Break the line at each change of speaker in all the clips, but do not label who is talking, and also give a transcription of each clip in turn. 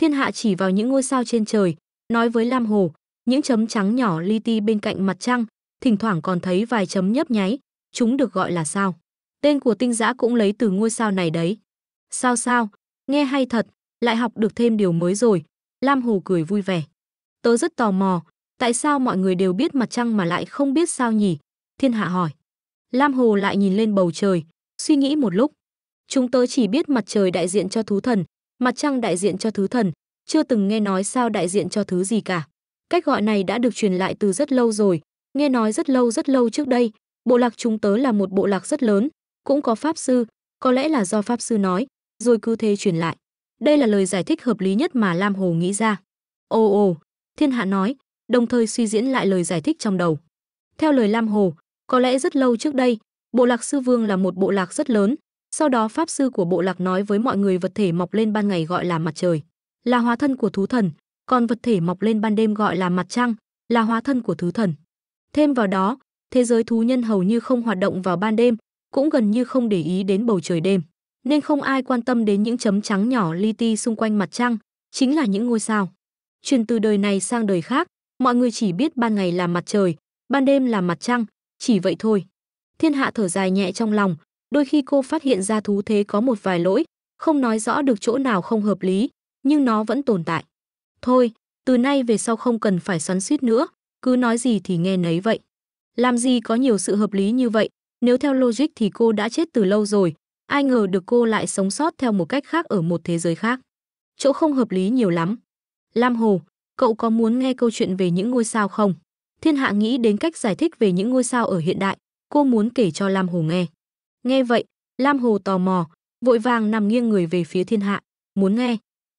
thiên hạ chỉ vào những ngôi sao trên trời, nói với Lam Hồ, những chấm trắng nhỏ li ti bên cạnh mặt trăng, thỉnh thoảng còn thấy vài chấm nhấp nháy, chúng được gọi là sao. Tên của tinh giã cũng lấy từ ngôi sao này đấy. Sao sao, nghe hay thật, lại học được thêm điều mới rồi. Lam Hồ cười vui vẻ. Tớ rất tò mò, tại sao mọi người đều biết mặt trăng mà lại không biết sao nhỉ? Thiên hạ hỏi. Lam Hồ lại nhìn lên bầu trời, suy nghĩ một lúc. Chúng tớ chỉ biết mặt trời đại diện cho thú thần, Mặt trăng đại diện cho thứ thần, chưa từng nghe nói sao đại diện cho thứ gì cả. Cách gọi này đã được truyền lại từ rất lâu rồi, nghe nói rất lâu rất lâu trước đây, bộ lạc chúng tớ là một bộ lạc rất lớn, cũng có pháp sư, có lẽ là do pháp sư nói, rồi cứ thế truyền lại. Đây là lời giải thích hợp lý nhất mà Lam Hồ nghĩ ra. Ồ ồ, Thiên Hạ nói, đồng thời suy diễn lại lời giải thích trong đầu. Theo lời Lam Hồ, có lẽ rất lâu trước đây, bộ lạc Sư Vương là một bộ lạc rất lớn, sau đó pháp sư của bộ lạc nói với mọi người vật thể mọc lên ban ngày gọi là mặt trời, là hóa thân của thú thần, còn vật thể mọc lên ban đêm gọi là mặt trăng, là hóa thân của thứ thần. Thêm vào đó, thế giới thú nhân hầu như không hoạt động vào ban đêm, cũng gần như không để ý đến bầu trời đêm, nên không ai quan tâm đến những chấm trắng nhỏ li ti xung quanh mặt trăng, chính là những ngôi sao. Truyền từ đời này sang đời khác, mọi người chỉ biết ban ngày là mặt trời, ban đêm là mặt trăng, chỉ vậy thôi. Thiên hạ thở dài nhẹ trong lòng, Đôi khi cô phát hiện ra thú thế có một vài lỗi, không nói rõ được chỗ nào không hợp lý, nhưng nó vẫn tồn tại. Thôi, từ nay về sau không cần phải xoắn suýt nữa, cứ nói gì thì nghe nấy vậy. Làm gì có nhiều sự hợp lý như vậy, nếu theo logic thì cô đã chết từ lâu rồi, ai ngờ được cô lại sống sót theo một cách khác ở một thế giới khác. Chỗ không hợp lý nhiều lắm. Lam Hồ, cậu có muốn nghe câu chuyện về những ngôi sao không? Thiên Hạ nghĩ đến cách giải thích về những ngôi sao ở hiện đại, cô muốn kể cho Lam Hồ nghe. Nghe vậy, Lam Hồ tò mò, vội vàng nằm nghiêng người về phía thiên hạ, muốn nghe.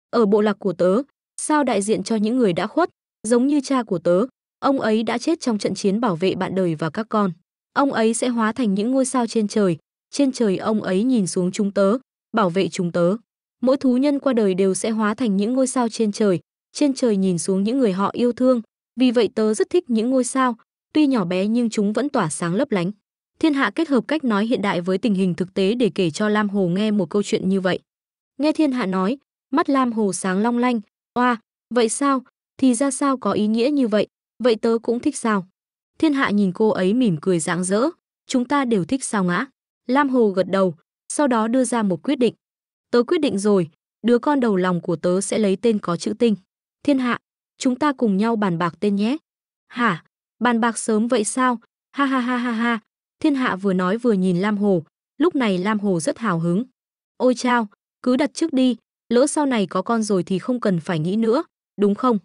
Ở bộ lạc của tớ, sao đại diện cho những người đã khuất, giống như cha của tớ, ông ấy đã chết trong trận chiến bảo vệ bạn đời và các con. Ông ấy sẽ hóa thành những ngôi sao trên trời, trên trời ông ấy nhìn xuống chúng tớ, bảo vệ chúng tớ. Mỗi thú nhân qua đời đều sẽ hóa thành những ngôi sao trên trời, trên trời nhìn xuống những người họ yêu thương, vì vậy tớ rất thích những ngôi sao, tuy nhỏ bé nhưng chúng vẫn tỏa sáng lấp lánh. Thiên Hạ kết hợp cách nói hiện đại với tình hình thực tế để kể cho Lam Hồ nghe một câu chuyện như vậy. Nghe Thiên Hạ nói, mắt Lam Hồ sáng long lanh, oa, vậy sao, thì ra sao có ý nghĩa như vậy, vậy tớ cũng thích sao. Thiên Hạ nhìn cô ấy mỉm cười rạng rỡ, chúng ta đều thích sao ngã. Lam Hồ gật đầu, sau đó đưa ra một quyết định. Tớ quyết định rồi, đứa con đầu lòng của tớ sẽ lấy tên có chữ tinh. Thiên Hạ, chúng ta cùng nhau bàn bạc tên nhé. Hả, bàn bạc sớm vậy sao, ha ha ha ha ha, Thiên Hạ vừa nói vừa nhìn Lam Hồ, lúc này Lam Hồ rất hào hứng. Ôi chao, cứ đặt trước đi, lỡ sau này có con rồi thì không cần phải nghĩ nữa, đúng không?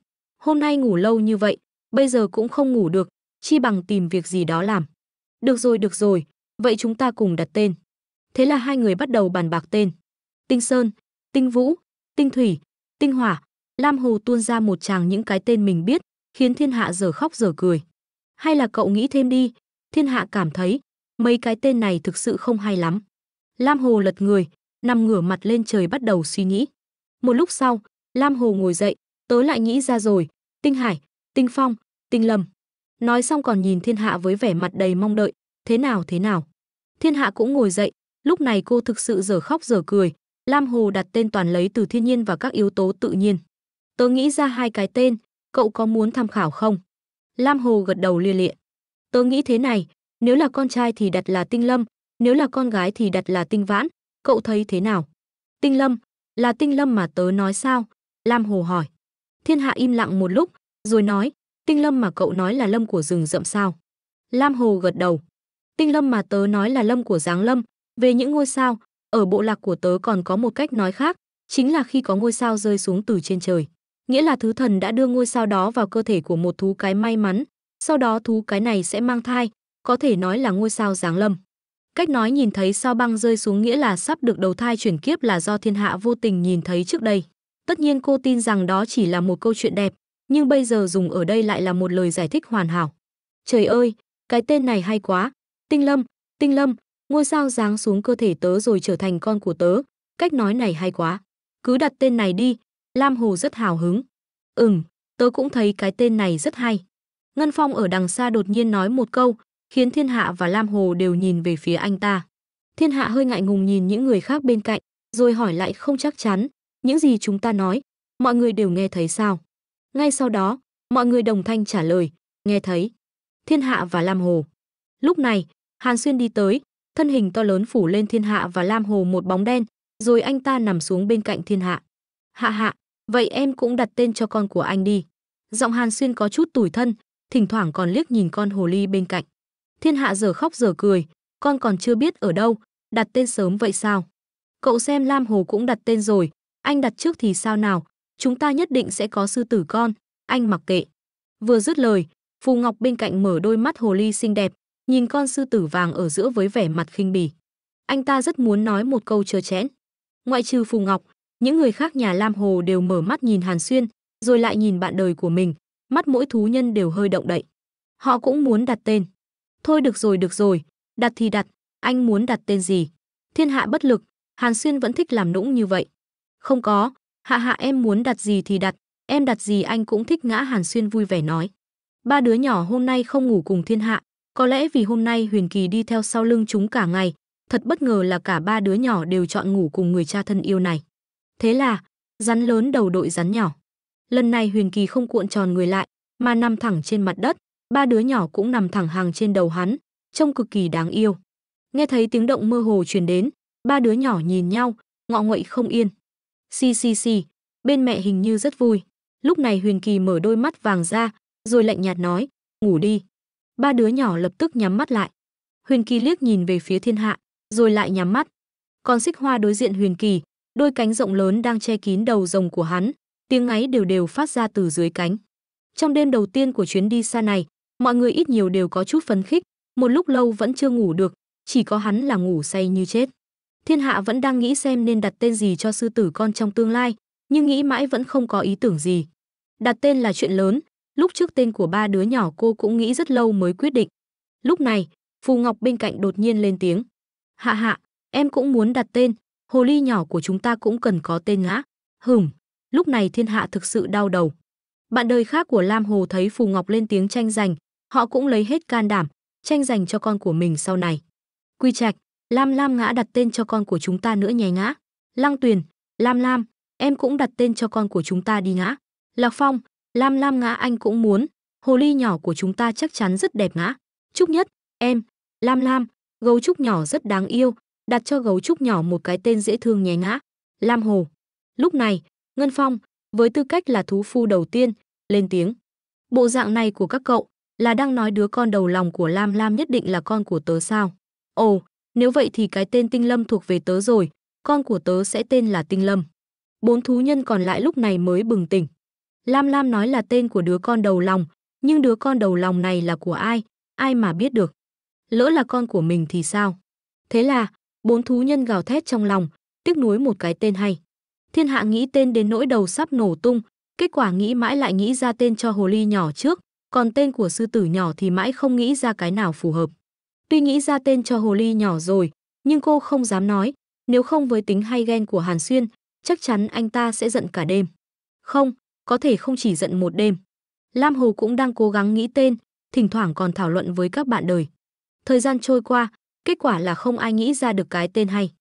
Hôm nay ngủ lâu như vậy, bây giờ cũng không ngủ được, chi bằng tìm việc gì đó làm. Được rồi, được rồi, vậy chúng ta cùng đặt tên. Thế là hai người bắt đầu bàn bạc tên. Tinh Sơn, Tinh Vũ, Tinh Thủy, Tinh Hỏa, Lam Hồ tuôn ra một chàng những cái tên mình biết, khiến thiên hạ giờ khóc giờ cười. Hay là cậu nghĩ thêm đi, thiên hạ cảm thấy, mấy cái tên này thực sự không hay lắm. Lam Hồ lật người, nằm ngửa mặt lên trời bắt đầu suy nghĩ. Một lúc sau, Lam Hồ ngồi dậy, tớ lại nghĩ ra rồi, Tinh Hải, Tinh Phong, Tinh Lâm. Nói xong còn nhìn thiên hạ với vẻ mặt đầy mong đợi, thế nào thế nào. Thiên hạ cũng ngồi dậy, lúc này cô thực sự dở khóc dở cười, Lam Hồ đặt tên toàn lấy từ thiên nhiên và các yếu tố tự nhiên. Tớ nghĩ ra hai cái tên, cậu có muốn tham khảo không? Lam Hồ gật đầu lia lịa. Tớ nghĩ thế này, nếu là con trai thì đặt là Tinh Lâm, nếu là con gái thì đặt là Tinh Vãn, cậu thấy thế nào? Tinh Lâm, là Tinh Lâm mà tớ nói sao? Lam Hồ hỏi. Thiên Hạ im lặng một lúc, rồi nói, Tinh Lâm mà cậu nói là Lâm của rừng rậm sao? Lam Hồ gật đầu. Tinh Lâm mà tớ nói là Lâm của Giáng Lâm, về những ngôi sao, ở bộ lạc của tớ còn có một cách nói khác, chính là khi có ngôi sao rơi xuống từ trên trời. Nghĩa là thứ thần đã đưa ngôi sao đó vào cơ thể của một thú cái may mắn, sau đó thú cái này sẽ mang thai, có thể nói là ngôi sao giáng lâm. Cách nói nhìn thấy sao băng rơi xuống nghĩa là sắp được đầu thai chuyển kiếp là do thiên hạ vô tình nhìn thấy trước đây. Tất nhiên cô tin rằng đó chỉ là một câu chuyện đẹp, nhưng bây giờ dùng ở đây lại là một lời giải thích hoàn hảo. Trời ơi, cái tên này hay quá. Tinh Lâm, Tinh Lâm, ngôi sao giáng xuống cơ thể tớ rồi trở thành con của tớ. Cách nói này hay quá. Cứ đặt tên này đi, Lam Hồ rất hào hứng. Ừm, tớ cũng thấy cái tên này rất hay. Ngân Phong ở đằng xa đột nhiên nói một câu, khiến Thiên Hạ và Lam Hồ đều nhìn về phía anh ta. Thiên Hạ hơi ngại ngùng nhìn những người khác bên cạnh, rồi hỏi lại không chắc chắn, những gì chúng ta nói, mọi người đều nghe thấy sao? Ngay sau đó, mọi người đồng thanh trả lời, nghe thấy. Thiên Hạ và Lam Hồ. Lúc này, Hàn Xuyên đi tới, thân hình to lớn phủ lên Thiên Hạ và Lam Hồ một bóng đen, rồi anh ta nằm xuống bên cạnh Thiên Hạ. Hạ hạ, vậy em cũng đặt tên cho con của anh đi. Giọng Hàn Xuyên có chút tủi thân, thỉnh thoảng còn liếc nhìn con hồ ly bên cạnh. Thiên hạ giờ khóc giờ cười, con còn chưa biết ở đâu, đặt tên sớm vậy sao? Cậu xem Lam Hồ cũng đặt tên rồi, anh đặt trước thì sao nào, chúng ta nhất định sẽ có sư tử con, anh mặc kệ. Vừa dứt lời, Phù Ngọc bên cạnh mở đôi mắt hồ ly xinh đẹp, nhìn con sư tử vàng ở giữa với vẻ mặt khinh bỉ. Anh ta rất muốn nói một câu chớ chẽn. Ngoại trừ Phù Ngọc, những người khác nhà Lam Hồ đều mở mắt nhìn Hàn Xuyên, rồi lại nhìn bạn đời của mình, mắt mỗi thú nhân đều hơi động đậy. Họ cũng muốn đặt tên. Thôi được rồi được rồi, đặt thì đặt, anh muốn đặt tên gì? Thiên hạ bất lực, Hàn Xuyên vẫn thích làm nũng như vậy. Không có, hạ hạ em muốn đặt gì thì đặt, em đặt gì anh cũng thích ngã Hàn Xuyên vui vẻ nói. Ba đứa nhỏ hôm nay không ngủ cùng thiên hạ, có lẽ vì hôm nay Huyền Kỳ đi theo sau lưng chúng cả ngày, thật bất ngờ là cả ba đứa nhỏ đều chọn ngủ cùng người cha thân yêu này. Thế là, rắn lớn đầu đội rắn nhỏ. Lần này Huyền Kỳ không cuộn tròn người lại, mà nằm thẳng trên mặt đất, ba đứa nhỏ cũng nằm thẳng hàng trên đầu hắn, trông cực kỳ đáng yêu. Nghe thấy tiếng động mơ hồ truyền đến, ba đứa nhỏ nhìn nhau, ngọ nguậy không yên. Xì xì xì, bên mẹ hình như rất vui. Lúc này Huyền Kỳ mở đôi mắt vàng ra, rồi lạnh nhạt nói, ngủ đi. Ba đứa nhỏ lập tức nhắm mắt lại. Huyền Kỳ liếc nhìn về phía thiên hạ, rồi lại nhắm mắt. Còn xích hoa đối diện Huyền Kỳ, đôi cánh rộng lớn đang che kín đầu rồng của hắn, tiếng ngáy đều đều phát ra từ dưới cánh. Trong đêm đầu tiên của chuyến đi xa này, mọi người ít nhiều đều có chút phấn khích, một lúc lâu vẫn chưa ngủ được, chỉ có hắn là ngủ say như chết. Thiên hạ vẫn đang nghĩ xem nên đặt tên gì cho sư tử con trong tương lai, nhưng nghĩ mãi vẫn không có ý tưởng gì. Đặt tên là chuyện lớn, lúc trước tên của ba đứa nhỏ cô cũng nghĩ rất lâu mới quyết định. Lúc này, Phù Ngọc bên cạnh đột nhiên lên tiếng. Hạ hạ, em cũng muốn đặt tên, hồ ly nhỏ của chúng ta cũng cần có tên ngã. Hửm, lúc này thiên hạ thực sự đau đầu. Bạn đời khác của Lam Hồ thấy Phù Ngọc lên tiếng tranh giành, họ cũng lấy hết can đảm, tranh giành cho con của mình sau này. Quy Trạch, Lam Lam ngã đặt tên cho con của chúng ta nữa nhè ngã. Lăng Tuyền, Lam Lam, em cũng đặt tên cho con của chúng ta đi ngã. Lạc Phong, Lam Lam ngã anh cũng muốn, hồ ly nhỏ của chúng ta chắc chắn rất đẹp ngã. Trúc Nhất, em, Lam Lam, gấu trúc nhỏ rất đáng yêu, đặt cho gấu trúc nhỏ một cái tên dễ thương nhè ngã. Lam Hồ. Lúc này, Ngân Phong, với tư cách là thú phu đầu tiên, lên tiếng. Bộ dạng này của các cậu, là đang nói đứa con đầu lòng của Lam Lam nhất định là con của tớ sao? Ồ, nếu vậy thì cái tên Tinh Lâm thuộc về tớ rồi, con của tớ sẽ tên là Tinh Lâm. Bốn thú nhân còn lại lúc này mới bừng tỉnh. Lam Lam nói là tên của đứa con đầu lòng, nhưng đứa con đầu lòng này là của ai, ai mà biết được. Lỡ là con của mình thì sao? Thế là, bốn thú nhân gào thét trong lòng, tiếc nuối một cái tên hay. Thiên hạ nghĩ tên đến nỗi đầu sắp nổ tung, kết quả nghĩ mãi lại nghĩ ra tên cho hồ ly nhỏ trước, còn tên của sư tử nhỏ thì mãi không nghĩ ra cái nào phù hợp. Tuy nghĩ ra tên cho hồ ly nhỏ rồi, nhưng cô không dám nói, nếu không với tính hay ghen của Hàn Xuyên, chắc chắn anh ta sẽ giận cả đêm. Không, có thể không chỉ giận một đêm. Lam Hồ cũng đang cố gắng nghĩ tên, thỉnh thoảng còn thảo luận với các bạn đời. Thời gian trôi qua, kết quả là không ai nghĩ ra được cái tên hay.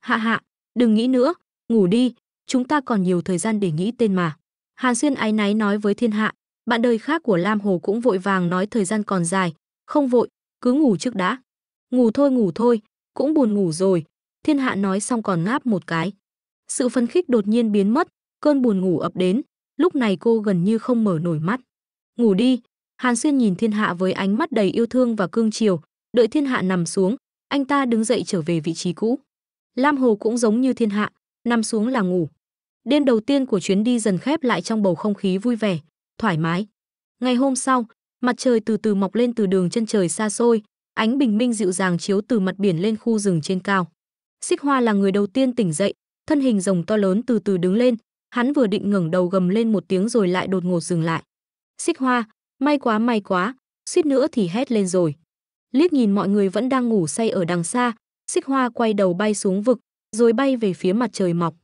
Hạ hạ, đừng nghĩ nữa, ngủ đi, chúng ta còn nhiều thời gian để nghĩ tên mà. Hàn Xuyên ái náy nói với thiên hạ, bạn đời khác của Lam Hồ cũng vội vàng nói thời gian còn dài, không vội, cứ ngủ trước đã. Ngủ thôi ngủ thôi, cũng buồn ngủ rồi. Thiên hạ nói xong còn ngáp một cái. Sự phấn khích đột nhiên biến mất, cơn buồn ngủ ập đến, lúc này cô gần như không mở nổi mắt. Ngủ đi, Hàn Xuyên nhìn thiên hạ với ánh mắt đầy yêu thương và cương chiều, đợi thiên hạ nằm xuống, anh ta đứng dậy trở về vị trí cũ. Lam Hồ cũng giống như thiên hạ, nằm xuống là ngủ. Đêm đầu tiên của chuyến đi dần khép lại trong bầu không khí vui vẻ thoải mái. Ngày hôm sau, mặt trời từ từ mọc lên từ đường chân trời xa xôi, ánh bình minh dịu dàng chiếu từ mặt biển lên khu rừng trên cao. Xích Hoa là người đầu tiên tỉnh dậy, thân hình rồng to lớn từ từ đứng lên, hắn vừa định ngẩng đầu gầm lên một tiếng rồi lại đột ngột dừng lại. Xích Hoa, may quá may quá, suýt nữa thì hét lên rồi. Liếc nhìn mọi người vẫn đang ngủ say ở đằng xa, Xích Hoa quay đầu bay xuống vực, rồi bay về phía mặt trời mọc.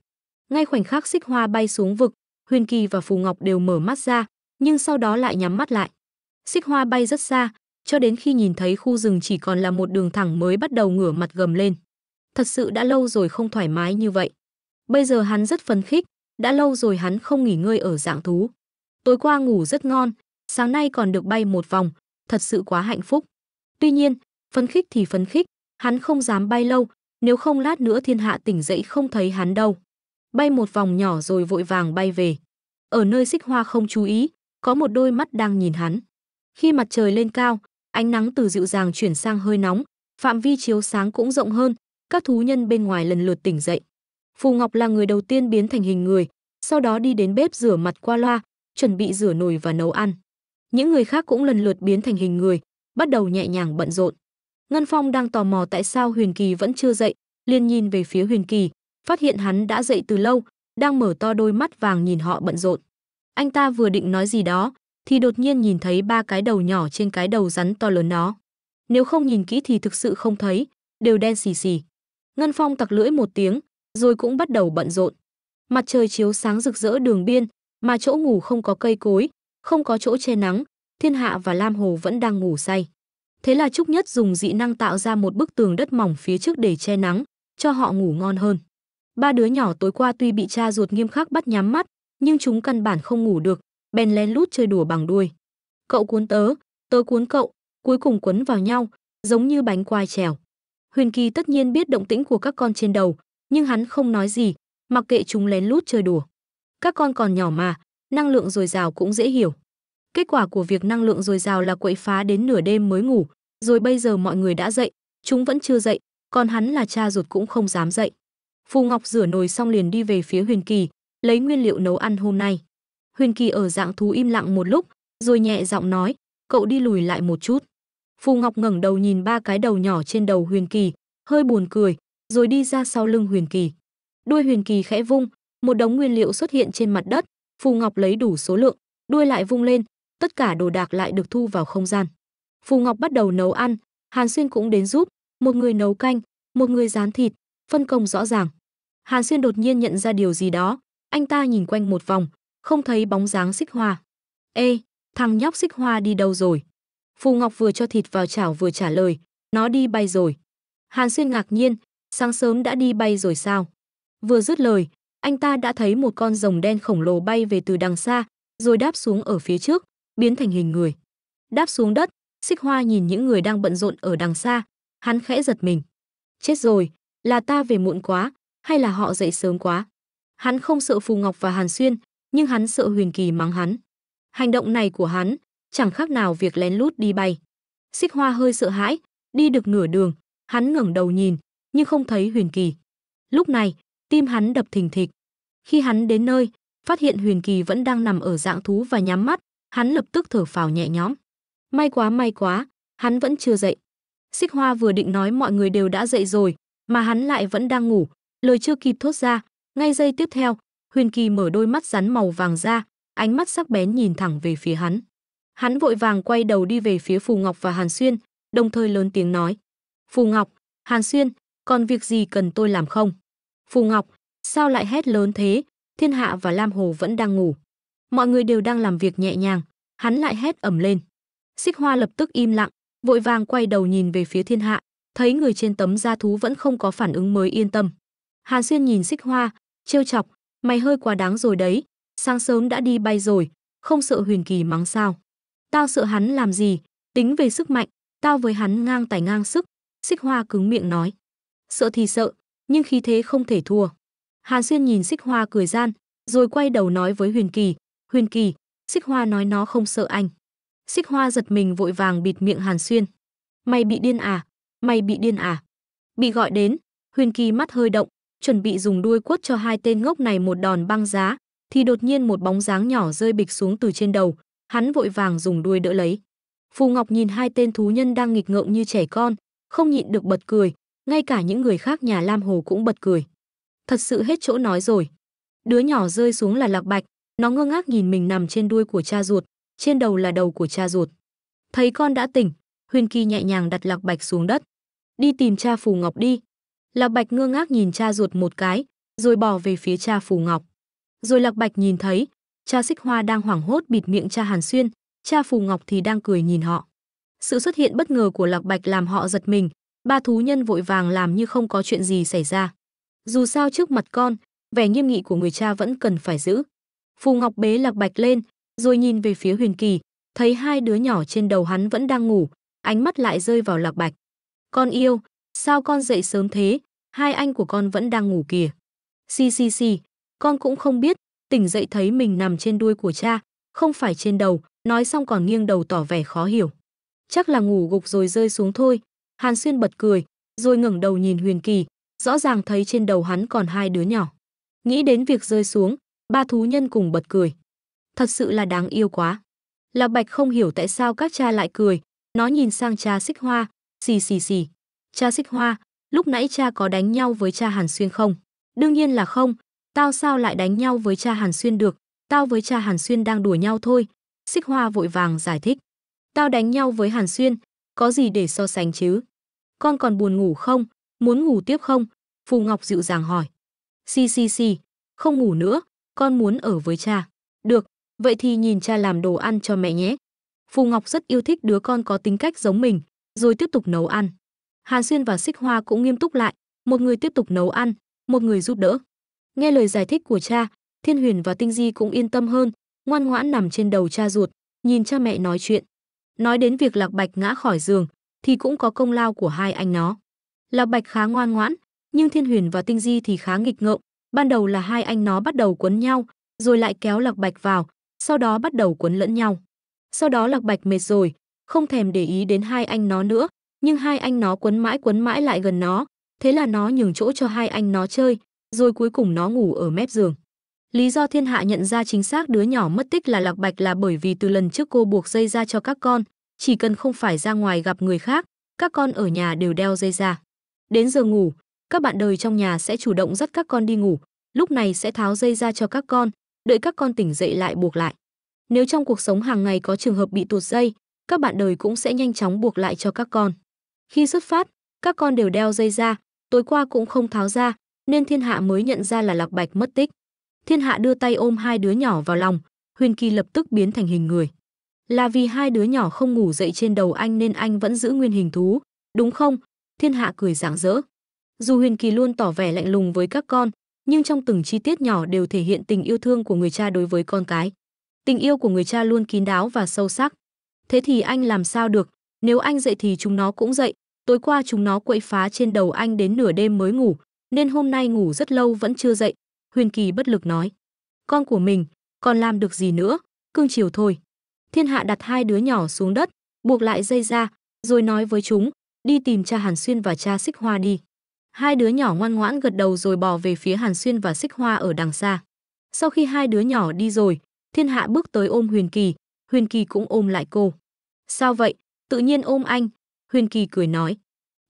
Ngay khoảnh khắc Xích Hoa bay xuống vực, Huyền Kỳ và Phù Ngọc đều mở mắt ra, nhưng sau đó lại nhắm mắt lại. Xích hoa bay rất xa, cho đến khi nhìn thấy khu rừng chỉ còn là một đường thẳng mới bắt đầu ngửa mặt gầm lên. Thật sự đã lâu rồi không thoải mái như vậy. Bây giờ hắn rất phấn khích, đã lâu rồi hắn không nghỉ ngơi ở dạng thú. Tối qua ngủ rất ngon, sáng nay còn được bay một vòng, thật sự quá hạnh phúc. Tuy nhiên, phấn khích thì phấn khích, hắn không dám bay lâu, nếu không lát nữa thiên hạ tỉnh dậy không thấy hắn đâu. Bay một vòng nhỏ rồi vội vàng bay về. Ở nơi xích hoa không chú ý, có một đôi mắt đang nhìn hắn. Khi mặt trời lên cao, ánh nắng từ dịu dàng chuyển sang hơi nóng, phạm vi chiếu sáng cũng rộng hơn, các thú nhân bên ngoài lần lượt tỉnh dậy. Phù Ngọc là người đầu tiên biến thành hình người, sau đó đi đến bếp rửa mặt qua loa, chuẩn bị rửa nồi và nấu ăn. Những người khác cũng lần lượt biến thành hình người, bắt đầu nhẹ nhàng bận rộn. Ngân Phong đang tò mò tại sao Huyền Kỳ vẫn chưa dậy, liền nhìn về phía Huyền Kỳ, phát hiện hắn đã dậy từ lâu, đang mở to đôi mắt vàng nhìn họ bận rộn. Anh ta vừa định nói gì đó, thì đột nhiên nhìn thấy ba cái đầu nhỏ trên cái đầu rắn to lớn nó. Nếu không nhìn kỹ thì thực sự không thấy, đều đen xì xì. Ngân Phong tặc lưỡi một tiếng, rồi cũng bắt đầu bận rộn. Mặt trời chiếu sáng rực rỡ đường biên, mà chỗ ngủ không có cây cối, không có chỗ che nắng, Thiên Hạ và Lam Hồ vẫn đang ngủ say. Thế là Trúc Nhất dùng dị năng tạo ra một bức tường đất mỏng phía trước để che nắng, cho họ ngủ ngon hơn. Ba đứa nhỏ tối qua tuy bị cha ruột nghiêm khắc bắt nhắm mắt, nhưng chúng căn bản không ngủ được, bèn lén lút chơi đùa bằng đuôi. Cậu cuốn tớ, tớ cuốn cậu, cuối cùng quấn vào nhau, giống như bánh quai trèo. Huyền Kỳ tất nhiên biết động tĩnh của các con trên đầu, nhưng hắn không nói gì, mặc kệ chúng lén lút chơi đùa. Các con còn nhỏ mà, năng lượng dồi dào cũng dễ hiểu. Kết quả của việc năng lượng dồi dào là quậy phá đến nửa đêm mới ngủ, rồi bây giờ mọi người đã dậy, chúng vẫn chưa dậy, còn hắn là cha ruột cũng không dám dậy. Phù Ngọc rửa nồi xong liền đi về phía Huyền Kỳ, lấy nguyên liệu nấu ăn hôm nay. Huyền Kỳ ở dạng thú im lặng một lúc, rồi nhẹ giọng nói, cậu đi lùi lại một chút. Phù Ngọc ngẩng đầu nhìn ba cái đầu nhỏ trên đầu Huyền Kỳ, hơi buồn cười, rồi đi ra sau lưng Huyền Kỳ. Đuôi Huyền Kỳ khẽ vung, một đống nguyên liệu xuất hiện trên mặt đất, Phù Ngọc lấy đủ số lượng, đuôi lại vung lên, tất cả đồ đạc lại được thu vào không gian. Phù Ngọc bắt đầu nấu ăn, Hàn Xuyên cũng đến giúp, một người nấu canh, một người rán thịt, phân công rõ ràng. Hàn Xuyên đột nhiên nhận ra điều gì đó, anh ta nhìn quanh một vòng, không thấy bóng dáng xích hoa. Ê, thằng nhóc xích hoa đi đâu rồi? Phù Ngọc vừa cho thịt vào chảo vừa trả lời, nó đi bay rồi. Hàn Xuyên ngạc nhiên, sáng sớm đã đi bay rồi sao? Vừa dứt lời, anh ta đã thấy một con rồng đen khổng lồ bay về từ đằng xa, rồi đáp xuống ở phía trước, biến thành hình người. Đáp xuống đất, xích hoa nhìn những người đang bận rộn ở đằng xa, hắn khẽ giật mình. Chết rồi, là ta về muộn quá, hay là họ dậy sớm quá? Hắn không sợ Phù Ngọc và Hàn Xuyên, nhưng hắn sợ Huyền Kỳ mắng hắn. Hành động này của hắn chẳng khác nào việc lén lút đi bay. Xích Hoa hơi sợ hãi, đi được nửa đường, hắn ngẩng đầu nhìn, nhưng không thấy Huyền Kỳ. Lúc này, tim hắn đập thình thịch. Khi hắn đến nơi, phát hiện Huyền Kỳ vẫn đang nằm ở dạng thú và nhắm mắt, hắn lập tức thở phào nhẹ nhõm. May quá may quá, hắn vẫn chưa dậy. Xích Hoa vừa định nói mọi người đều đã dậy rồi, mà hắn lại vẫn đang ngủ, lời chưa kịp thốt ra, ngay giây tiếp theo, Huyền Kỳ mở đôi mắt rắn màu vàng ra, ánh mắt sắc bén nhìn thẳng về phía hắn. Hắn vội vàng quay đầu đi về phía Phù Ngọc và Hàn Xuyên, đồng thời lớn tiếng nói: "Phù Ngọc, Hàn Xuyên, còn việc gì cần tôi làm không?" "Phù Ngọc, sao lại hét lớn thế? Thiên Hạ và Lam Hồ vẫn đang ngủ. Mọi người đều đang làm việc nhẹ nhàng." Hắn lại hét ầm lên. Xích Hoa lập tức im lặng, vội vàng quay đầu nhìn về phía Thiên Hạ, thấy người trên tấm da thú vẫn không có phản ứng mới yên tâm. Hà Xuyên nhìn xích hoa, trêu chọc, mày hơi quá đáng rồi đấy, sáng sớm đã đi bay rồi, không sợ huyền kỳ mắng sao. Tao sợ hắn làm gì, tính về sức mạnh, tao với hắn ngang tài ngang sức, xích hoa cứng miệng nói. Sợ thì sợ, nhưng khí thế không thể thua. Hà Xuyên nhìn xích hoa cười gian, rồi quay đầu nói với huyền kỳ, huyền kỳ, xích hoa nói nó không sợ anh. Xích hoa giật mình vội vàng bịt miệng Hàn Xuyên. Mày bị điên à, mày bị điên à. Bị gọi đến, Huyền Kỳ mắt hơi động, chuẩn bị dùng đuôi quất cho hai tên ngốc này một đòn băng giá, thì đột nhiên một bóng dáng nhỏ rơi bịch xuống từ trên đầu, hắn vội vàng dùng đuôi đỡ lấy. Phù Ngọc nhìn hai tên thú nhân đang nghịch ngợm như trẻ con, không nhịn được bật cười, ngay cả những người khác nhà Lam Hồ cũng bật cười. Thật sự hết chỗ nói rồi. Đứa nhỏ rơi xuống là Lạc Bạch, nó ngơ ngác nhìn mình nằm trên đuôi của cha ruột, trên đầu là đầu của cha ruột. Thấy con đã tỉnh, Huyền Kỳ nhẹ nhàng đặt Lạc Bạch xuống đất. Đi tìm cha Phù Ngọc đi, Lạc Bạch ngơ ngác nhìn cha ruột một cái, rồi bỏ về phía cha Phù Ngọc. Rồi Lạc Bạch nhìn thấy, cha Xích Hoa đang hoảng hốt bịt miệng cha Hàn Xuyên, cha Phù Ngọc thì đang cười nhìn họ. Sự xuất hiện bất ngờ của Lạc Bạch làm họ giật mình, ba thú nhân vội vàng làm như không có chuyện gì xảy ra. Dù sao trước mặt con, vẻ nghiêm nghị của người cha vẫn cần phải giữ. Phù Ngọc bế Lạc Bạch lên, rồi nhìn về phía Huyền Kỳ, thấy hai đứa nhỏ trên đầu hắn vẫn đang ngủ, ánh mắt lại rơi vào Lạc Bạch. Con yêu, Sao con dậy sớm thế? Hai anh của con vẫn đang ngủ kìa. Xì xì xì, con cũng không biết, tỉnh dậy thấy mình nằm trên đuôi của cha, không phải trên đầu, nói xong còn nghiêng đầu tỏ vẻ khó hiểu. Chắc là ngủ gục rồi rơi xuống thôi. Hàn Xuyên bật cười, rồi ngẩng đầu nhìn Huyền Kỳ, rõ ràng thấy trên đầu hắn còn hai đứa nhỏ. Nghĩ đến việc rơi xuống, ba thú nhân cùng bật cười. Thật sự là đáng yêu quá. Lạc Bạch không hiểu tại sao các cha lại cười, nó nhìn sang cha xích hoa, xì xì xì cha xích hoa lúc nãy cha có đánh nhau với cha hàn xuyên không đương nhiên là không tao sao lại đánh nhau với cha hàn xuyên được tao với cha hàn xuyên đang đùa nhau thôi xích hoa vội vàng giải thích tao đánh nhau với hàn xuyên có gì để so sánh chứ con còn buồn ngủ không muốn ngủ tiếp không phù ngọc dịu dàng hỏi xì xì xì không ngủ nữa con muốn ở với cha được vậy thì nhìn cha làm đồ ăn cho mẹ nhé phù ngọc rất yêu thích đứa con có tính cách giống mình rồi tiếp tục nấu ăn Hàn Xuyên và Xích Hoa cũng nghiêm túc lại, một người tiếp tục nấu ăn, một người giúp đỡ. Nghe lời giải thích của cha, Thiên Huyền và Tinh Di cũng yên tâm hơn, ngoan ngoãn nằm trên đầu cha ruột, nhìn cha mẹ nói chuyện. Nói đến việc Lạc Bạch ngã khỏi giường, thì cũng có công lao của hai anh nó. Lạc Bạch khá ngoan ngoãn, nhưng Thiên Huyền và Tinh Di thì khá nghịch ngợm, ban đầu là hai anh nó bắt đầu quấn nhau, rồi lại kéo Lạc Bạch vào, sau đó bắt đầu quấn lẫn nhau. Sau đó Lạc Bạch mệt rồi, không thèm để ý đến hai anh nó nữa, nhưng hai anh nó quấn mãi quấn mãi lại gần nó, thế là nó nhường chỗ cho hai anh nó chơi, rồi cuối cùng nó ngủ ở mép giường. Lý do thiên hạ nhận ra chính xác đứa nhỏ mất tích là Lạc Bạch là bởi vì từ lần trước cô buộc dây ra cho các con, chỉ cần không phải ra ngoài gặp người khác, các con ở nhà đều đeo dây ra. Đến giờ ngủ, các bạn đời trong nhà sẽ chủ động dắt các con đi ngủ, lúc này sẽ tháo dây ra cho các con, đợi các con tỉnh dậy lại buộc lại. Nếu trong cuộc sống hàng ngày có trường hợp bị tuột dây, các bạn đời cũng sẽ nhanh chóng buộc lại cho các con. Khi xuất phát, các con đều đeo dây ra, tối qua cũng không tháo ra, nên thiên hạ mới nhận ra là lạc bạch mất tích. Thiên hạ đưa tay ôm hai đứa nhỏ vào lòng, Huyền Kỳ lập tức biến thành hình người. Là vì hai đứa nhỏ không ngủ dậy trên đầu anh nên anh vẫn giữ nguyên hình thú, đúng không? Thiên hạ cười rạng rỡ. Dù Huyền Kỳ luôn tỏ vẻ lạnh lùng với các con, nhưng trong từng chi tiết nhỏ đều thể hiện tình yêu thương của người cha đối với con cái. Tình yêu của người cha luôn kín đáo và sâu sắc. Thế thì anh làm sao được, nếu anh dậy thì chúng nó cũng dậy, Tối qua chúng nó quậy phá trên đầu anh đến nửa đêm mới ngủ, nên hôm nay ngủ rất lâu vẫn chưa dậy. Huyền Kỳ bất lực nói. Con của mình, còn làm được gì nữa, Cương chiều thôi. Thiên Hạ đặt hai đứa nhỏ xuống đất, buộc lại dây ra, rồi nói với chúng, đi tìm cha Hàn Xuyên và cha Xích Hoa đi. Hai đứa nhỏ ngoan ngoãn gật đầu rồi bỏ về phía Hàn Xuyên và Xích Hoa ở đằng xa. Sau khi hai đứa nhỏ đi rồi, Thiên Hạ bước tới ôm Huyền Kỳ, Huyền Kỳ cũng ôm lại cô. Sao vậy? Tự nhiên ôm anh, Huyền Kỳ cười nói.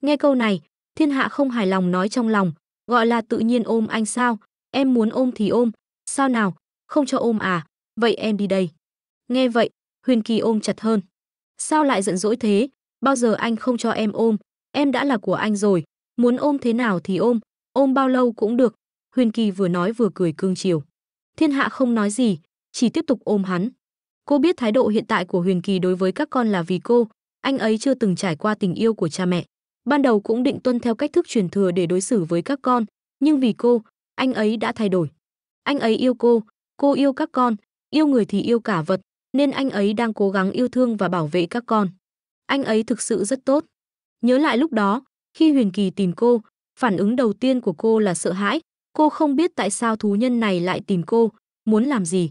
Nghe câu này, thiên hạ không hài lòng nói trong lòng, gọi là tự nhiên ôm anh sao, em muốn ôm thì ôm, sao nào, không cho ôm à, vậy em đi đây. Nghe vậy, Huyền Kỳ ôm chặt hơn. Sao lại giận dỗi thế, bao giờ anh không cho em ôm, em đã là của anh rồi, muốn ôm thế nào thì ôm, ôm bao lâu cũng được. Huyền Kỳ vừa nói vừa cười cương chiều. Thiên hạ không nói gì, chỉ tiếp tục ôm hắn. Cô biết thái độ hiện tại của Huyền Kỳ đối với các con là vì cô, anh ấy chưa từng trải qua tình yêu của cha mẹ. Ban đầu cũng định tuân theo cách thức truyền thừa để đối xử với các con, nhưng vì cô, anh ấy đã thay đổi. Anh ấy yêu cô, cô yêu các con, yêu người thì yêu cả vật, nên anh ấy đang cố gắng yêu thương và bảo vệ các con. Anh ấy thực sự rất tốt. Nhớ lại lúc đó, khi Huyền Kỳ tìm cô, phản ứng đầu tiên của cô là sợ hãi, cô không biết tại sao thú nhân này lại tìm cô, muốn làm gì.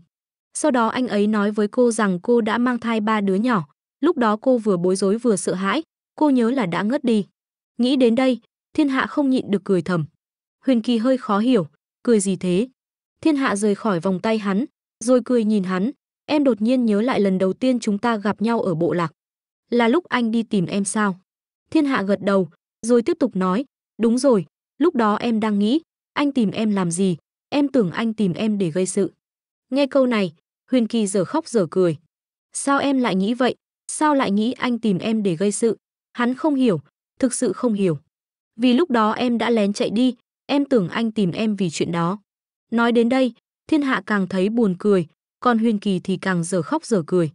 Sau đó anh ấy nói với cô rằng cô đã mang thai ba đứa nhỏ, Lúc đó cô vừa bối rối vừa sợ hãi, cô nhớ là đã ngất đi. Nghĩ đến đây, thiên hạ không nhịn được cười thầm. Huyền Kỳ hơi khó hiểu, cười gì thế? Thiên hạ rời khỏi vòng tay hắn, rồi cười nhìn hắn. Em đột nhiên nhớ lại lần đầu tiên chúng ta gặp nhau ở bộ lạc. Là lúc anh đi tìm em sao? Thiên hạ gật đầu, rồi tiếp tục nói. Đúng rồi, lúc đó em đang nghĩ, anh tìm em làm gì? Em tưởng anh tìm em để gây sự. Nghe câu này, Huyền Kỳ giờ khóc giờ cười. Sao em lại nghĩ vậy? sao lại nghĩ anh tìm em để gây sự? Hắn không hiểu, thực sự không hiểu. Vì lúc đó em đã lén chạy đi, em tưởng anh tìm em vì chuyện đó. Nói đến đây, thiên hạ càng thấy buồn cười, còn Huyền Kỳ thì càng dở khóc dở cười.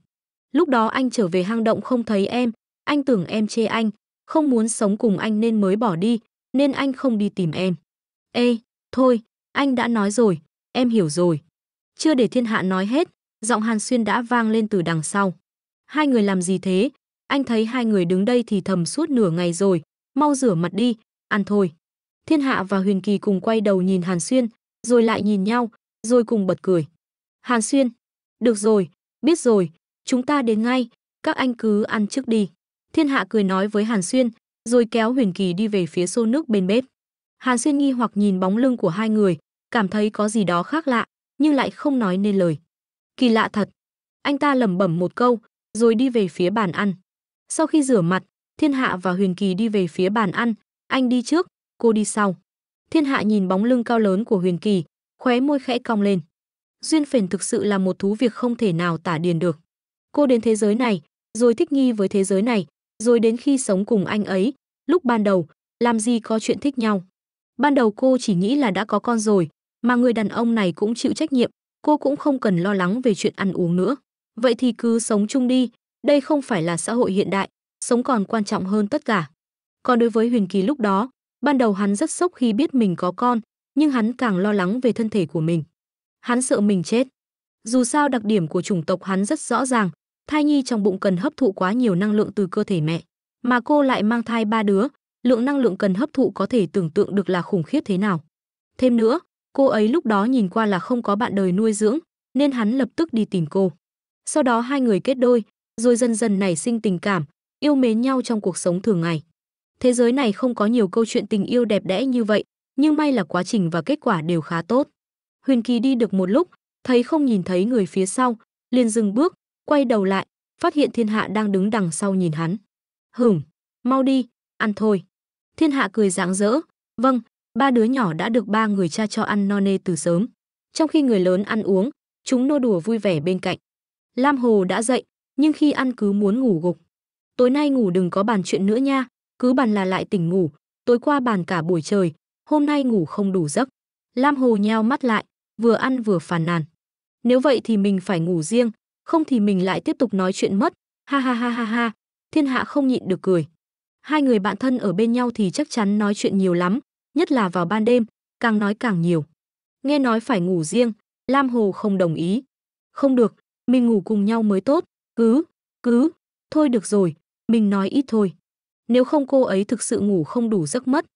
Lúc đó anh trở về hang động không thấy em, anh tưởng em chê anh, không muốn sống cùng anh nên mới bỏ đi, nên anh không đi tìm em. Ê, thôi, anh đã nói rồi, em hiểu rồi. Chưa để thiên hạ nói hết, giọng Hàn Xuyên đã vang lên từ đằng sau. Hai người làm gì thế? Anh thấy hai người đứng đây thì thầm suốt nửa ngày rồi, mau rửa mặt đi, ăn thôi. Thiên Hạ và Huyền Kỳ cùng quay đầu nhìn Hàn Xuyên, rồi lại nhìn nhau, rồi cùng bật cười. Hàn Xuyên, được rồi, biết rồi, chúng ta đến ngay, các anh cứ ăn trước đi. Thiên Hạ cười nói với Hàn Xuyên, rồi kéo Huyền Kỳ đi về phía xô nước bên bếp. Hàn Xuyên nghi hoặc nhìn bóng lưng của hai người, cảm thấy có gì đó khác lạ, nhưng lại không nói nên lời. Kỳ lạ thật. Anh ta lẩm bẩm một câu, rồi đi về phía bàn ăn. Sau khi rửa mặt, Thiên Hạ và Huyền Kỳ đi về phía bàn ăn, anh đi trước, cô đi sau. Thiên Hạ nhìn bóng lưng cao lớn của Huyền Kỳ, khóe môi khẽ cong lên. Duyên phền thực sự là một thú việc không thể nào tả điền được. Cô đến thế giới này, rồi thích nghi với thế giới này, rồi đến khi sống cùng anh ấy, lúc ban đầu, làm gì có chuyện thích nhau. Ban đầu cô chỉ nghĩ là đã có con rồi, mà người đàn ông này cũng chịu trách nhiệm, cô cũng không cần lo lắng về chuyện ăn uống nữa. Vậy thì cứ sống chung đi, đây không phải là xã hội hiện đại, sống còn quan trọng hơn tất cả. Còn đối với Huyền Kỳ lúc đó, ban đầu hắn rất sốc khi biết mình có con, nhưng hắn càng lo lắng về thân thể của mình. Hắn sợ mình chết. Dù sao đặc điểm của chủng tộc hắn rất rõ ràng, thai nhi trong bụng cần hấp thụ quá nhiều năng lượng từ cơ thể mẹ, mà cô lại mang thai ba đứa, lượng năng lượng cần hấp thụ có thể tưởng tượng được là khủng khiếp thế nào. Thêm nữa, cô ấy lúc đó nhìn qua là không có bạn đời nuôi dưỡng, nên hắn lập tức đi tìm cô. Sau đó hai người kết đôi, rồi dần dần nảy sinh tình cảm, yêu mến nhau trong cuộc sống thường ngày. Thế giới này không có nhiều câu chuyện tình yêu đẹp đẽ như vậy, nhưng may là quá trình và kết quả đều khá tốt. Huyền Kỳ đi được một lúc, thấy không nhìn thấy người phía sau, liền dừng bước, quay đầu lại, phát hiện Thiên Hạ đang đứng đằng sau nhìn hắn. Hửm, mau đi, ăn thôi. Thiên Hạ cười rạng rỡ, vâng, ba đứa nhỏ đã được ba người cha cho ăn no nê từ sớm. Trong khi người lớn ăn uống, chúng nô đùa vui vẻ bên cạnh. Lam Hồ đã dậy, nhưng khi ăn cứ muốn ngủ gục. Tối nay ngủ đừng có bàn chuyện nữa nha, cứ bàn là lại tỉnh ngủ, tối qua bàn cả buổi trời, hôm nay ngủ không đủ giấc. Lam Hồ nheo mắt lại, vừa ăn vừa phàn nàn. Nếu vậy thì mình phải ngủ riêng, không thì mình lại tiếp tục nói chuyện mất. Ha ha ha ha ha, thiên hạ không nhịn được cười. Hai người bạn thân ở bên nhau thì chắc chắn nói chuyện nhiều lắm, nhất là vào ban đêm, càng nói càng nhiều. Nghe nói phải ngủ riêng, Lam Hồ không đồng ý. Không được, mình ngủ cùng nhau mới tốt, cứ, cứ, thôi được rồi, mình nói ít thôi. Nếu không cô ấy thực sự ngủ không đủ giấc mất.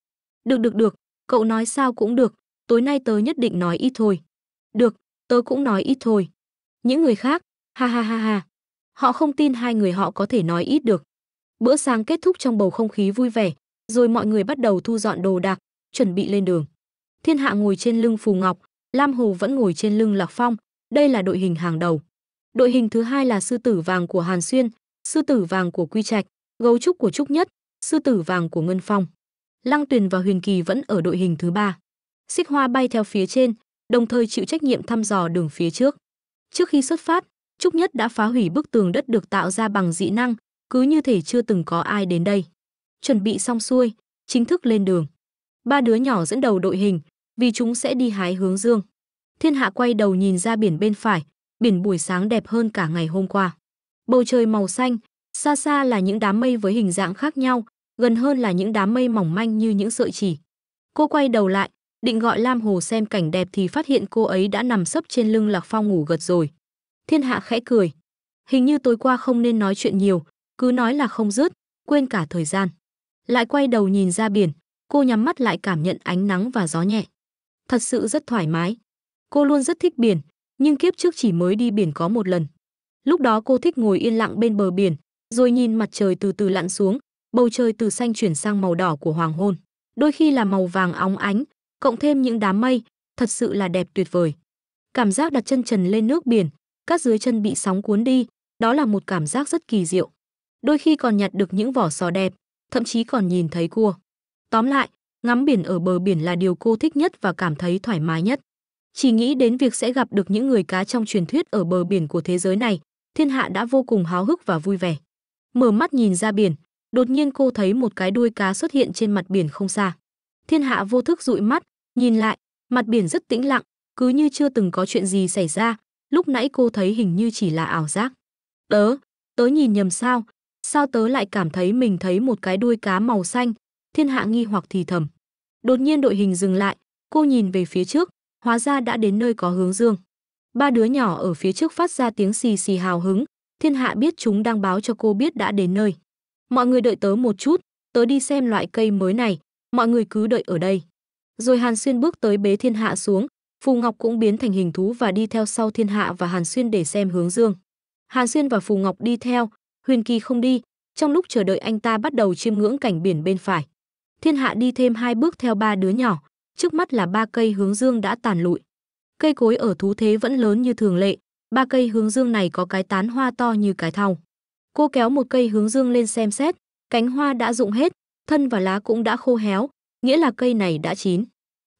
Được được được, cậu nói sao cũng được, tối nay tớ nhất định nói ít thôi. Được, tớ cũng nói ít thôi. Những người khác, ha ha ha ha. Họ không tin hai người họ có thể nói ít được. Bữa sáng kết thúc trong bầu không khí vui vẻ, rồi mọi người bắt đầu thu dọn đồ đạc, chuẩn bị lên đường. Thiên Hạ ngồi trên lưng Phù Ngọc, Lam Hồ vẫn ngồi trên lưng Lạc Phong, đây là đội hình hàng đầu. Đội hình thứ hai là sư tử vàng của Hàn Xuyên, sư tử vàng của Quy Trạch, gấu trúc của Trúc Nhất, sư tử vàng của Ngân Phong. Lăng Tuyền và Huyền Kỳ vẫn ở đội hình thứ ba. Xích Hoa bay theo phía trên, đồng thời chịu trách nhiệm thăm dò đường phía trước. Trước khi xuất phát, Trúc Nhất đã phá hủy bức tường đất được tạo ra bằng dị năng, cứ như thể chưa từng có ai đến đây. Chuẩn bị xong xuôi, chính thức lên đường. Ba đứa nhỏ dẫn đầu đội hình, vì chúng sẽ đi hái hướng dương. Thiên Hạ quay đầu nhìn ra biển bên phải, biển buổi sáng đẹp hơn cả ngày hôm qua. Bầu trời màu xanh, xa xa là những đám mây với hình dạng khác nhau, gần hơn là những đám mây mỏng manh như những sợi chỉ. Cô quay đầu lại, định gọi Lam Hồ xem cảnh đẹp thì phát hiện cô ấy đã nằm sấp trên lưng Lạc Phong ngủ gật rồi. Thiên Hạ khẽ cười. Hình như tối qua không nên nói chuyện nhiều, cứ nói là không dứt, quên cả thời gian. Lại quay đầu nhìn ra biển, cô nhắm mắt lại cảm nhận ánh nắng và gió nhẹ. Thật sự rất thoải mái. Cô luôn rất thích biển, nhưng kiếp trước chỉ mới đi biển có một lần. Lúc đó cô thích ngồi yên lặng bên bờ biển, rồi nhìn mặt trời từ từ lặn xuống, bầu trời từ xanh chuyển sang màu đỏ của hoàng hôn, đôi khi là màu vàng óng ánh, cộng thêm những đám mây, thật sự là đẹp tuyệt vời. Cảm giác đặt chân trần lên nước biển, các dưới chân bị sóng cuốn đi, đó là một cảm giác rất kỳ diệu. Đôi khi còn nhặt được những vỏ sò đẹp, thậm chí còn nhìn thấy cua. Tóm lại, ngắm biển ở bờ biển là điều cô thích nhất và cảm thấy thoải mái nhất chỉ nghĩ đến việc sẽ gặp được những người cá trong truyền thuyết ở bờ biển của thế giới này, thiên hạ đã vô cùng háo hức và vui vẻ. Mở mắt nhìn ra biển, đột nhiên cô thấy một cái đuôi cá xuất hiện trên mặt biển không xa. Thiên hạ vô thức dụi mắt, nhìn lại, mặt biển rất tĩnh lặng, cứ như chưa từng có chuyện gì xảy ra, lúc nãy cô thấy hình như chỉ là ảo giác. Tớ, tớ nhìn nhầm sao, sao tớ lại cảm thấy mình thấy một cái đuôi cá màu xanh, thiên hạ nghi hoặc thì thầm. Đột nhiên đội hình dừng lại, cô nhìn về phía trước, hóa ra đã đến nơi có hướng dương. Ba đứa nhỏ ở phía trước phát ra tiếng xì xì hào hứng, thiên hạ biết chúng đang báo cho cô biết đã đến nơi. Mọi người đợi tớ một chút, tớ đi xem loại cây mới này, mọi người cứ đợi ở đây. Rồi Hàn Xuyên bước tới bế thiên hạ xuống, Phù Ngọc cũng biến thành hình thú và đi theo sau thiên hạ và Hàn Xuyên để xem hướng dương. Hàn Xuyên và Phù Ngọc đi theo, Huyền Kỳ không đi, trong lúc chờ đợi anh ta bắt đầu chiêm ngưỡng cảnh biển bên phải. Thiên hạ đi thêm hai bước theo ba đứa nhỏ, trước mắt là ba cây hướng dương đã tàn lụi. Cây cối ở thú thế vẫn lớn như thường lệ, ba cây hướng dương này có cái tán hoa to như cái thau. Cô kéo một cây hướng dương lên xem xét, cánh hoa đã rụng hết, thân và lá cũng đã khô héo, nghĩa là cây này đã chín.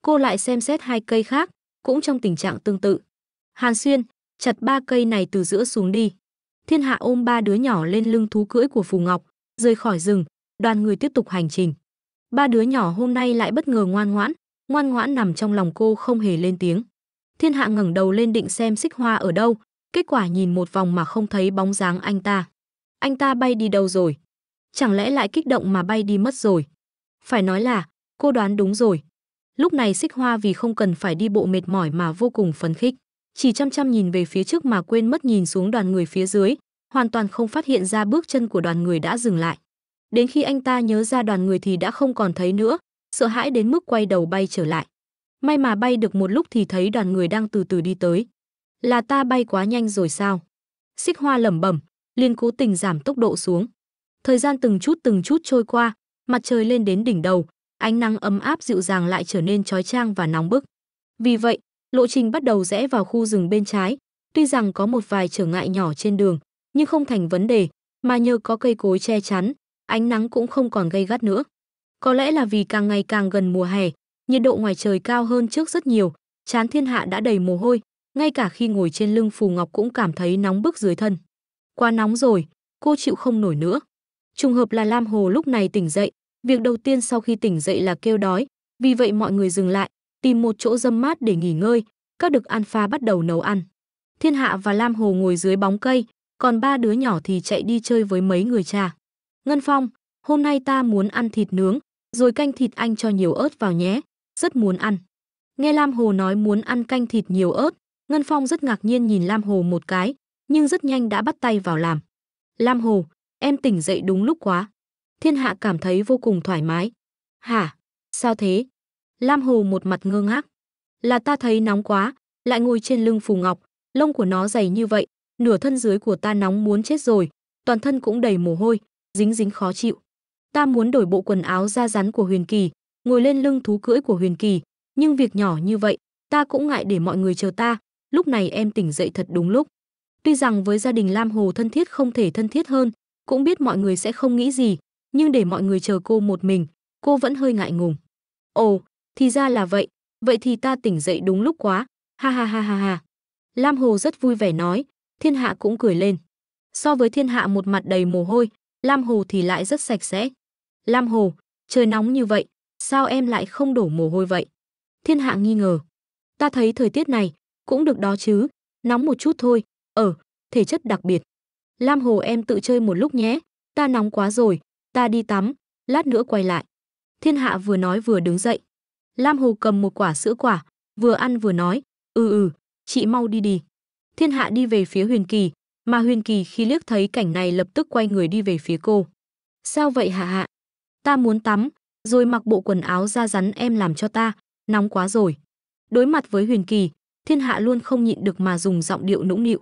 Cô lại xem xét hai cây khác, cũng trong tình trạng tương tự. Hàn Xuyên, chặt ba cây này từ giữa xuống đi. Thiên Hạ ôm ba đứa nhỏ lên lưng thú cưỡi của Phù Ngọc, rời khỏi rừng, đoàn người tiếp tục hành trình. Ba đứa nhỏ hôm nay lại bất ngờ ngoan ngoãn, ngoan ngoãn nằm trong lòng cô không hề lên tiếng. Thiên Hạ ngẩng đầu lên định xem xích hoa ở đâu, kết quả nhìn một vòng mà không thấy bóng dáng anh ta. Anh ta bay đi đâu rồi? Chẳng lẽ lại kích động mà bay đi mất rồi? Phải nói là, cô đoán đúng rồi. Lúc này xích hoa vì không cần phải đi bộ mệt mỏi mà vô cùng phấn khích. Chỉ chăm chăm nhìn về phía trước mà quên mất nhìn xuống đoàn người phía dưới, hoàn toàn không phát hiện ra bước chân của đoàn người đã dừng lại. Đến khi anh ta nhớ ra đoàn người thì đã không còn thấy nữa, sợ hãi đến mức quay đầu bay trở lại. May mà bay được một lúc thì thấy đoàn người đang từ từ đi tới. Là ta bay quá nhanh rồi sao? Xích hoa lẩm bẩm, liền cố tình giảm tốc độ xuống. Thời gian từng chút từng chút trôi qua, mặt trời lên đến đỉnh đầu, ánh nắng ấm áp dịu dàng lại trở nên trói trang và nóng bức. Vì vậy, lộ trình bắt đầu rẽ vào khu rừng bên trái, tuy rằng có một vài trở ngại nhỏ trên đường, nhưng không thành vấn đề, mà nhờ có cây cối che chắn, ánh nắng cũng không còn gây gắt nữa. Có lẽ là vì càng ngày càng gần mùa hè, nhiệt độ ngoài trời cao hơn trước rất nhiều, chán thiên hạ đã đầy mồ hôi, ngay cả khi ngồi trên lưng Phù Ngọc cũng cảm thấy nóng bức dưới thân. Quá nóng rồi, cô chịu không nổi nữa. Trùng hợp là Lam Hồ lúc này tỉnh dậy, việc đầu tiên sau khi tỉnh dậy là kêu đói, vì vậy mọi người dừng lại, tìm một chỗ dâm mát để nghỉ ngơi, các đực an pha bắt đầu nấu ăn. Thiên Hạ và Lam Hồ ngồi dưới bóng cây, còn ba đứa nhỏ thì chạy đi chơi với mấy người cha. Ngân Phong, hôm nay ta muốn ăn thịt nướng, rồi canh thịt anh cho nhiều ớt vào nhé, rất muốn ăn. Nghe Lam Hồ nói muốn ăn canh thịt nhiều ớt, Ngân Phong rất ngạc nhiên nhìn Lam Hồ một cái, nhưng rất nhanh đã bắt tay vào làm. Lam Hồ, em tỉnh dậy đúng lúc quá. Thiên Hạ cảm thấy vô cùng thoải mái. Hả? Sao thế? Lam Hồ một mặt ngơ ngác. Là ta thấy nóng quá, lại ngồi trên lưng Phù Ngọc, lông của nó dày như vậy, nửa thân dưới của ta nóng muốn chết rồi, toàn thân cũng đầy mồ hôi, dính dính khó chịu ta muốn đổi bộ quần áo da rắn của Huyền Kỳ, ngồi lên lưng thú cưỡi của Huyền Kỳ, nhưng việc nhỏ như vậy, ta cũng ngại để mọi người chờ ta, lúc này em tỉnh dậy thật đúng lúc. Tuy rằng với gia đình Lam Hồ thân thiết không thể thân thiết hơn, cũng biết mọi người sẽ không nghĩ gì, nhưng để mọi người chờ cô một mình, cô vẫn hơi ngại ngùng. Ồ, thì ra là vậy, vậy thì ta tỉnh dậy đúng lúc quá, ha ha ha ha ha. Lam Hồ rất vui vẻ nói, thiên hạ cũng cười lên. So với thiên hạ một mặt đầy mồ hôi, Lam Hồ thì lại rất sạch sẽ. Lam Hồ, trời nóng như vậy, sao em lại không đổ mồ hôi vậy? Thiên hạ nghi ngờ. Ta thấy thời tiết này, cũng được đó chứ, nóng một chút thôi, ở, thể chất đặc biệt. Lam Hồ em tự chơi một lúc nhé, ta nóng quá rồi, ta đi tắm, lát nữa quay lại. Thiên hạ vừa nói vừa đứng dậy. Lam Hồ cầm một quả sữa quả, vừa ăn vừa nói, ừ ừ, chị mau đi đi. Thiên hạ đi về phía Huyền Kỳ, mà Huyền Kỳ khi liếc thấy cảnh này lập tức quay người đi về phía cô. Sao vậy hạ hạ? Ta muốn tắm, rồi mặc bộ quần áo da rắn em làm cho ta, nóng quá rồi. Đối mặt với Huyền Kỳ, Thiên Hạ luôn không nhịn được mà dùng giọng điệu nũng nịu.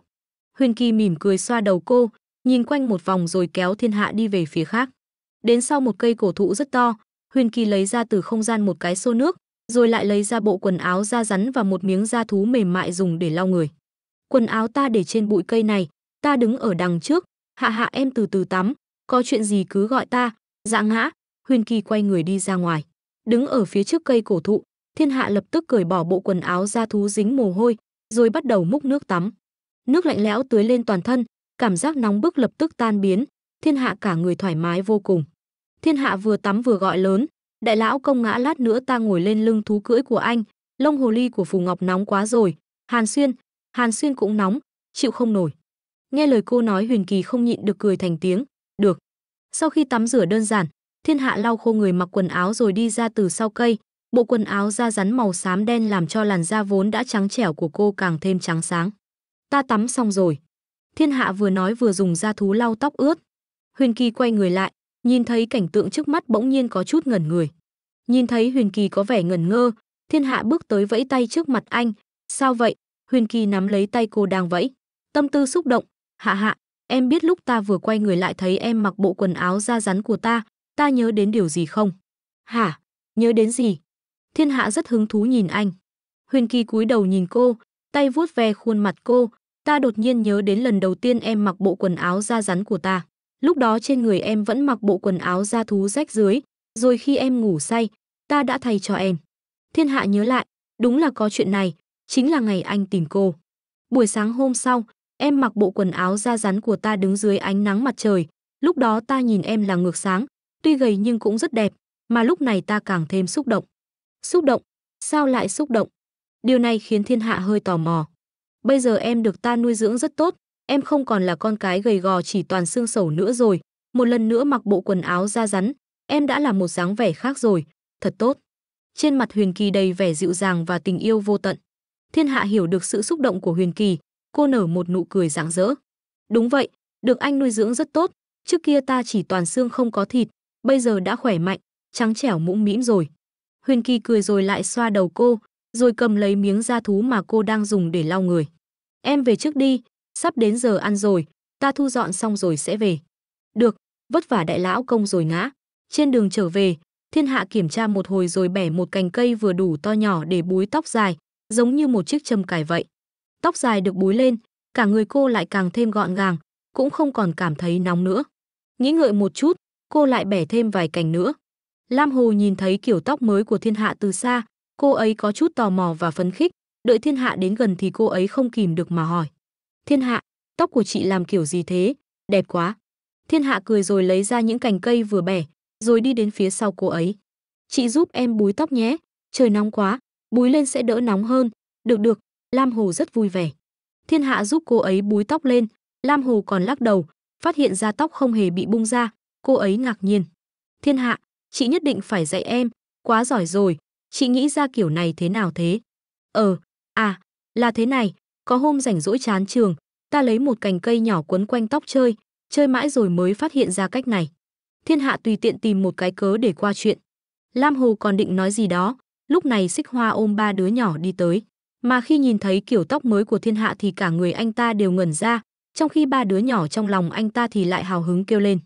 Huyền Kỳ mỉm cười xoa đầu cô, nhìn quanh một vòng rồi kéo Thiên Hạ đi về phía khác. Đến sau một cây cổ thụ rất to, Huyền Kỳ lấy ra từ không gian một cái xô nước, rồi lại lấy ra bộ quần áo da rắn và một miếng da thú mềm mại dùng để lau người. Quần áo ta để trên bụi cây này, ta đứng ở đằng trước, hạ hạ em từ từ tắm, có chuyện gì cứ gọi ta, dạ ngã, Huyền Kỳ quay người đi ra ngoài, đứng ở phía trước cây cổ thụ, Thiên Hạ lập tức cởi bỏ bộ quần áo da thú dính mồ hôi, rồi bắt đầu múc nước tắm. Nước lạnh lẽo tưới lên toàn thân, cảm giác nóng bức lập tức tan biến, Thiên Hạ cả người thoải mái vô cùng. Thiên Hạ vừa tắm vừa gọi lớn, "Đại lão công ngã lát nữa ta ngồi lên lưng thú cưỡi của anh, lông hồ ly của Phù Ngọc nóng quá rồi, Hàn Xuyên, Hàn Xuyên cũng nóng, chịu không nổi." Nghe lời cô nói Huyền Kỳ không nhịn được cười thành tiếng, "Được." Sau khi tắm rửa đơn giản, Thiên Hạ lau khô người mặc quần áo rồi đi ra từ sau cây, bộ quần áo da rắn màu xám đen làm cho làn da vốn đã trắng trẻo của cô càng thêm trắng sáng. Ta tắm xong rồi. Thiên Hạ vừa nói vừa dùng da thú lau tóc ướt. Huyền Kỳ quay người lại, nhìn thấy cảnh tượng trước mắt bỗng nhiên có chút ngẩn người. Nhìn thấy Huyền Kỳ có vẻ ngẩn ngơ, Thiên Hạ bước tới vẫy tay trước mặt anh. Sao vậy? Huyền Kỳ nắm lấy tay cô đang vẫy. Tâm tư xúc động. Hạ hạ, em biết lúc ta vừa quay người lại thấy em mặc bộ quần áo da rắn của ta, ta nhớ đến điều gì không? Hả? Nhớ đến gì? Thiên hạ rất hứng thú nhìn anh. Huyền Kỳ cúi đầu nhìn cô, tay vuốt ve khuôn mặt cô, ta đột nhiên nhớ đến lần đầu tiên em mặc bộ quần áo da rắn của ta. Lúc đó trên người em vẫn mặc bộ quần áo da thú rách dưới, rồi khi em ngủ say, ta đã thay cho em. Thiên hạ nhớ lại, đúng là có chuyện này, chính là ngày anh tìm cô. Buổi sáng hôm sau, em mặc bộ quần áo da rắn của ta đứng dưới ánh nắng mặt trời, lúc đó ta nhìn em là ngược sáng, tuy gầy nhưng cũng rất đẹp, mà lúc này ta càng thêm xúc động. Xúc động? Sao lại xúc động? Điều này khiến thiên hạ hơi tò mò. Bây giờ em được ta nuôi dưỡng rất tốt, em không còn là con cái gầy gò chỉ toàn xương sầu nữa rồi, một lần nữa mặc bộ quần áo da rắn, em đã là một dáng vẻ khác rồi, thật tốt. Trên mặt Huyền Kỳ đầy vẻ dịu dàng và tình yêu vô tận. Thiên hạ hiểu được sự xúc động của Huyền Kỳ, cô nở một nụ cười rạng rỡ. Đúng vậy, được anh nuôi dưỡng rất tốt, trước kia ta chỉ toàn xương không có thịt, bây giờ đã khỏe mạnh, trắng trẻo mũm mĩm rồi. Huyền Kỳ cười rồi lại xoa đầu cô, rồi cầm lấy miếng da thú mà cô đang dùng để lau người. Em về trước đi, sắp đến giờ ăn rồi, ta thu dọn xong rồi sẽ về. Được, vất vả đại lão công rồi ngã. Trên đường trở về, thiên hạ kiểm tra một hồi rồi bẻ một cành cây vừa đủ to nhỏ để búi tóc dài, giống như một chiếc châm cài vậy. Tóc dài được búi lên, cả người cô lại càng thêm gọn gàng, cũng không còn cảm thấy nóng nữa. Nghĩ ngợi một chút, cô lại bẻ thêm vài cành nữa. Lam Hồ nhìn thấy kiểu tóc mới của thiên hạ từ xa, cô ấy có chút tò mò và phấn khích, đợi thiên hạ đến gần thì cô ấy không kìm được mà hỏi. Thiên hạ, tóc của chị làm kiểu gì thế, đẹp quá. Thiên hạ cười rồi lấy ra những cành cây vừa bẻ, rồi đi đến phía sau cô ấy. Chị giúp em búi tóc nhé, trời nóng quá, búi lên sẽ đỡ nóng hơn. Được được, Lam Hồ rất vui vẻ. Thiên hạ giúp cô ấy búi tóc lên, Lam Hồ còn lắc đầu, phát hiện ra tóc không hề bị bung ra, Cô ấy ngạc nhiên. Thiên hạ, chị nhất định phải dạy em, quá giỏi rồi, chị nghĩ ra kiểu này thế nào thế? Ờ, à, là thế này, có hôm rảnh rỗi chán trường, ta lấy một cành cây nhỏ quấn quanh tóc chơi, chơi mãi rồi mới phát hiện ra cách này. Thiên hạ tùy tiện tìm một cái cớ để qua chuyện. Lam Hồ còn định nói gì đó, lúc này xích hoa ôm ba đứa nhỏ đi tới. Mà khi nhìn thấy kiểu tóc mới của thiên hạ thì cả người anh ta đều ngẩn ra, trong khi ba đứa nhỏ trong lòng anh ta thì lại hào hứng kêu lên.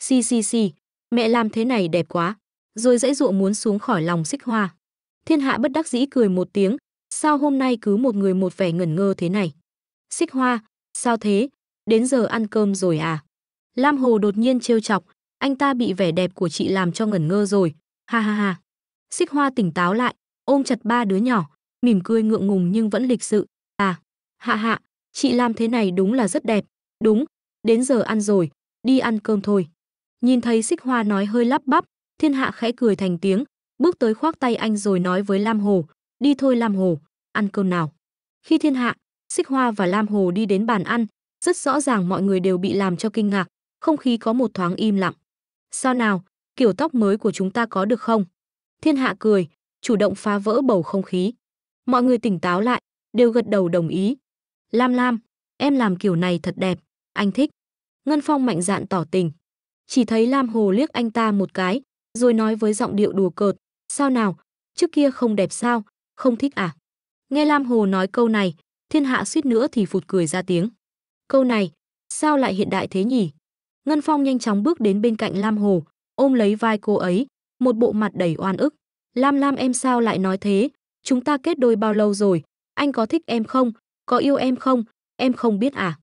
Xì xì xì, mẹ làm thế này đẹp quá. Rồi dãy dụa muốn xuống khỏi lòng xích hoa. Thiên hạ bất đắc dĩ cười một tiếng, sao hôm nay cứ một người một vẻ ngẩn ngơ thế này. Xích hoa, sao thế, đến giờ ăn cơm rồi à? Lam Hồ đột nhiên trêu chọc, anh ta bị vẻ đẹp của chị làm cho ngẩn ngơ rồi, ha ha ha. Xích hoa tỉnh táo lại, ôm chặt ba đứa nhỏ, mỉm cười ngượng ngùng nhưng vẫn lịch sự, à, hạ hạ, chị làm thế này đúng là rất đẹp, đúng, đến giờ ăn rồi, đi ăn cơm thôi. Nhìn thấy xích hoa nói hơi lắp bắp, thiên hạ khẽ cười thành tiếng, bước tới khoác tay anh rồi nói với Lam Hồ, đi thôi Lam Hồ, ăn cơm nào. Khi thiên hạ, xích hoa và Lam Hồ đi đến bàn ăn, rất rõ ràng mọi người đều bị làm cho kinh ngạc, không khí có một thoáng im lặng. Sao nào, kiểu tóc mới của chúng ta có được không? Thiên hạ cười, chủ động phá vỡ bầu không khí. Mọi người tỉnh táo lại, đều gật đầu đồng ý. Lam Lam, em làm kiểu này thật đẹp, anh thích. Ngân Phong mạnh dạn tỏ tình. Chỉ thấy Lam Hồ liếc anh ta một cái, rồi nói với giọng điệu đùa cợt, sao nào, trước kia không đẹp sao, không thích à? Nghe Lam Hồ nói câu này, thiên hạ suýt nữa thì phụt cười ra tiếng. Câu này, sao lại hiện đại thế nhỉ? Ngân Phong nhanh chóng bước đến bên cạnh Lam Hồ, ôm lấy vai cô ấy, một bộ mặt đầy oan ức. Lam Lam em sao lại nói thế? Chúng ta kết đôi bao lâu rồi? Anh có thích em không? Có yêu em không? Em không biết à?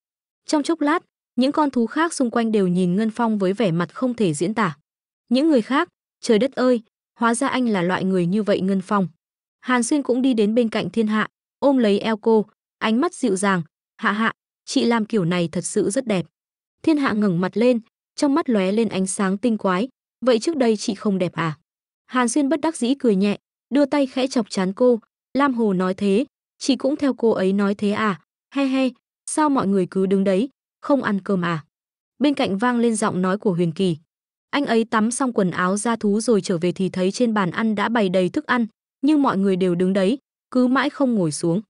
Trong chốc lát, những con thú khác xung quanh đều nhìn Ngân Phong với vẻ mặt không thể diễn tả. Những người khác, trời đất ơi, hóa ra anh là loại người như vậy Ngân Phong. Hàn Xuyên cũng đi đến bên cạnh Thiên Hạ, ôm lấy eo cô, ánh mắt dịu dàng, "Hạ hạ, chị làm kiểu này thật sự rất đẹp." Thiên Hạ ngẩng mặt lên, trong mắt lóe lên ánh sáng tinh quái, "Vậy trước đây chị không đẹp à?" Hàn Xuyên bất đắc dĩ cười nhẹ, đưa tay khẽ chọc chán cô, "Lam Hồ nói thế, chị cũng theo cô ấy nói thế à? He he, sao mọi người cứ đứng đấy, không ăn cơm à? Bên cạnh vang lên giọng nói của Huyền Kỳ. Anh ấy tắm xong quần áo ra thú rồi trở về thì thấy trên bàn ăn đã bày đầy thức ăn, nhưng mọi người đều đứng đấy, cứ mãi không ngồi xuống.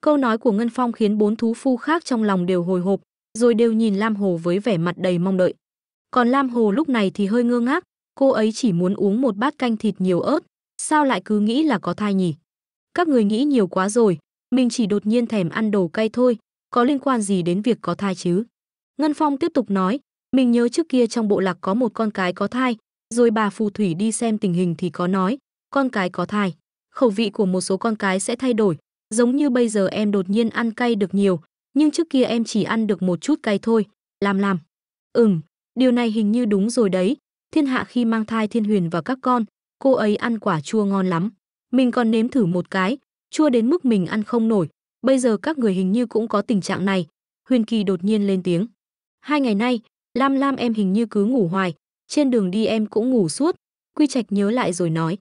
Câu nói của Ngân Phong khiến bốn thú phu khác trong lòng đều hồi hộp, rồi đều nhìn Lam Hồ với vẻ mặt đầy mong đợi. Còn Lam Hồ lúc này thì hơi ngơ ngác, cô ấy chỉ muốn uống một bát canh thịt nhiều ớt, sao lại cứ nghĩ là có thai nhỉ? Các người nghĩ nhiều quá rồi, mình chỉ đột nhiên thèm ăn đồ cay thôi, có liên quan gì đến việc có thai chứ? Ngân Phong tiếp tục nói, mình nhớ trước kia trong bộ lạc có một con cái có thai, rồi bà phù thủy đi xem tình hình thì có nói, con cái có thai. Khẩu vị của một số con cái sẽ thay đổi, giống như bây giờ em đột nhiên ăn cay được nhiều, nhưng trước kia em chỉ ăn được một chút cay thôi, làm làm. Ừm, điều này hình như đúng rồi đấy, thiên hạ khi mang thai thiên huyền và các con, cô ấy ăn quả chua ngon lắm. Mình còn nếm thử một cái, chua đến mức mình ăn không nổi, bây giờ các người hình như cũng có tình trạng này. Huyền Kỳ đột nhiên lên tiếng. Hai ngày nay, Lam Lam em hình như cứ ngủ hoài, trên đường đi em cũng ngủ suốt. Quy Trạch nhớ lại rồi nói.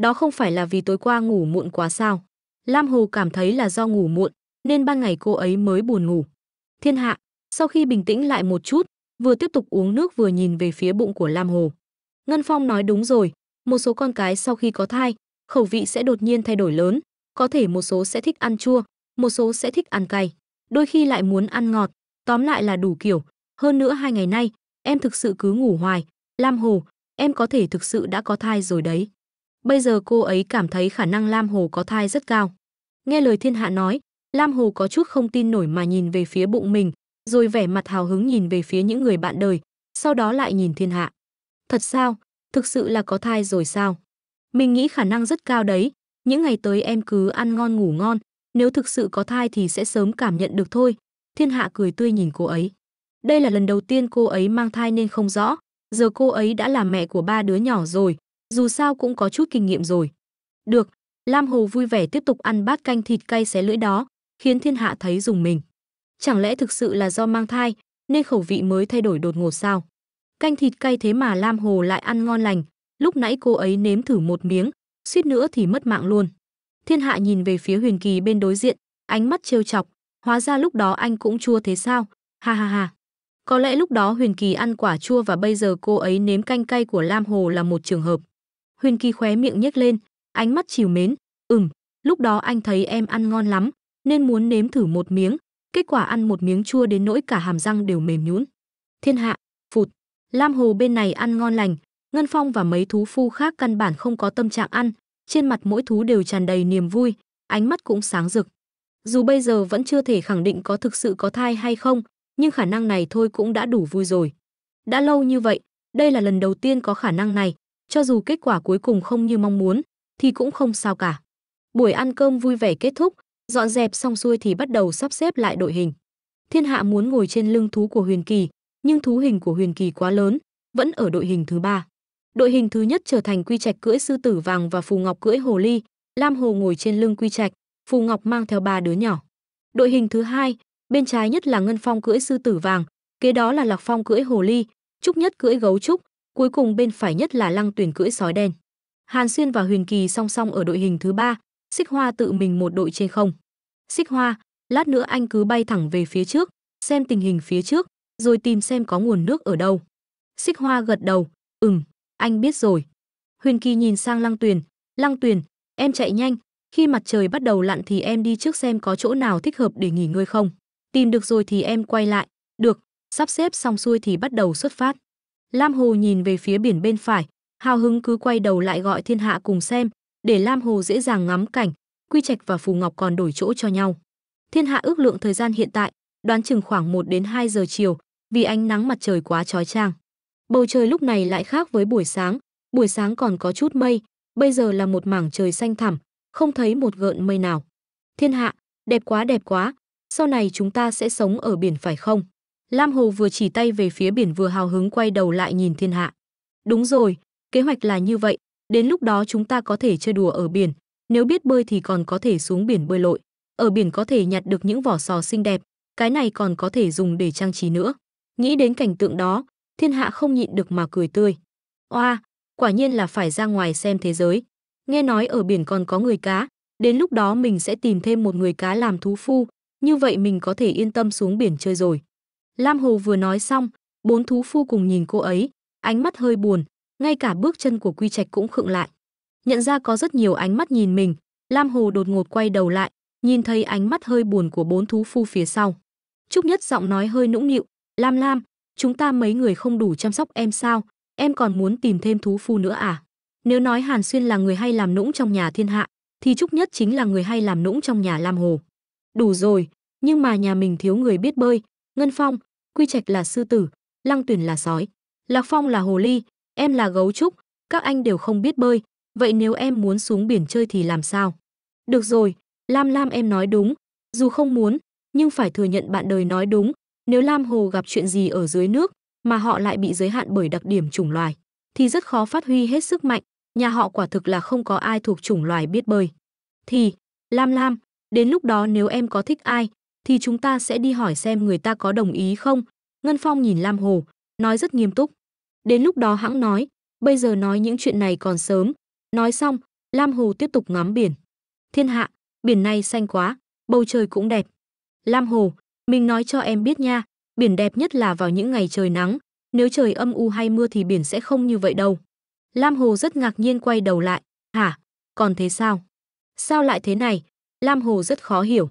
Đó không phải là vì tối qua ngủ muộn quá sao. Lam Hồ cảm thấy là do ngủ muộn, nên ban ngày cô ấy mới buồn ngủ. Thiên Hạ, sau khi bình tĩnh lại một chút, vừa tiếp tục uống nước vừa nhìn về phía bụng của Lam Hồ. Ngân Phong nói đúng rồi, một số con cái sau khi có thai, khẩu vị sẽ đột nhiên thay đổi lớn, có thể một số sẽ thích ăn chua, một số sẽ thích ăn cay, đôi khi lại muốn ăn ngọt, tóm lại là đủ kiểu, hơn nữa hai ngày nay, em thực sự cứ ngủ hoài. Lam Hồ, em có thể thực sự đã có thai rồi đấy. Bây giờ cô ấy cảm thấy khả năng Lam Hồ có thai rất cao. Nghe lời thiên hạ nói, Lam Hồ có chút không tin nổi mà nhìn về phía bụng mình, rồi vẻ mặt hào hứng nhìn về phía những người bạn đời, sau đó lại nhìn thiên hạ. Thật sao? Thực sự là có thai rồi sao? Mình nghĩ khả năng rất cao đấy, những ngày tới em cứ ăn ngon ngủ ngon, nếu thực sự có thai thì sẽ sớm cảm nhận được thôi. Thiên hạ cười tươi nhìn cô ấy. Đây là lần đầu tiên cô ấy mang thai nên không rõ, giờ cô ấy đã là mẹ của ba đứa nhỏ rồi, dù sao cũng có chút kinh nghiệm rồi. Được, Lam Hồ vui vẻ tiếp tục ăn bát canh thịt cay xé lưỡi đó, khiến thiên hạ thấy dùng mình. Chẳng lẽ thực sự là do mang thai, nên khẩu vị mới thay đổi đột ngột sao? Canh thịt cay thế mà Lam Hồ lại ăn ngon lành, lúc nãy cô ấy nếm thử một miếng, suýt nữa thì mất mạng luôn. Thiên hạ nhìn về phía huyền kỳ bên đối diện, ánh mắt trêu chọc, hóa ra lúc đó anh cũng chua thế sao, ha ha ha. Có lẽ lúc đó Huyền Kỳ ăn quả chua và bây giờ cô ấy nếm canh cay của Lam Hồ là một trường hợp. Huyền Kỳ khóe miệng nhếch lên, ánh mắt chiều mến, "Ừm, lúc đó anh thấy em ăn ngon lắm, nên muốn nếm thử một miếng." Kết quả ăn một miếng chua đến nỗi cả hàm răng đều mềm nhũn. Thiên hạ, phụt, Lam Hồ bên này ăn ngon lành, Ngân Phong và mấy thú phu khác căn bản không có tâm trạng ăn, trên mặt mỗi thú đều tràn đầy niềm vui, ánh mắt cũng sáng rực. Dù bây giờ vẫn chưa thể khẳng định có thực sự có thai hay không, nhưng khả năng này thôi cũng đã đủ vui rồi. Đã lâu như vậy, đây là lần đầu tiên có khả năng này, cho dù kết quả cuối cùng không như mong muốn, thì cũng không sao cả. Buổi ăn cơm vui vẻ kết thúc, dọn dẹp xong xuôi thì bắt đầu sắp xếp lại đội hình. Thiên Hạ muốn ngồi trên lưng thú của Huyền Kỳ, nhưng thú hình của Huyền Kỳ quá lớn, vẫn ở đội hình thứ ba. Đội hình thứ nhất trở thành Quy Trạch cưỡi sư tử vàng và Phù Ngọc cưỡi hồ ly, Lam Hồ ngồi trên lưng Quy Trạch, Phù Ngọc mang theo ba đứa nhỏ. Đội hình thứ hai, bên trái nhất là ngân phong cưỡi sư tử vàng kế đó là lạc phong cưỡi hồ ly trúc nhất cưỡi gấu trúc cuối cùng bên phải nhất là lăng tuyển cưỡi sói đen hàn xuyên và huyền kỳ song song ở đội hình thứ ba xích hoa tự mình một đội trên không xích hoa lát nữa anh cứ bay thẳng về phía trước xem tình hình phía trước rồi tìm xem có nguồn nước ở đâu xích hoa gật đầu ừm anh biết rồi huyền kỳ nhìn sang lăng tuyền lăng tuyền em chạy nhanh khi mặt trời bắt đầu lặn thì em đi trước xem có chỗ nào thích hợp để nghỉ ngơi không Tìm được rồi thì em quay lại. Được, sắp xếp xong xuôi thì bắt đầu xuất phát. Lam Hồ nhìn về phía biển bên phải, hào hứng cứ quay đầu lại gọi thiên hạ cùng xem, để Lam Hồ dễ dàng ngắm cảnh, Quy Trạch và Phù Ngọc còn đổi chỗ cho nhau. Thiên hạ ước lượng thời gian hiện tại, đoán chừng khoảng 1 đến 2 giờ chiều, vì ánh nắng mặt trời quá trói chang. Bầu trời lúc này lại khác với buổi sáng, buổi sáng còn có chút mây, bây giờ là một mảng trời xanh thẳm, không thấy một gợn mây nào. Thiên hạ, đẹp quá đẹp quá, sau này chúng ta sẽ sống ở biển phải không? Lam Hồ vừa chỉ tay về phía biển vừa hào hứng quay đầu lại nhìn thiên hạ. Đúng rồi, kế hoạch là như vậy, đến lúc đó chúng ta có thể chơi đùa ở biển, nếu biết bơi thì còn có thể xuống biển bơi lội. Ở biển có thể nhặt được những vỏ sò xinh đẹp, cái này còn có thể dùng để trang trí nữa. Nghĩ đến cảnh tượng đó, thiên hạ không nhịn được mà cười tươi. Oa, quả nhiên là phải ra ngoài xem thế giới. Nghe nói ở biển còn có người cá, đến lúc đó mình sẽ tìm thêm một người cá làm thú phu, như vậy mình có thể yên tâm xuống biển chơi rồi. Lam Hồ vừa nói xong, bốn thú phu cùng nhìn cô ấy, ánh mắt hơi buồn, ngay cả bước chân của Quy Trạch cũng khựng lại. Nhận ra có rất nhiều ánh mắt nhìn mình, Lam Hồ đột ngột quay đầu lại, nhìn thấy ánh mắt hơi buồn của bốn thú phu phía sau. Trúc Nhất giọng nói hơi nũng nịu, "Lam Lam, chúng ta mấy người không đủ chăm sóc em sao? Em còn muốn tìm thêm thú phu nữa à?" Nếu nói Hàn Xuyên là người hay làm nũng trong nhà thiên hạ, thì Trúc Nhất chính là người hay làm nũng trong nhà Lam Hồ đủ rồi, nhưng mà nhà mình thiếu người biết bơi, Ngân Phong, Quy Trạch là sư tử, Lăng Tuyển là sói, Lạc Phong là hồ ly, em là gấu trúc, các anh đều không biết bơi, vậy nếu em muốn xuống biển chơi thì làm sao? Được rồi, Lam Lam em nói đúng, dù không muốn, nhưng phải thừa nhận bạn đời nói đúng, nếu Lam Hồ gặp chuyện gì ở dưới nước mà họ lại bị giới hạn bởi đặc điểm chủng loài, thì rất khó phát huy hết sức mạnh, nhà họ quả thực là không có ai thuộc chủng loài biết bơi. Thì, Lam Lam, Đến lúc đó nếu em có thích ai, thì chúng ta sẽ đi hỏi xem người ta có đồng ý không. Ngân Phong nhìn Lam Hồ, nói rất nghiêm túc. Đến lúc đó hãng nói, bây giờ nói những chuyện này còn sớm. Nói xong, Lam Hồ tiếp tục ngắm biển. Thiên hạ, biển này xanh quá, bầu trời cũng đẹp. Lam Hồ, mình nói cho em biết nha, biển đẹp nhất là vào những ngày trời nắng, nếu trời âm u hay mưa thì biển sẽ không như vậy đâu. Lam Hồ rất ngạc nhiên quay đầu lại, hả, còn thế sao? Sao lại thế này, Lam Hồ rất khó hiểu.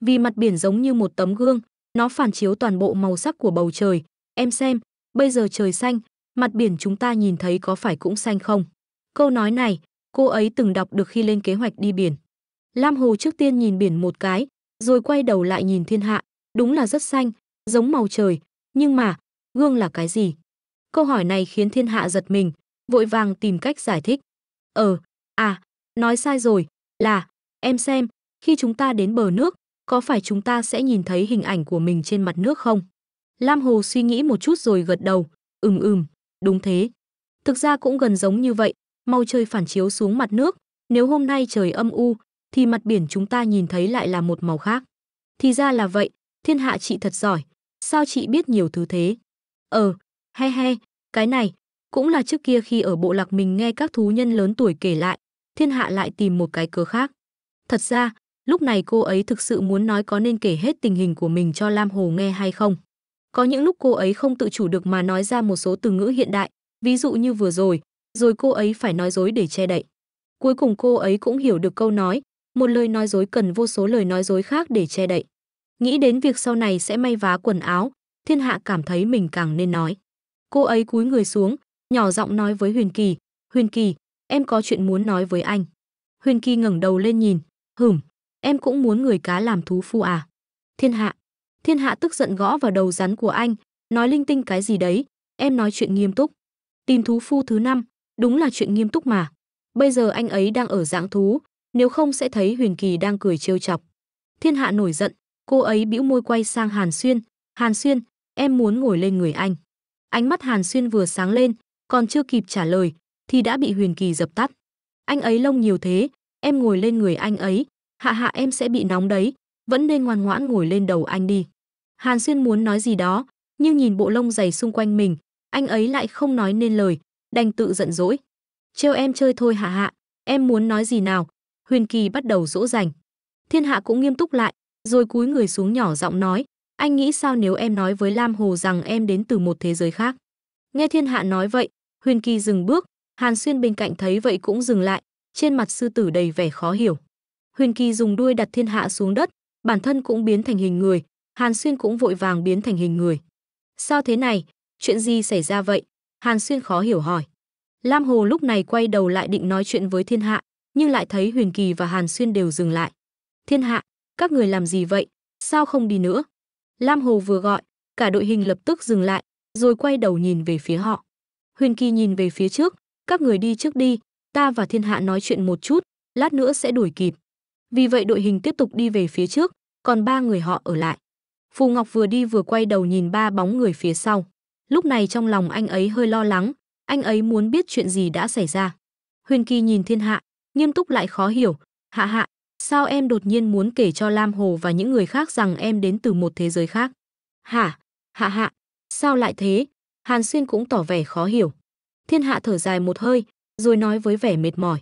Vì mặt biển giống như một tấm gương, nó phản chiếu toàn bộ màu sắc của bầu trời. Em xem, bây giờ trời xanh, mặt biển chúng ta nhìn thấy có phải cũng xanh không? Câu nói này, cô ấy từng đọc được khi lên kế hoạch đi biển. Lam Hồ trước tiên nhìn biển một cái, rồi quay đầu lại nhìn thiên hạ. Đúng là rất xanh, giống màu trời, nhưng mà, gương là cái gì? Câu hỏi này khiến thiên hạ giật mình, vội vàng tìm cách giải thích. Ờ, à, nói sai rồi, là, em xem, khi chúng ta đến bờ nước, có phải chúng ta sẽ nhìn thấy hình ảnh của mình trên mặt nước không? Lam Hồ suy nghĩ một chút rồi gật đầu, ừm ừm, đúng thế. Thực ra cũng gần giống như vậy, mau trời phản chiếu xuống mặt nước, nếu hôm nay trời âm u, thì mặt biển chúng ta nhìn thấy lại là một màu khác. Thì ra là vậy, thiên hạ chị thật giỏi, sao chị biết nhiều thứ thế? Ờ, he he, cái này, cũng là trước kia khi ở bộ lạc mình nghe các thú nhân lớn tuổi kể lại, thiên hạ lại tìm một cái cớ khác. Thật ra, Lúc này cô ấy thực sự muốn nói có nên kể hết tình hình của mình cho Lam Hồ nghe hay không. Có những lúc cô ấy không tự chủ được mà nói ra một số từ ngữ hiện đại, ví dụ như vừa rồi, rồi cô ấy phải nói dối để che đậy. Cuối cùng cô ấy cũng hiểu được câu nói, một lời nói dối cần vô số lời nói dối khác để che đậy. Nghĩ đến việc sau này sẽ may vá quần áo, thiên hạ cảm thấy mình càng nên nói. Cô ấy cúi người xuống, nhỏ giọng nói với Huyền Kỳ, Huyền Kỳ, em có chuyện muốn nói với anh. Huyền Kỳ ngẩng đầu lên nhìn, hửm, em cũng muốn người cá làm thú phu à? Thiên hạ. Thiên hạ tức giận gõ vào đầu rắn của anh, nói linh tinh cái gì đấy, em nói chuyện nghiêm túc. Tìm thú phu thứ năm, đúng là chuyện nghiêm túc mà. Bây giờ anh ấy đang ở dạng thú, nếu không sẽ thấy Huyền Kỳ đang cười trêu chọc. Thiên hạ nổi giận, cô ấy bĩu môi quay sang Hàn Xuyên. Hàn Xuyên, em muốn ngồi lên người anh. Ánh mắt Hàn Xuyên vừa sáng lên, còn chưa kịp trả lời, thì đã bị Huyền Kỳ dập tắt. Anh ấy lông nhiều thế, em ngồi lên người anh ấy, Hạ hạ em sẽ bị nóng đấy, vẫn nên ngoan ngoãn ngồi lên đầu anh đi. Hàn Xuyên muốn nói gì đó, nhưng nhìn bộ lông dày xung quanh mình, anh ấy lại không nói nên lời, đành tự giận dỗi. Trêu em chơi thôi hạ hạ, em muốn nói gì nào? Huyền Kỳ bắt đầu dỗ dành. Thiên hạ cũng nghiêm túc lại, rồi cúi người xuống nhỏ giọng nói, anh nghĩ sao nếu em nói với Lam Hồ rằng em đến từ một thế giới khác? Nghe thiên hạ nói vậy, Huyền Kỳ dừng bước, Hàn Xuyên bên cạnh thấy vậy cũng dừng lại, trên mặt sư tử đầy vẻ khó hiểu. Huyền Kỳ dùng đuôi đặt thiên hạ xuống đất, bản thân cũng biến thành hình người, Hàn Xuyên cũng vội vàng biến thành hình người. Sao thế này? Chuyện gì xảy ra vậy? Hàn Xuyên khó hiểu hỏi. Lam Hồ lúc này quay đầu lại định nói chuyện với thiên hạ, nhưng lại thấy Huyền Kỳ và Hàn Xuyên đều dừng lại. Thiên hạ, các người làm gì vậy? Sao không đi nữa? Lam Hồ vừa gọi, cả đội hình lập tức dừng lại, rồi quay đầu nhìn về phía họ. Huyền Kỳ nhìn về phía trước, các người đi trước đi, ta và thiên hạ nói chuyện một chút, lát nữa sẽ đuổi kịp. Vì vậy đội hình tiếp tục đi về phía trước, còn ba người họ ở lại. Phù Ngọc vừa đi vừa quay đầu nhìn ba bóng người phía sau. Lúc này trong lòng anh ấy hơi lo lắng, anh ấy muốn biết chuyện gì đã xảy ra. Huyền Kỳ nhìn thiên hạ, nghiêm túc lại khó hiểu. Hạ hạ, sao em đột nhiên muốn kể cho Lam Hồ và những người khác rằng em đến từ một thế giới khác? Hả? Hạ hạ, sao lại thế? Hàn Xuyên cũng tỏ vẻ khó hiểu. Thiên hạ thở dài một hơi, rồi nói với vẻ mệt mỏi.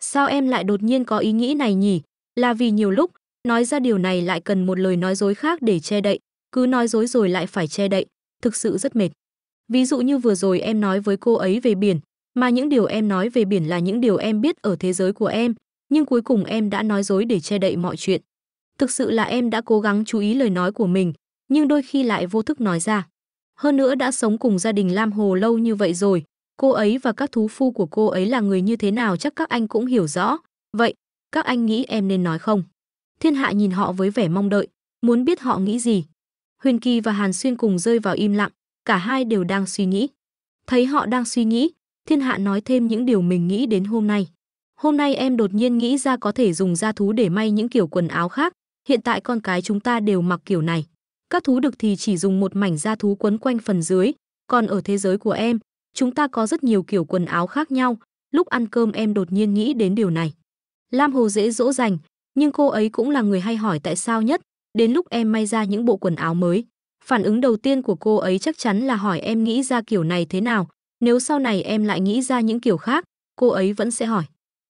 Sao em lại đột nhiên có ý nghĩ này nhỉ? là vì nhiều lúc nói ra điều này lại cần một lời nói dối khác để che đậy cứ nói dối rồi lại phải che đậy thực sự rất mệt ví dụ như vừa rồi em nói với cô ấy về biển mà những điều em nói về biển là những điều em biết ở thế giới của em nhưng cuối cùng em đã nói dối để che đậy mọi chuyện thực sự là em đã cố gắng chú ý lời nói của mình nhưng đôi khi lại vô thức nói ra hơn nữa đã sống cùng gia đình lam hồ lâu như vậy rồi cô ấy và các thú phu của cô ấy là người như thế nào chắc các anh cũng hiểu rõ vậy các anh nghĩ em nên nói không? Thiên Hạ nhìn họ với vẻ mong đợi, muốn biết họ nghĩ gì. Huyền Kỳ và Hàn Xuyên cùng rơi vào im lặng, cả hai đều đang suy nghĩ. Thấy họ đang suy nghĩ, Thiên Hạ nói thêm những điều mình nghĩ đến hôm nay. Hôm nay em đột nhiên nghĩ ra có thể dùng da thú để may những kiểu quần áo khác, hiện tại con cái chúng ta đều mặc kiểu này. Các thú được thì chỉ dùng một mảnh da thú quấn quanh phần dưới, còn ở thế giới của em, chúng ta có rất nhiều kiểu quần áo khác nhau, lúc ăn cơm em đột nhiên nghĩ đến điều này. Lam Hồ dễ dỗ dành, nhưng cô ấy cũng là người hay hỏi tại sao nhất, đến lúc em may ra những bộ quần áo mới. Phản ứng đầu tiên của cô ấy chắc chắn là hỏi em nghĩ ra kiểu này thế nào, nếu sau này em lại nghĩ ra những kiểu khác, cô ấy vẫn sẽ hỏi.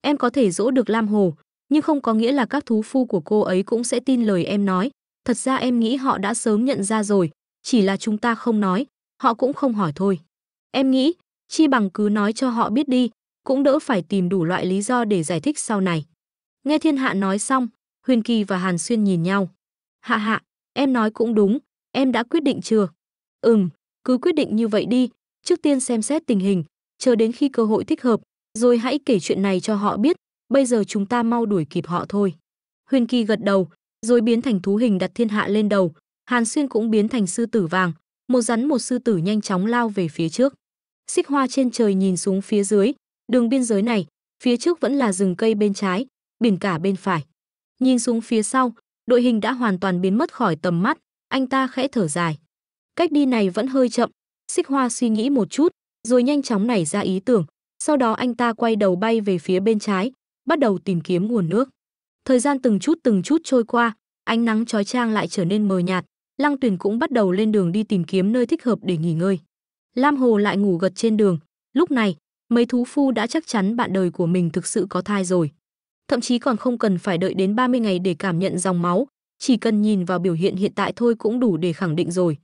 Em có thể dỗ được Lam Hồ, nhưng không có nghĩa là các thú phu của cô ấy cũng sẽ tin lời em nói. Thật ra em nghĩ họ đã sớm nhận ra rồi, chỉ là chúng ta không nói, họ cũng không hỏi thôi. Em nghĩ, chi bằng cứ nói cho họ biết đi, cũng đỡ phải tìm đủ loại lý do để giải thích sau này. Nghe Thiên Hạ nói xong, Huyền Kỳ và Hàn Xuyên nhìn nhau. Hạ hạ, em nói cũng đúng, em đã quyết định chưa? Ừm, cứ quyết định như vậy đi, trước tiên xem xét tình hình, chờ đến khi cơ hội thích hợp, rồi hãy kể chuyện này cho họ biết, bây giờ chúng ta mau đuổi kịp họ thôi. Huyền Kỳ gật đầu, rồi biến thành thú hình đặt thiên hạ lên đầu, Hàn Xuyên cũng biến thành sư tử vàng, một rắn một sư tử nhanh chóng lao về phía trước. Xích hoa trên trời nhìn xuống phía dưới, Đường biên giới này, phía trước vẫn là rừng cây bên trái, biển cả bên phải. Nhìn xuống phía sau, đội hình đã hoàn toàn biến mất khỏi tầm mắt, anh ta khẽ thở dài. Cách đi này vẫn hơi chậm, Xích Hoa suy nghĩ một chút, rồi nhanh chóng nảy ra ý tưởng, sau đó anh ta quay đầu bay về phía bên trái, bắt đầu tìm kiếm nguồn nước. Thời gian từng chút từng chút trôi qua, ánh nắng trói trang lại trở nên mờ nhạt, Lăng Tuyền cũng bắt đầu lên đường đi tìm kiếm nơi thích hợp để nghỉ ngơi. Lam Hồ lại ngủ gật trên đường, lúc này, mấy thú phu đã chắc chắn bạn đời của mình thực sự có thai rồi. Thậm chí còn không cần phải đợi đến 30 ngày để cảm nhận dòng máu, chỉ cần nhìn vào biểu hiện hiện tại thôi cũng đủ để khẳng định rồi.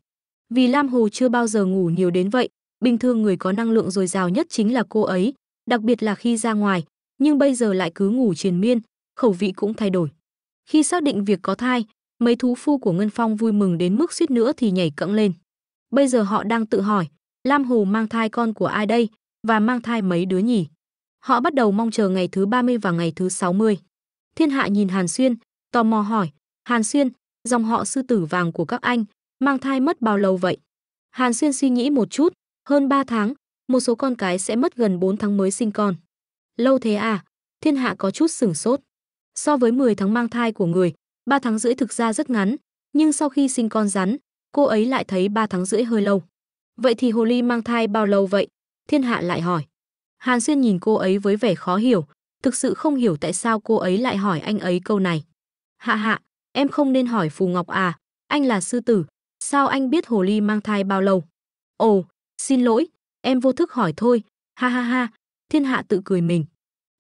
Vì Lam Hồ chưa bao giờ ngủ nhiều đến vậy, bình thường người có năng lượng dồi dào nhất chính là cô ấy, đặc biệt là khi ra ngoài, nhưng bây giờ lại cứ ngủ triền miên, khẩu vị cũng thay đổi. Khi xác định việc có thai, mấy thú phu của Ngân Phong vui mừng đến mức suýt nữa thì nhảy cẫng lên. Bây giờ họ đang tự hỏi, Lam Hồ mang thai con của ai đây, và mang thai mấy đứa nhỉ? Họ bắt đầu mong chờ ngày thứ 30 và ngày thứ 60. Thiên Hạ nhìn Hàn Xuyên, tò mò hỏi, Hàn Xuyên, dòng họ sư tử vàng của các anh, mang thai mất bao lâu vậy? Hàn Xuyên suy nghĩ một chút, hơn 3 tháng, một số con cái sẽ mất gần 4 tháng mới sinh con. Lâu thế à? Thiên Hạ có chút sửng sốt. So với 10 tháng mang thai của người, 3 tháng rưỡi thực ra rất ngắn, nhưng sau khi sinh con rắn, cô ấy lại thấy 3 tháng rưỡi hơi lâu. Vậy thì hồ ly mang thai bao lâu vậy? Thiên Hạ lại hỏi. Hàn Xuyên nhìn cô ấy với vẻ khó hiểu, thực sự không hiểu tại sao cô ấy lại hỏi anh ấy câu này. Hạ hạ, em không nên hỏi Phù Ngọc à, anh là sư tử, sao anh biết hồ ly mang thai bao lâu? Ồ, xin lỗi, em vô thức hỏi thôi, ha ha ha, thiên hạ tự cười mình.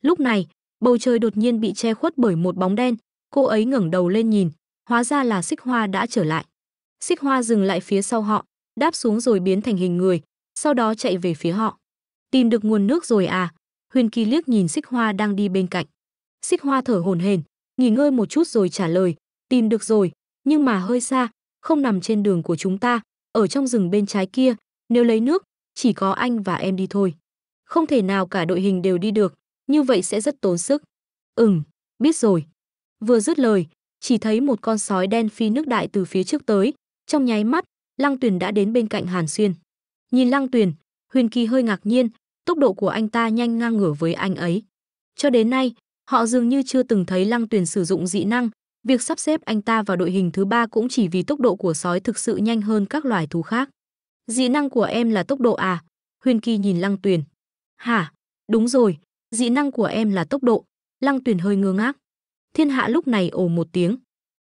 Lúc này, bầu trời đột nhiên bị che khuất bởi một bóng đen, cô ấy ngẩng đầu lên nhìn, hóa ra là xích hoa đã trở lại. Xích hoa dừng lại phía sau họ, đáp xuống rồi biến thành hình người, sau đó chạy về phía họ. Tìm được nguồn nước rồi à? Huyền Kỳ liếc nhìn Xích Hoa đang đi bên cạnh. Xích Hoa thở hổn hển, nghỉ ngơi một chút rồi trả lời, tìm được rồi, nhưng mà hơi xa, không nằm trên đường của chúng ta, ở trong rừng bên trái kia, nếu lấy nước, chỉ có anh và em đi thôi. Không thể nào cả đội hình đều đi được, như vậy sẽ rất tốn sức. Ừm, biết rồi. Vừa dứt lời, chỉ thấy một con sói đen phi nước đại từ phía trước tới, trong nháy mắt, Lăng Tuyền đã đến bên cạnh Hàn Xuyên. Nhìn Lăng Tuyền, Huyền Kỳ hơi ngạc nhiên, tốc độ của anh ta nhanh ngang ngửa với anh ấy. Cho đến nay, họ dường như chưa từng thấy Lăng Tuyền sử dụng dị năng, việc sắp xếp anh ta vào đội hình thứ ba cũng chỉ vì tốc độ của sói thực sự nhanh hơn các loài thú khác. Dị năng của em là tốc độ à? Huyền Kỳ nhìn Lăng Tuyền. Hả? Đúng rồi, dị năng của em là tốc độ. Lăng Tuyền hơi ngơ ngác. Thiên hạ lúc này ồ một tiếng.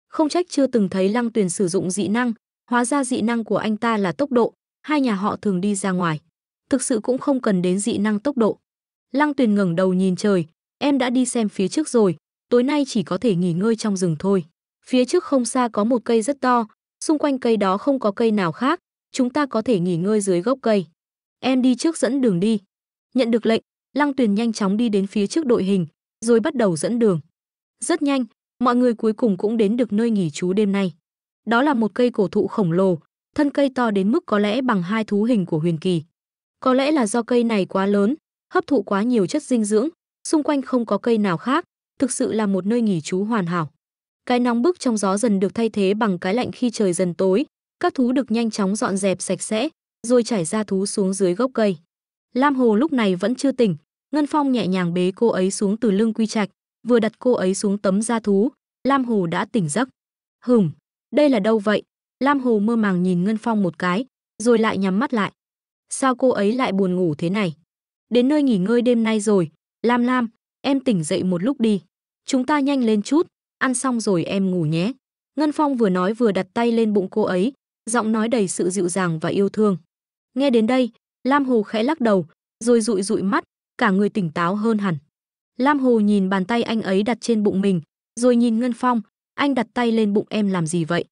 Không trách chưa từng thấy Lăng Tuyền sử dụng dị năng, hóa ra dị năng của anh ta là tốc độ, hai nhà họ thường đi ra ngoài. Thực sự cũng không cần đến dị năng tốc độ. Lăng Tuyền ngẩng đầu nhìn trời, em đã đi xem phía trước rồi, tối nay chỉ có thể nghỉ ngơi trong rừng thôi. Phía trước không xa có một cây rất to, xung quanh cây đó không có cây nào khác, chúng ta có thể nghỉ ngơi dưới gốc cây. Em đi trước dẫn đường đi. Nhận được lệnh, Lăng Tuyền nhanh chóng đi đến phía trước đội hình, rồi bắt đầu dẫn đường. Rất nhanh, mọi người cuối cùng cũng đến được nơi nghỉ trú đêm nay. Đó là một cây cổ thụ khổng lồ, thân cây to đến mức có lẽ bằng hai thú hình của huyền kỳ. Có lẽ là do cây này quá lớn, hấp thụ quá nhiều chất dinh dưỡng, xung quanh không có cây nào khác, thực sự là một nơi nghỉ trú hoàn hảo. Cái nóng bức trong gió dần được thay thế bằng cái lạnh khi trời dần tối, các thú được nhanh chóng dọn dẹp sạch sẽ, rồi trải ra thú xuống dưới gốc cây. Lam Hồ lúc này vẫn chưa tỉnh, Ngân Phong nhẹ nhàng bế cô ấy xuống từ lưng quy trạch, vừa đặt cô ấy xuống tấm da thú, Lam Hồ đã tỉnh giấc. Hửm, đây là đâu vậy? Lam Hồ mơ màng nhìn Ngân Phong một cái, rồi lại nhắm mắt lại. Sao cô ấy lại buồn ngủ thế này? Đến nơi nghỉ ngơi đêm nay rồi, Lam Lam, em tỉnh dậy một lúc đi. Chúng ta nhanh lên chút, ăn xong rồi em ngủ nhé. Ngân Phong vừa nói vừa đặt tay lên bụng cô ấy, giọng nói đầy sự dịu dàng và yêu thương. Nghe đến đây, Lam Hồ khẽ lắc đầu, rồi dụi dụi mắt, cả người tỉnh táo hơn hẳn. Lam Hồ nhìn bàn tay anh ấy đặt trên bụng mình, rồi nhìn Ngân Phong, anh đặt tay lên bụng em làm gì vậy?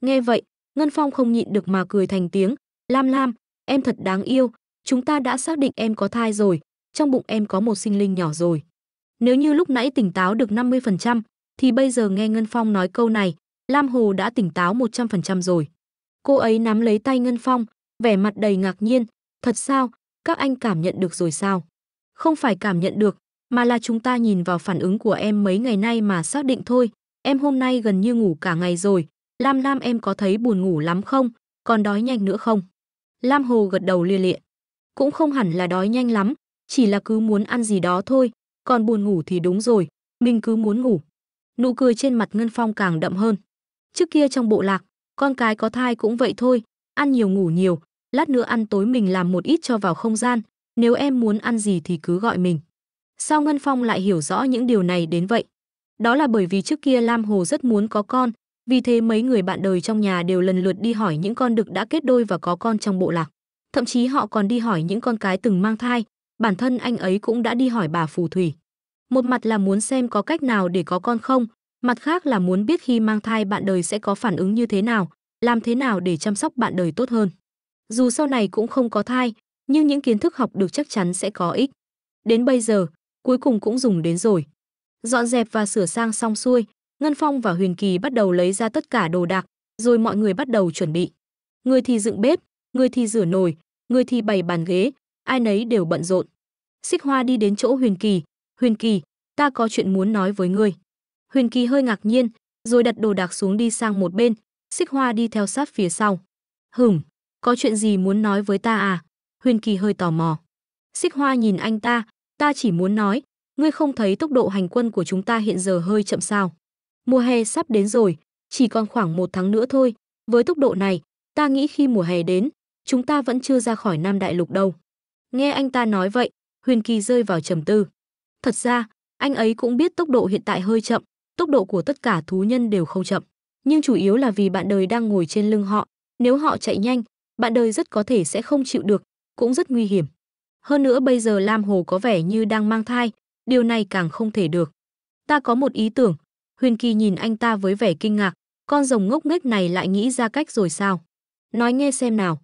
Nghe vậy, Ngân Phong không nhịn được mà cười thành tiếng, "Lam Lam, em thật đáng yêu, chúng ta đã xác định em có thai rồi, trong bụng em có một sinh linh nhỏ rồi." Nếu như lúc nãy tỉnh táo được 50%, thì bây giờ nghe Ngân Phong nói câu này, Lam Hồ đã tỉnh táo 100% rồi. Cô ấy nắm lấy tay Ngân Phong, vẻ mặt đầy ngạc nhiên, "Thật sao? Các anh cảm nhận được rồi sao?" "Không phải cảm nhận được, mà là chúng ta nhìn vào phản ứng của em mấy ngày nay mà xác định thôi, em hôm nay gần như ngủ cả ngày rồi, Lam Lam em có thấy buồn ngủ lắm không? Còn đói nhanh nữa không? Lam Hồ gật đầu lia lịa. Cũng không hẳn là đói nhanh lắm, chỉ là cứ muốn ăn gì đó thôi, còn buồn ngủ thì đúng rồi, mình cứ muốn ngủ. Nụ cười trên mặt Ngân Phong càng đậm hơn. Trước kia trong bộ lạc, con cái có thai cũng vậy thôi, ăn nhiều ngủ nhiều, lát nữa ăn tối mình làm một ít cho vào không gian, nếu em muốn ăn gì thì cứ gọi mình. Sao Ngân Phong lại hiểu rõ những điều này đến vậy? Đó là bởi vì trước kia Lam Hồ rất muốn có con, vì thế mấy người bạn đời trong nhà đều lần lượt đi hỏi những con đực đã kết đôi và có con trong bộ lạc. Thậm chí họ còn đi hỏi những con cái từng mang thai, bản thân anh ấy cũng đã đi hỏi bà phù thủy. Một mặt là muốn xem có cách nào để có con không, mặt khác là muốn biết khi mang thai bạn đời sẽ có phản ứng như thế nào, làm thế nào để chăm sóc bạn đời tốt hơn. Dù sau này cũng không có thai, nhưng những kiến thức học được chắc chắn sẽ có ích. Đến bây giờ, cuối cùng cũng dùng đến rồi. Dọn dẹp và sửa sang xong xuôi, Ngân Phong và Huyền Kỳ bắt đầu lấy ra tất cả đồ đạc, rồi mọi người bắt đầu chuẩn bị. Người thì dựng bếp, người thì rửa nồi, người thì bày bàn ghế, ai nấy đều bận rộn. Xích Hoa đi đến chỗ Huyền Kỳ, "Huyền Kỳ, ta có chuyện muốn nói với ngươi." Huyền Kỳ hơi ngạc nhiên, rồi đặt đồ đạc xuống đi sang một bên, Xích Hoa đi theo sát phía sau. "Hửm, có chuyện gì muốn nói với ta à?" Huyền Kỳ hơi tò mò. Xích Hoa nhìn anh ta, "Ta chỉ muốn nói, ngươi không thấy tốc độ hành quân của chúng ta hiện giờ hơi chậm sao?" mùa hè sắp đến rồi, chỉ còn khoảng một tháng nữa thôi. Với tốc độ này, ta nghĩ khi mùa hè đến, chúng ta vẫn chưa ra khỏi Nam Đại Lục đâu. Nghe anh ta nói vậy, Huyền Kỳ rơi vào trầm tư. Thật ra, anh ấy cũng biết tốc độ hiện tại hơi chậm, tốc độ của tất cả thú nhân đều không chậm. Nhưng chủ yếu là vì bạn đời đang ngồi trên lưng họ, nếu họ chạy nhanh, bạn đời rất có thể sẽ không chịu được, cũng rất nguy hiểm. Hơn nữa bây giờ Lam Hồ có vẻ như đang mang thai, điều này càng không thể được. Ta có một ý tưởng, Huyền Kỳ nhìn anh ta với vẻ kinh ngạc, con rồng ngốc nghếch này lại nghĩ ra cách rồi sao? Nói nghe xem nào.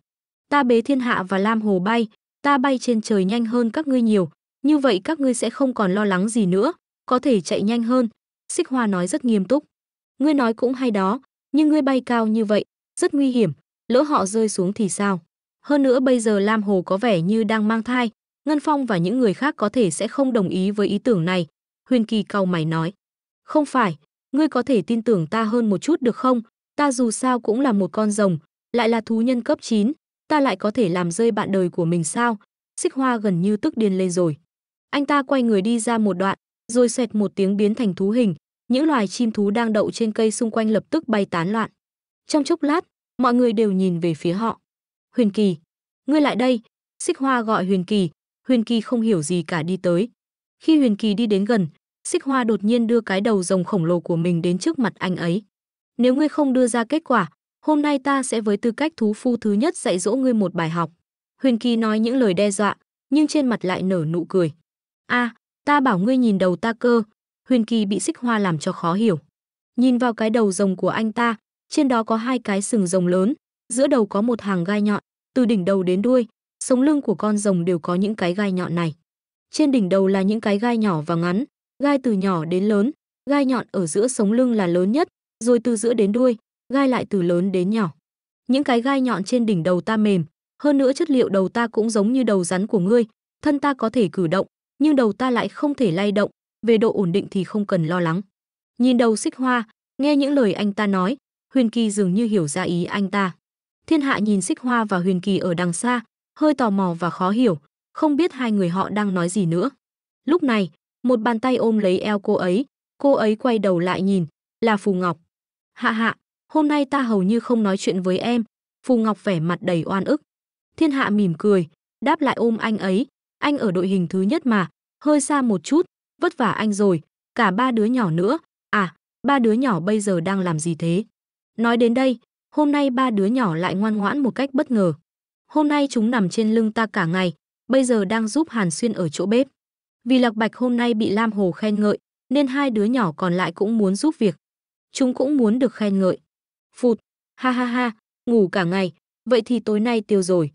Ta bế thiên hạ và lam hồ bay, ta bay trên trời nhanh hơn các ngươi nhiều, như vậy các ngươi sẽ không còn lo lắng gì nữa, có thể chạy nhanh hơn. Xích Hoa nói rất nghiêm túc. Ngươi nói cũng hay đó, nhưng ngươi bay cao như vậy, rất nguy hiểm, lỡ họ rơi xuống thì sao? Hơn nữa bây giờ Lam Hồ có vẻ như đang mang thai, Ngân Phong và những người khác có thể sẽ không đồng ý với ý tưởng này. Huyền Kỳ cau mày nói. Không phải, ngươi có thể tin tưởng ta hơn một chút được không? Ta dù sao cũng là một con rồng, lại là thú nhân cấp 9, ta lại có thể làm rơi bạn đời của mình sao? Xích hoa gần như tức điên lên rồi. Anh ta quay người đi ra một đoạn, rồi xoẹt một tiếng biến thành thú hình. Những loài chim thú đang đậu trên cây xung quanh lập tức bay tán loạn. Trong chốc lát, mọi người đều nhìn về phía họ. Huyền Kỳ, ngươi lại đây. Xích hoa gọi Huyền Kỳ, Huyền Kỳ không hiểu gì cả đi tới. Khi Huyền Kỳ đi đến gần, xích hoa đột nhiên đưa cái đầu rồng khổng lồ của mình đến trước mặt anh ấy. Nếu ngươi không đưa ra kết quả, hôm nay ta sẽ với tư cách thú phu thứ nhất dạy dỗ ngươi một bài học. Huyền Kỳ nói những lời đe dọa, nhưng trên mặt lại nở nụ cười. A, à, ta bảo ngươi nhìn đầu ta cơ. Huyền Kỳ bị xích hoa làm cho khó hiểu. Nhìn vào cái đầu rồng của anh ta, trên đó có hai cái sừng rồng lớn, giữa đầu có một hàng gai nhọn, từ đỉnh đầu đến đuôi, sống lưng của con rồng đều có những cái gai nhọn này. Trên đỉnh đầu là những cái gai nhỏ và ngắn, gai từ nhỏ đến lớn, gai nhọn ở giữa sống lưng là lớn nhất, rồi từ giữa đến đuôi, gai lại từ lớn đến nhỏ. Những cái gai nhọn trên đỉnh đầu ta mềm, hơn nữa chất liệu đầu ta cũng giống như đầu rắn của ngươi, thân ta có thể cử động, nhưng đầu ta lại không thể lay động, về độ ổn định thì không cần lo lắng. Nhìn đầu xích hoa, nghe những lời anh ta nói, Huyền Kỳ dường như hiểu ra ý anh ta. Thiên Hạ nhìn xích hoa và Huyền Kỳ ở đằng xa, hơi tò mò và khó hiểu, không biết hai người họ đang nói gì nữa. Lúc này, một bàn tay ôm lấy eo cô ấy, cô ấy quay đầu lại nhìn, là Phù Ngọc. Hạ hạ, hôm nay ta hầu như không nói chuyện với em, Phù Ngọc vẻ mặt đầy oan ức. Thiên hạ mỉm cười, đáp lại ôm anh ấy, anh ở đội hình thứ nhất mà, hơi xa một chút, vất vả anh rồi, cả ba đứa nhỏ nữa, à, ba đứa nhỏ bây giờ đang làm gì thế? Nói đến đây, hôm nay ba đứa nhỏ lại ngoan ngoãn một cách bất ngờ. Hôm nay chúng nằm trên lưng ta cả ngày, bây giờ đang giúp Hàn Xuyên ở chỗ bếp. Vì Lạc Bạch hôm nay bị Lam Hồ khen ngợi, nên hai đứa nhỏ còn lại cũng muốn giúp việc. Chúng cũng muốn được khen ngợi. Phụt, ha ha ha, ngủ cả ngày, vậy thì tối nay tiêu rồi.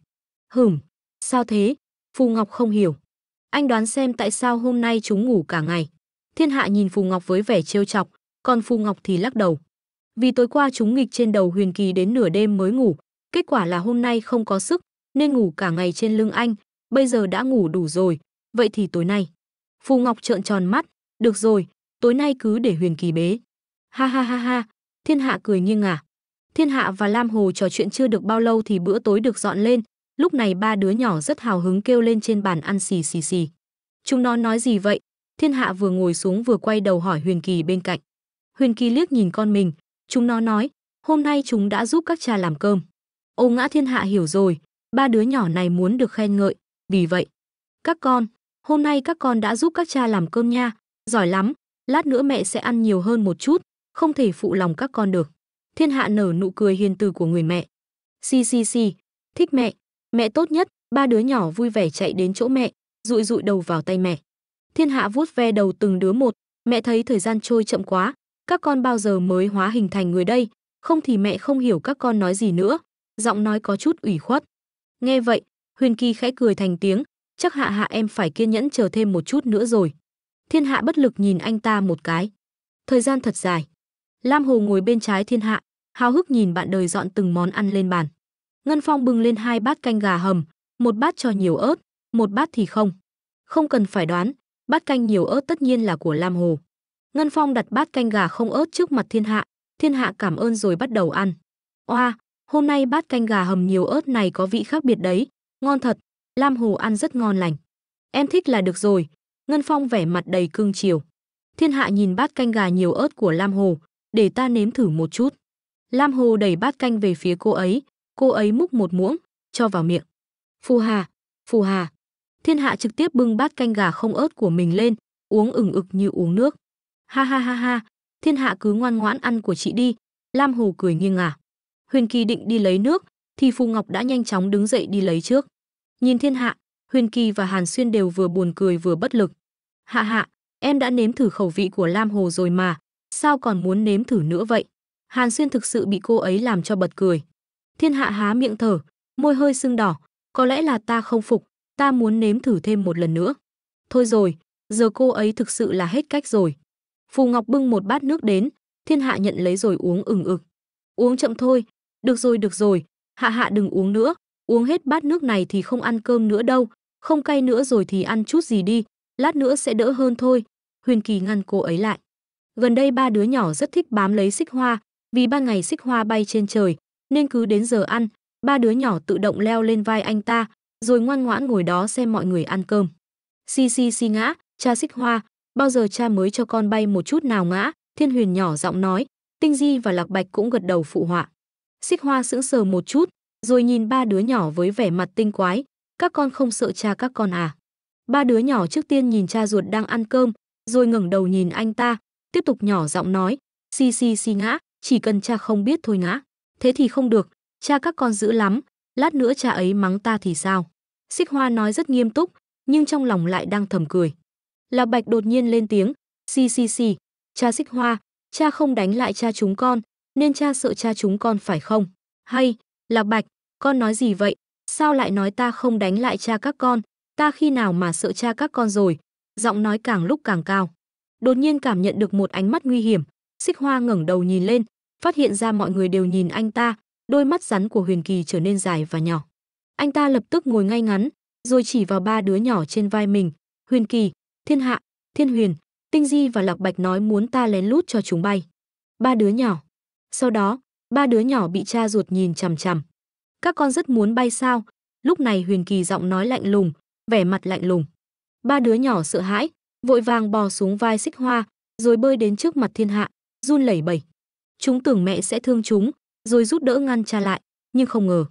Hửm, sao thế? Phù Ngọc không hiểu. Anh đoán xem tại sao hôm nay chúng ngủ cả ngày. Thiên Hạ nhìn Phù Ngọc với vẻ trêu chọc, còn Phù Ngọc thì lắc đầu. Vì tối qua chúng nghịch trên đầu Huyền Kỳ đến nửa đêm mới ngủ, kết quả là hôm nay không có sức, nên ngủ cả ngày trên lưng anh, bây giờ đã ngủ đủ rồi, vậy thì tối nay. Phù Ngọc trợn tròn mắt, được rồi, tối nay cứ để Huyền Kỳ bế. Ha ha ha ha, Thiên Hạ cười nghiêng ngả. À. Thiên Hạ và Lam Hồ trò chuyện chưa được bao lâu thì bữa tối được dọn lên, lúc này ba đứa nhỏ rất hào hứng kêu lên trên bàn ăn xì xì xì. Chúng nó nói gì vậy? Thiên Hạ vừa ngồi xuống vừa quay đầu hỏi Huyền Kỳ bên cạnh. Huyền Kỳ liếc nhìn con mình, chúng nó nói, hôm nay chúng đã giúp các cha làm cơm. Ô ngã Thiên Hạ hiểu rồi, ba đứa nhỏ này muốn được khen ngợi, vì vậy. Các con, Hôm nay các con đã giúp các cha làm cơm nha, giỏi lắm, lát nữa mẹ sẽ ăn nhiều hơn một chút, không thể phụ lòng các con được. Thiên hạ nở nụ cười hiền từ của người mẹ. Xì xì xì, thích mẹ, mẹ tốt nhất, ba đứa nhỏ vui vẻ chạy đến chỗ mẹ, rụi rụi đầu vào tay mẹ. Thiên hạ vuốt ve đầu từng đứa một, mẹ thấy thời gian trôi chậm quá, các con bao giờ mới hóa hình thành người đây, không thì mẹ không hiểu các con nói gì nữa, giọng nói có chút ủy khuất. Nghe vậy, Huyền Kỳ khẽ cười thành tiếng, chắc hạ hạ em phải kiên nhẫn chờ thêm một chút nữa rồi. Thiên hạ bất lực nhìn anh ta một cái. Thời gian thật dài. Lam Hồ ngồi bên trái thiên hạ, háo hức nhìn bạn đời dọn từng món ăn lên bàn. Ngân Phong bưng lên hai bát canh gà hầm, một bát cho nhiều ớt, một bát thì không. Không cần phải đoán, bát canh nhiều ớt tất nhiên là của Lam Hồ. Ngân Phong đặt bát canh gà không ớt trước mặt thiên hạ, thiên hạ cảm ơn rồi bắt đầu ăn. Oa, hôm nay bát canh gà hầm nhiều ớt này có vị khác biệt đấy, ngon thật. Lam Hồ ăn rất ngon lành. Em thích là được rồi. Ngân Phong vẻ mặt đầy cương chiều. Thiên Hạ nhìn bát canh gà nhiều ớt của Lam Hồ, để ta nếm thử một chút. Lam Hồ đẩy bát canh về phía cô ấy, cô ấy múc một muỗng, cho vào miệng. Phù Hà, Phù Hà. Thiên Hạ trực tiếp bưng bát canh gà không ớt của mình lên, uống ừng ực như uống nước. Ha ha ha ha, Thiên Hạ cứ ngoan ngoãn ăn của chị đi. Lam Hồ cười nghiêng ngả. Huyền Kỳ định đi lấy nước, thì Phù Ngọc đã nhanh chóng đứng dậy đi lấy trước. Nhìn thiên hạ, Huyền Kỳ và Hàn Xuyên đều vừa buồn cười vừa bất lực. Hạ hạ, em đã nếm thử khẩu vị của Lam Hồ rồi mà, sao còn muốn nếm thử nữa vậy? Hàn Xuyên thực sự bị cô ấy làm cho bật cười. Thiên hạ há miệng thở, môi hơi sưng đỏ, có lẽ là ta không phục, ta muốn nếm thử thêm một lần nữa. Thôi rồi, giờ cô ấy thực sự là hết cách rồi. Phù Ngọc bưng một bát nước đến, thiên hạ nhận lấy rồi uống ừng ực. Uống chậm thôi, được rồi được rồi, hạ hạ đừng uống nữa, uống hết bát nước này thì không ăn cơm nữa đâu, không cay nữa rồi thì ăn chút gì đi, lát nữa sẽ đỡ hơn thôi. Huyền Kỳ ngăn cô ấy lại. Gần đây ba đứa nhỏ rất thích bám lấy xích hoa, vì ba ngày xích hoa bay trên trời, nên cứ đến giờ ăn, ba đứa nhỏ tự động leo lên vai anh ta, rồi ngoan ngoãn ngồi đó xem mọi người ăn cơm. Xì xì xì ngã, cha xích hoa, bao giờ cha mới cho con bay một chút nào ngã, thiên huyền nhỏ giọng nói, tinh di và lạc bạch cũng gật đầu phụ họa. Xích hoa sững sờ một chút, rồi nhìn ba đứa nhỏ với vẻ mặt tinh quái. Các con không sợ cha các con à? Ba đứa nhỏ trước tiên nhìn cha ruột đang ăn cơm, rồi ngẩng đầu nhìn anh ta, tiếp tục nhỏ giọng nói, si si si ngã, chỉ cần cha không biết thôi ngã. Thế thì không được, cha các con giữ lắm, lát nữa cha ấy mắng ta thì sao? Xích Hoa nói rất nghiêm túc, nhưng trong lòng lại đang thầm cười. Là Bạch đột nhiên lên tiếng, si si si, cha Xích Hoa, cha không đánh lại cha chúng con, nên cha sợ cha chúng con phải không? Hay, là Bạch, con nói gì vậy sao lại nói ta không đánh lại cha các con ta khi nào mà sợ cha các con rồi giọng nói càng lúc càng cao đột nhiên cảm nhận được một ánh mắt nguy hiểm xích hoa ngẩng đầu nhìn lên phát hiện ra mọi người đều nhìn anh ta đôi mắt rắn của huyền kỳ trở nên dài và nhỏ anh ta lập tức ngồi ngay ngắn rồi chỉ vào ba đứa nhỏ trên vai mình huyền kỳ thiên hạ thiên huyền tinh di và lạc bạch nói muốn ta lén lút cho chúng bay ba đứa nhỏ sau đó ba đứa nhỏ bị cha ruột nhìn chằm chằm các con rất muốn bay sao lúc này huyền kỳ giọng nói lạnh lùng vẻ mặt lạnh lùng ba đứa nhỏ sợ hãi vội vàng bò xuống vai xích hoa rồi bơi đến trước mặt thiên hạ run lẩy bẩy chúng tưởng mẹ sẽ thương chúng rồi giúp đỡ ngăn cha lại nhưng không ngờ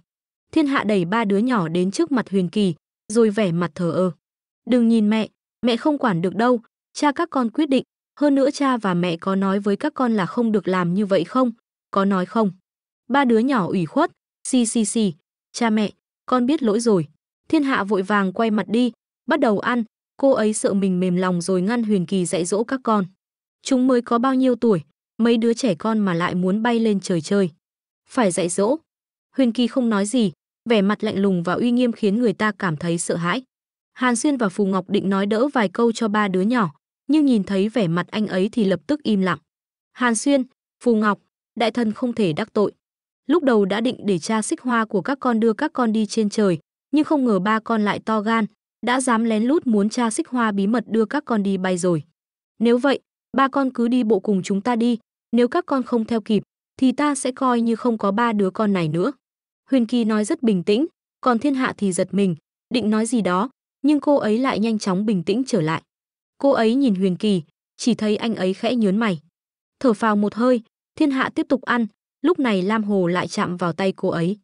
thiên hạ đẩy ba đứa nhỏ đến trước mặt huyền kỳ rồi vẻ mặt thờ ơ đừng nhìn mẹ mẹ không quản được đâu cha các con quyết định hơn nữa cha và mẹ có nói với các con là không được làm như vậy không có nói không ba đứa nhỏ ủy khuất Xì xì xì, cha mẹ, con biết lỗi rồi. Thiên hạ vội vàng quay mặt đi, bắt đầu ăn, cô ấy sợ mình mềm lòng rồi ngăn Huyền Kỳ dạy dỗ các con. Chúng mới có bao nhiêu tuổi, mấy đứa trẻ con mà lại muốn bay lên trời chơi. Phải dạy dỗ. Huyền Kỳ không nói gì, vẻ mặt lạnh lùng và uy nghiêm khiến người ta cảm thấy sợ hãi. Hàn Xuyên và Phù Ngọc định nói đỡ vài câu cho ba đứa nhỏ, nhưng nhìn thấy vẻ mặt anh ấy thì lập tức im lặng. Hàn Xuyên, Phù Ngọc, đại thần không thể đắc tội lúc đầu đã định để cha xích hoa của các con đưa các con đi trên trời, nhưng không ngờ ba con lại to gan, đã dám lén lút muốn cha xích hoa bí mật đưa các con đi bay rồi. Nếu vậy, ba con cứ đi bộ cùng chúng ta đi, nếu các con không theo kịp, thì ta sẽ coi như không có ba đứa con này nữa. Huyền Kỳ nói rất bình tĩnh, còn thiên hạ thì giật mình, định nói gì đó, nhưng cô ấy lại nhanh chóng bình tĩnh trở lại. Cô ấy nhìn Huyền Kỳ, chỉ thấy anh ấy khẽ nhớn mày. Thở phào một hơi, thiên hạ tiếp tục ăn, lúc này Lam Hồ lại chạm vào tay cô ấy.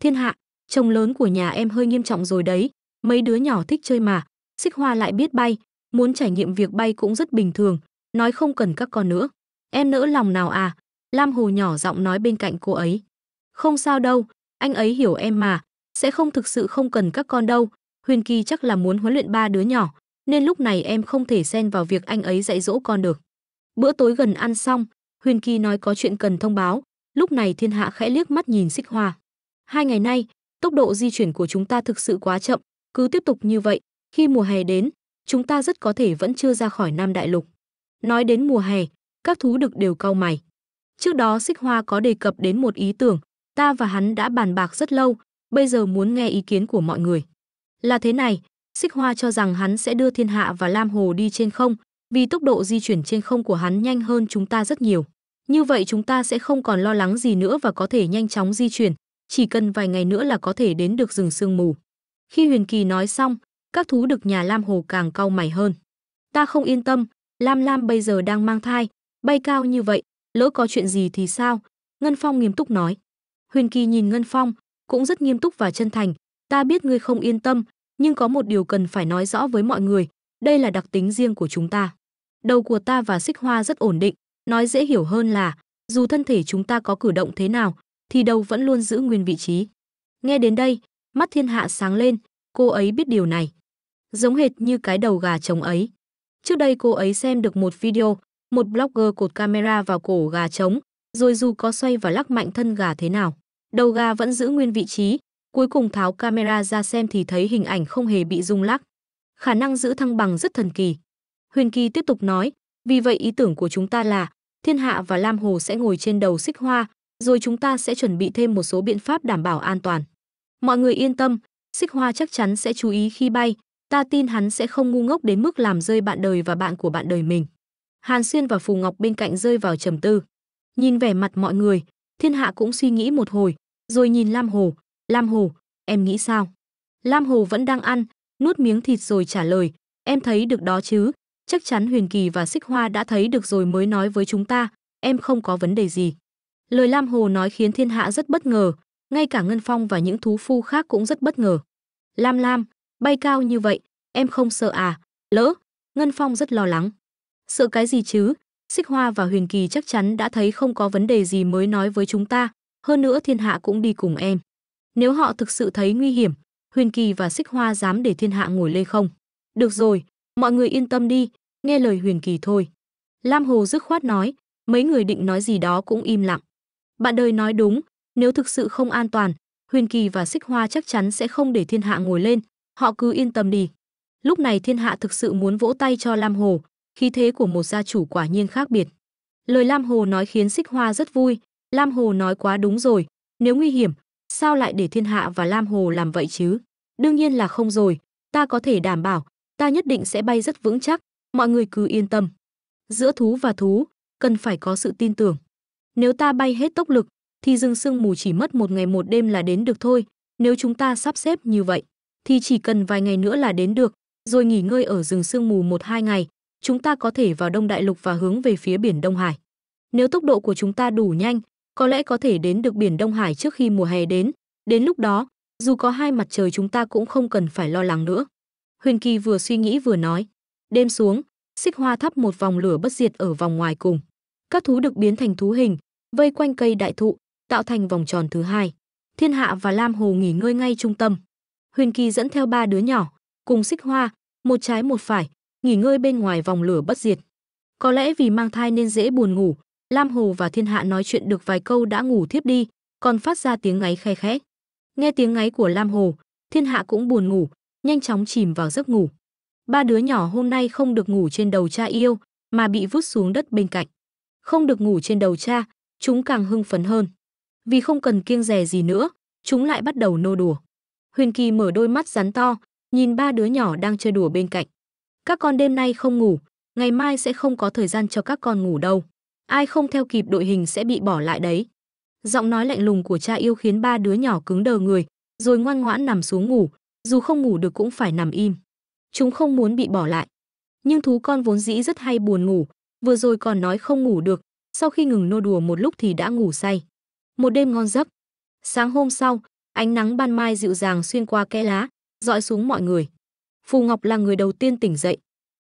Thiên hạ, chồng lớn của nhà em hơi nghiêm trọng rồi đấy, mấy đứa nhỏ thích chơi mà, xích hoa lại biết bay, muốn trải nghiệm việc bay cũng rất bình thường, nói không cần các con nữa. Em nỡ lòng nào à? Lam Hồ nhỏ giọng nói bên cạnh cô ấy. Không sao đâu, anh ấy hiểu em mà, sẽ không thực sự không cần các con đâu. Huyền Kỳ chắc là muốn huấn luyện ba đứa nhỏ, nên lúc này em không thể xen vào việc anh ấy dạy dỗ con được. Bữa tối gần ăn xong, Huyền Kỳ nói có chuyện cần thông báo, Lúc này thiên hạ khẽ liếc mắt nhìn xích hoa. Hai ngày nay, tốc độ di chuyển của chúng ta thực sự quá chậm, cứ tiếp tục như vậy, khi mùa hè đến, chúng ta rất có thể vẫn chưa ra khỏi Nam Đại Lục. Nói đến mùa hè, các thú đực đều cau mày. Trước đó Xích Hoa có đề cập đến một ý tưởng, ta và hắn đã bàn bạc rất lâu, bây giờ muốn nghe ý kiến của mọi người. Là thế này, Xích Hoa cho rằng hắn sẽ đưa Thiên Hạ và Lam Hồ đi trên không, vì tốc độ di chuyển trên không của hắn nhanh hơn chúng ta rất nhiều. Như vậy chúng ta sẽ không còn lo lắng gì nữa và có thể nhanh chóng di chuyển, chỉ cần vài ngày nữa là có thể đến được rừng sương mù. Khi Huyền Kỳ nói xong, các thú được nhà Lam Hồ càng cau mày hơn. Ta không yên tâm, Lam Lam bây giờ đang mang thai, bay cao như vậy, lỡ có chuyện gì thì sao? Ngân Phong nghiêm túc nói. Huyền Kỳ nhìn Ngân Phong, cũng rất nghiêm túc và chân thành, ta biết ngươi không yên tâm, nhưng có một điều cần phải nói rõ với mọi người, đây là đặc tính riêng của chúng ta. Đầu của ta và Xích Hoa rất ổn định, Nói dễ hiểu hơn là, dù thân thể chúng ta có cử động thế nào, thì đầu vẫn luôn giữ nguyên vị trí. Nghe đến đây, mắt thiên hạ sáng lên, cô ấy biết điều này. Giống hệt như cái đầu gà trống ấy. Trước đây cô ấy xem được một video, một blogger cột camera vào cổ gà trống, rồi dù có xoay và lắc mạnh thân gà thế nào, đầu gà vẫn giữ nguyên vị trí, cuối cùng tháo camera ra xem thì thấy hình ảnh không hề bị rung lắc. Khả năng giữ thăng bằng rất thần kỳ. Huyền Kỳ tiếp tục nói, vì vậy ý tưởng của chúng ta là Thiên Hạ và Lam Hồ sẽ ngồi trên đầu xích hoa, rồi chúng ta sẽ chuẩn bị thêm một số biện pháp đảm bảo an toàn. Mọi người yên tâm, xích hoa chắc chắn sẽ chú ý khi bay, ta tin hắn sẽ không ngu ngốc đến mức làm rơi bạn đời và bạn của bạn đời mình. Hàn Xuyên và Phù Ngọc bên cạnh rơi vào trầm tư. Nhìn vẻ mặt mọi người, Thiên Hạ cũng suy nghĩ một hồi, rồi nhìn Lam Hồ, "Lam Hồ, em nghĩ sao?" Lam Hồ vẫn đang ăn, nuốt miếng thịt rồi trả lời, "Em thấy được đó chứ, chắc chắn Huyền Kỳ và Xích Hoa đã thấy được rồi mới nói với chúng ta, em không có vấn đề gì. Lời Lam Hồ nói khiến thiên hạ rất bất ngờ, ngay cả Ngân Phong và những thú phu khác cũng rất bất ngờ. Lam Lam, bay cao như vậy, em không sợ à, lỡ, Ngân Phong rất lo lắng. Sợ cái gì chứ, Xích Hoa và Huyền Kỳ chắc chắn đã thấy không có vấn đề gì mới nói với chúng ta, hơn nữa thiên hạ cũng đi cùng em. Nếu họ thực sự thấy nguy hiểm, Huyền Kỳ và Xích Hoa dám để thiên hạ ngồi lên không? Được rồi, mọi người yên tâm đi nghe lời huyền kỳ thôi lam hồ dứt khoát nói mấy người định nói gì đó cũng im lặng bạn đời nói đúng nếu thực sự không an toàn huyền kỳ và xích hoa chắc chắn sẽ không để thiên hạ ngồi lên họ cứ yên tâm đi lúc này thiên hạ thực sự muốn vỗ tay cho lam hồ khí thế của một gia chủ quả nhiên khác biệt lời lam hồ nói khiến xích hoa rất vui lam hồ nói quá đúng rồi nếu nguy hiểm sao lại để thiên hạ và lam hồ làm vậy chứ đương nhiên là không rồi ta có thể đảm bảo ta nhất định sẽ bay rất vững chắc, mọi người cứ yên tâm. Giữa thú và thú, cần phải có sự tin tưởng. Nếu ta bay hết tốc lực, thì rừng sương mù chỉ mất một ngày một đêm là đến được thôi. Nếu chúng ta sắp xếp như vậy, thì chỉ cần vài ngày nữa là đến được, rồi nghỉ ngơi ở rừng sương mù một hai ngày, chúng ta có thể vào Đông Đại Lục và hướng về phía biển Đông Hải. Nếu tốc độ của chúng ta đủ nhanh, có lẽ có thể đến được biển Đông Hải trước khi mùa hè đến. Đến lúc đó, dù có hai mặt trời chúng ta cũng không cần phải lo lắng nữa. Huyền Kỳ vừa suy nghĩ vừa nói, đêm xuống, xích hoa thắp một vòng lửa bất diệt ở vòng ngoài cùng. Các thú được biến thành thú hình, vây quanh cây đại thụ, tạo thành vòng tròn thứ hai. Thiên Hạ và Lam Hồ nghỉ ngơi ngay trung tâm. Huyền Kỳ dẫn theo ba đứa nhỏ, cùng xích hoa, một trái một phải, nghỉ ngơi bên ngoài vòng lửa bất diệt. Có lẽ vì mang thai nên dễ buồn ngủ, Lam Hồ và Thiên Hạ nói chuyện được vài câu đã ngủ thiếp đi, còn phát ra tiếng ngáy khe khẽ. Nghe tiếng ngáy của Lam Hồ, Thiên Hạ cũng buồn ngủ, nhanh chóng chìm vào giấc ngủ. Ba đứa nhỏ hôm nay không được ngủ trên đầu cha yêu, mà bị vứt xuống đất bên cạnh. Không được ngủ trên đầu cha, chúng càng hưng phấn hơn. Vì không cần kiêng rè gì nữa, chúng lại bắt đầu nô đùa. Huyền Kỳ mở đôi mắt rắn to, nhìn ba đứa nhỏ đang chơi đùa bên cạnh. Các con đêm nay không ngủ, ngày mai sẽ không có thời gian cho các con ngủ đâu. Ai không theo kịp đội hình sẽ bị bỏ lại đấy. Giọng nói lạnh lùng của cha yêu khiến ba đứa nhỏ cứng đờ người, rồi ngoan ngoãn nằm xuống ngủ, dù không ngủ được cũng phải nằm im. Chúng không muốn bị bỏ lại. Nhưng thú con vốn dĩ rất hay buồn ngủ, vừa rồi còn nói không ngủ được, sau khi ngừng nô đùa một lúc thì đã ngủ say. Một đêm ngon giấc. Sáng hôm sau, ánh nắng ban mai dịu dàng xuyên qua kẽ lá, dọi xuống mọi người. Phù Ngọc là người đầu tiên tỉnh dậy.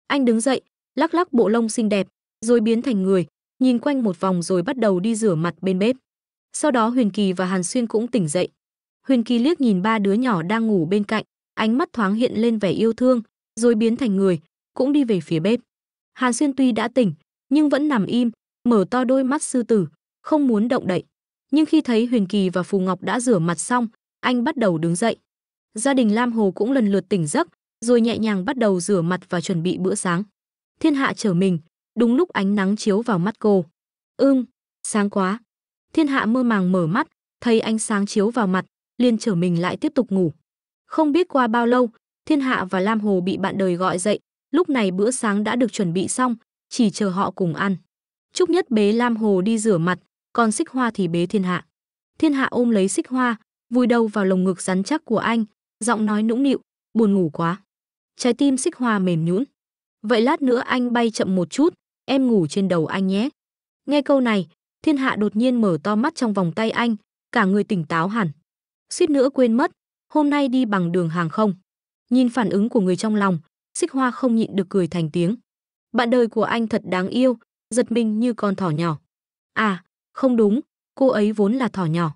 Anh đứng dậy, lắc lắc bộ lông xinh đẹp, rồi biến thành người, nhìn quanh một vòng rồi bắt đầu đi rửa mặt bên bếp. Sau đó Huyền Kỳ và Hàn Xuyên cũng tỉnh dậy. Huyền Kỳ liếc nhìn ba đứa nhỏ đang ngủ bên cạnh, ánh mắt thoáng hiện lên vẻ yêu thương, rồi biến thành người, cũng đi về phía bếp. Hàn Xuyên tuy đã tỉnh, nhưng vẫn nằm im, mở to đôi mắt sư tử, không muốn động đậy. Nhưng khi thấy Huyền Kỳ và Phù Ngọc đã rửa mặt xong, anh bắt đầu đứng dậy. Gia đình Lam Hồ cũng lần lượt tỉnh giấc, rồi nhẹ nhàng bắt đầu rửa mặt và chuẩn bị bữa sáng. Thiên Hạ trở mình, đúng lúc ánh nắng chiếu vào mắt cô. Ưm, sáng quá. Thiên Hạ mơ màng mở mắt, thấy ánh sáng chiếu vào mặt, liền trở mình lại tiếp tục ngủ. Không biết qua bao lâu, Thiên Hạ và Lam Hồ bị bạn đời gọi dậy, lúc này bữa sáng đã được chuẩn bị xong, chỉ chờ họ cùng ăn. Trúc Nhất bế Lam Hồ đi rửa mặt, còn Xích Hoa thì bế Thiên Hạ. Thiên Hạ ôm lấy Xích Hoa, vùi đầu vào lồng ngực rắn chắc của anh, giọng nói nũng nịu, buồn ngủ quá. Trái tim Xích Hoa mềm nhũn. Vậy lát nữa anh bay chậm một chút, em ngủ trên đầu anh nhé. Nghe câu này, Thiên Hạ đột nhiên mở to mắt trong vòng tay anh, cả người tỉnh táo hẳn suýt nữa quên mất, hôm nay đi bằng đường hàng không. Nhìn phản ứng của người trong lòng, xích hoa không nhịn được cười thành tiếng. Bạn đời của anh thật đáng yêu, giật mình như con thỏ nhỏ. À, không đúng, cô ấy vốn là thỏ nhỏ.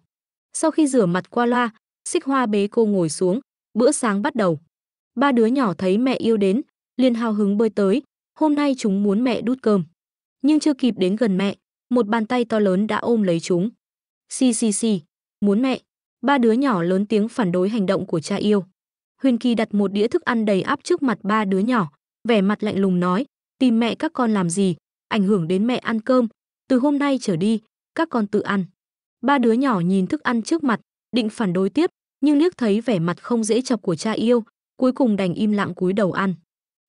Sau khi rửa mặt qua loa, xích hoa bế cô ngồi xuống, bữa sáng bắt đầu. Ba đứa nhỏ thấy mẹ yêu đến, liền hào hứng bơi tới, hôm nay chúng muốn mẹ đút cơm. Nhưng chưa kịp đến gần mẹ, một bàn tay to lớn đã ôm lấy chúng. Xì xì xì, muốn mẹ. Ba đứa nhỏ lớn tiếng phản đối hành động của cha yêu. Huyền Kỳ đặt một đĩa thức ăn đầy áp trước mặt ba đứa nhỏ, vẻ mặt lạnh lùng nói, tìm mẹ các con làm gì, ảnh hưởng đến mẹ ăn cơm, từ hôm nay trở đi, các con tự ăn. Ba đứa nhỏ nhìn thức ăn trước mặt, định phản đối tiếp, nhưng liếc thấy vẻ mặt không dễ chọc của cha yêu, cuối cùng đành im lặng cúi đầu ăn.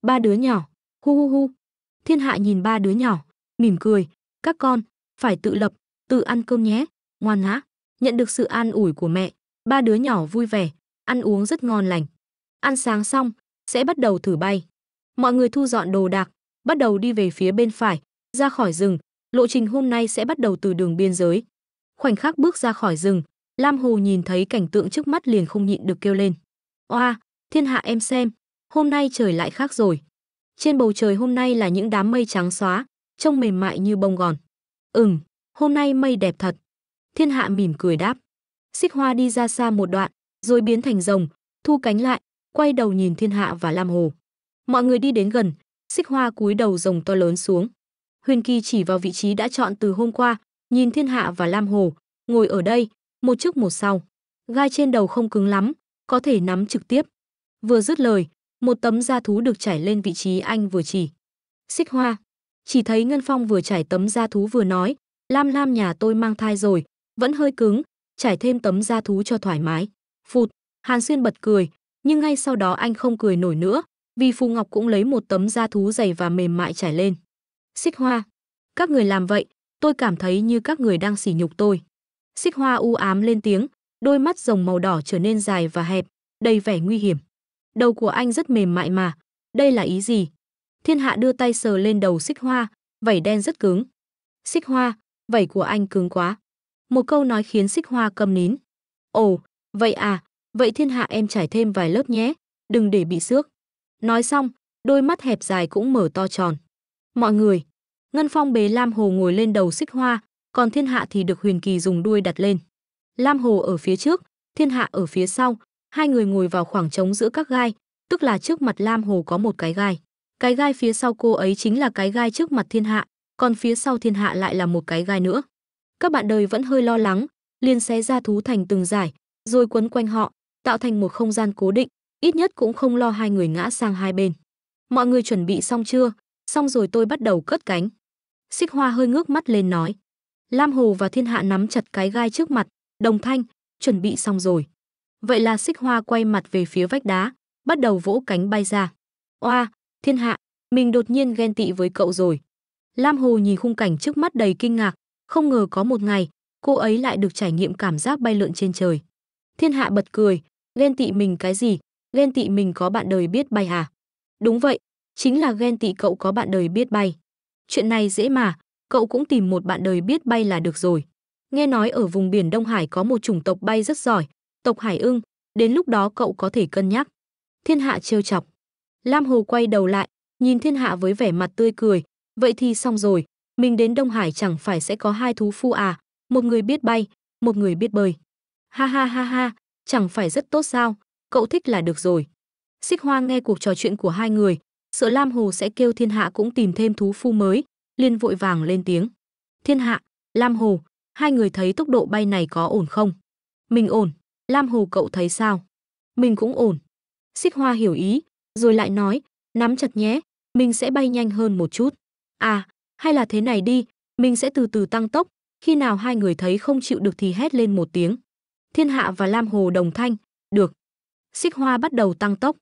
Ba đứa nhỏ, hu hu hu. Thiên hạ nhìn ba đứa nhỏ, mỉm cười, các con, phải tự lập, tự ăn cơm nhé, ngoan ngã. Nhận được sự an ủi của mẹ, ba đứa nhỏ vui vẻ, ăn uống rất ngon lành. Ăn sáng xong, sẽ bắt đầu thử bay. Mọi người thu dọn đồ đạc, bắt đầu đi về phía bên phải, ra khỏi rừng. Lộ trình hôm nay sẽ bắt đầu từ đường biên giới. Khoảnh khắc bước ra khỏi rừng, Lam Hồ nhìn thấy cảnh tượng trước mắt liền không nhịn được kêu lên. Oa, thiên hạ em xem, hôm nay trời lại khác rồi. Trên bầu trời hôm nay là những đám mây trắng xóa, trông mềm mại như bông gòn. Ừm, hôm nay mây đẹp thật. Thiên Hạ mỉm cười đáp. Xích Hoa đi ra xa một đoạn, rồi biến thành rồng, thu cánh lại, quay đầu nhìn Thiên Hạ và Lam Hồ. Mọi người đi đến gần, Xích Hoa cúi đầu rồng to lớn xuống. Huyền Kỳ chỉ vào vị trí đã chọn từ hôm qua, nhìn Thiên Hạ và Lam Hồ, ngồi ở đây, một trước một sau. Gai trên đầu không cứng lắm, có thể nắm trực tiếp. Vừa dứt lời, một tấm da thú được trải lên vị trí anh vừa chỉ. Xích Hoa, chỉ thấy Ngân Phong vừa trải tấm da thú vừa nói, Lam Lam nhà tôi mang thai rồi, vẫn hơi cứng, trải thêm tấm da thú cho thoải mái. Phụt, Hàn Xuyên bật cười, nhưng ngay sau đó anh không cười nổi nữa, vì Phù Ngọc cũng lấy một tấm da thú dày và mềm mại trải lên. Xích Hoa, các người làm vậy, tôi cảm thấy như các người đang sỉ nhục tôi. Xích Hoa u ám lên tiếng, đôi mắt rồng màu đỏ trở nên dài và hẹp, đầy vẻ nguy hiểm. Đầu của anh rất mềm mại mà, đây là ý gì? Thiên Hạ đưa tay sờ lên đầu Xích Hoa, vảy đen rất cứng. Xích Hoa, vảy của anh cứng quá một câu nói khiến xích hoa cầm nín ồ vậy à vậy thiên hạ em trải thêm vài lớp nhé đừng để bị xước nói xong đôi mắt hẹp dài cũng mở to tròn mọi người ngân phong bế lam hồ ngồi lên đầu xích hoa còn thiên hạ thì được huyền kỳ dùng đuôi đặt lên lam hồ ở phía trước thiên hạ ở phía sau hai người ngồi vào khoảng trống giữa các gai tức là trước mặt lam hồ có một cái gai cái gai phía sau cô ấy chính là cái gai trước mặt thiên hạ còn phía sau thiên hạ lại là một cái gai nữa các bạn đời vẫn hơi lo lắng, liền xé ra thú thành từng giải, rồi quấn quanh họ, tạo thành một không gian cố định, ít nhất cũng không lo hai người ngã sang hai bên. Mọi người chuẩn bị xong chưa? Xong rồi tôi bắt đầu cất cánh. Xích Hoa hơi ngước mắt lên nói. Lam Hồ và Thiên Hạ nắm chặt cái gai trước mặt, đồng thanh, chuẩn bị xong rồi. Vậy là Xích Hoa quay mặt về phía vách đá, bắt đầu vỗ cánh bay ra. Oa, Thiên Hạ, mình đột nhiên ghen tị với cậu rồi. Lam Hồ nhìn khung cảnh trước mắt đầy kinh ngạc, không ngờ có một ngày, cô ấy lại được trải nghiệm cảm giác bay lượn trên trời. Thiên hạ bật cười, ghen tị mình cái gì, ghen tị mình có bạn đời biết bay à? Đúng vậy, chính là ghen tị cậu có bạn đời biết bay. Chuyện này dễ mà, cậu cũng tìm một bạn đời biết bay là được rồi. Nghe nói ở vùng biển Đông Hải có một chủng tộc bay rất giỏi, tộc Hải ưng, đến lúc đó cậu có thể cân nhắc. Thiên hạ trêu chọc. Lam Hồ quay đầu lại, nhìn thiên hạ với vẻ mặt tươi cười, vậy thì xong rồi, mình đến Đông Hải chẳng phải sẽ có hai thú phu à, một người biết bay, một người biết bơi. Ha ha ha ha, chẳng phải rất tốt sao, cậu thích là được rồi. Xích Hoa nghe cuộc trò chuyện của hai người, sợ Lam Hồ sẽ kêu Thiên Hạ cũng tìm thêm thú phu mới, liền vội vàng lên tiếng. Thiên Hạ, Lam Hồ, hai người thấy tốc độ bay này có ổn không? Mình ổn, Lam Hồ cậu thấy sao? Mình cũng ổn. Xích Hoa hiểu ý, rồi lại nói, nắm chặt nhé, mình sẽ bay nhanh hơn một chút. À, hay là thế này đi, mình sẽ từ từ tăng tốc, khi nào hai người thấy không chịu được thì hét lên một tiếng. Thiên Hạ và Lam Hồ đồng thanh, được. Xích Hoa bắt đầu tăng tốc.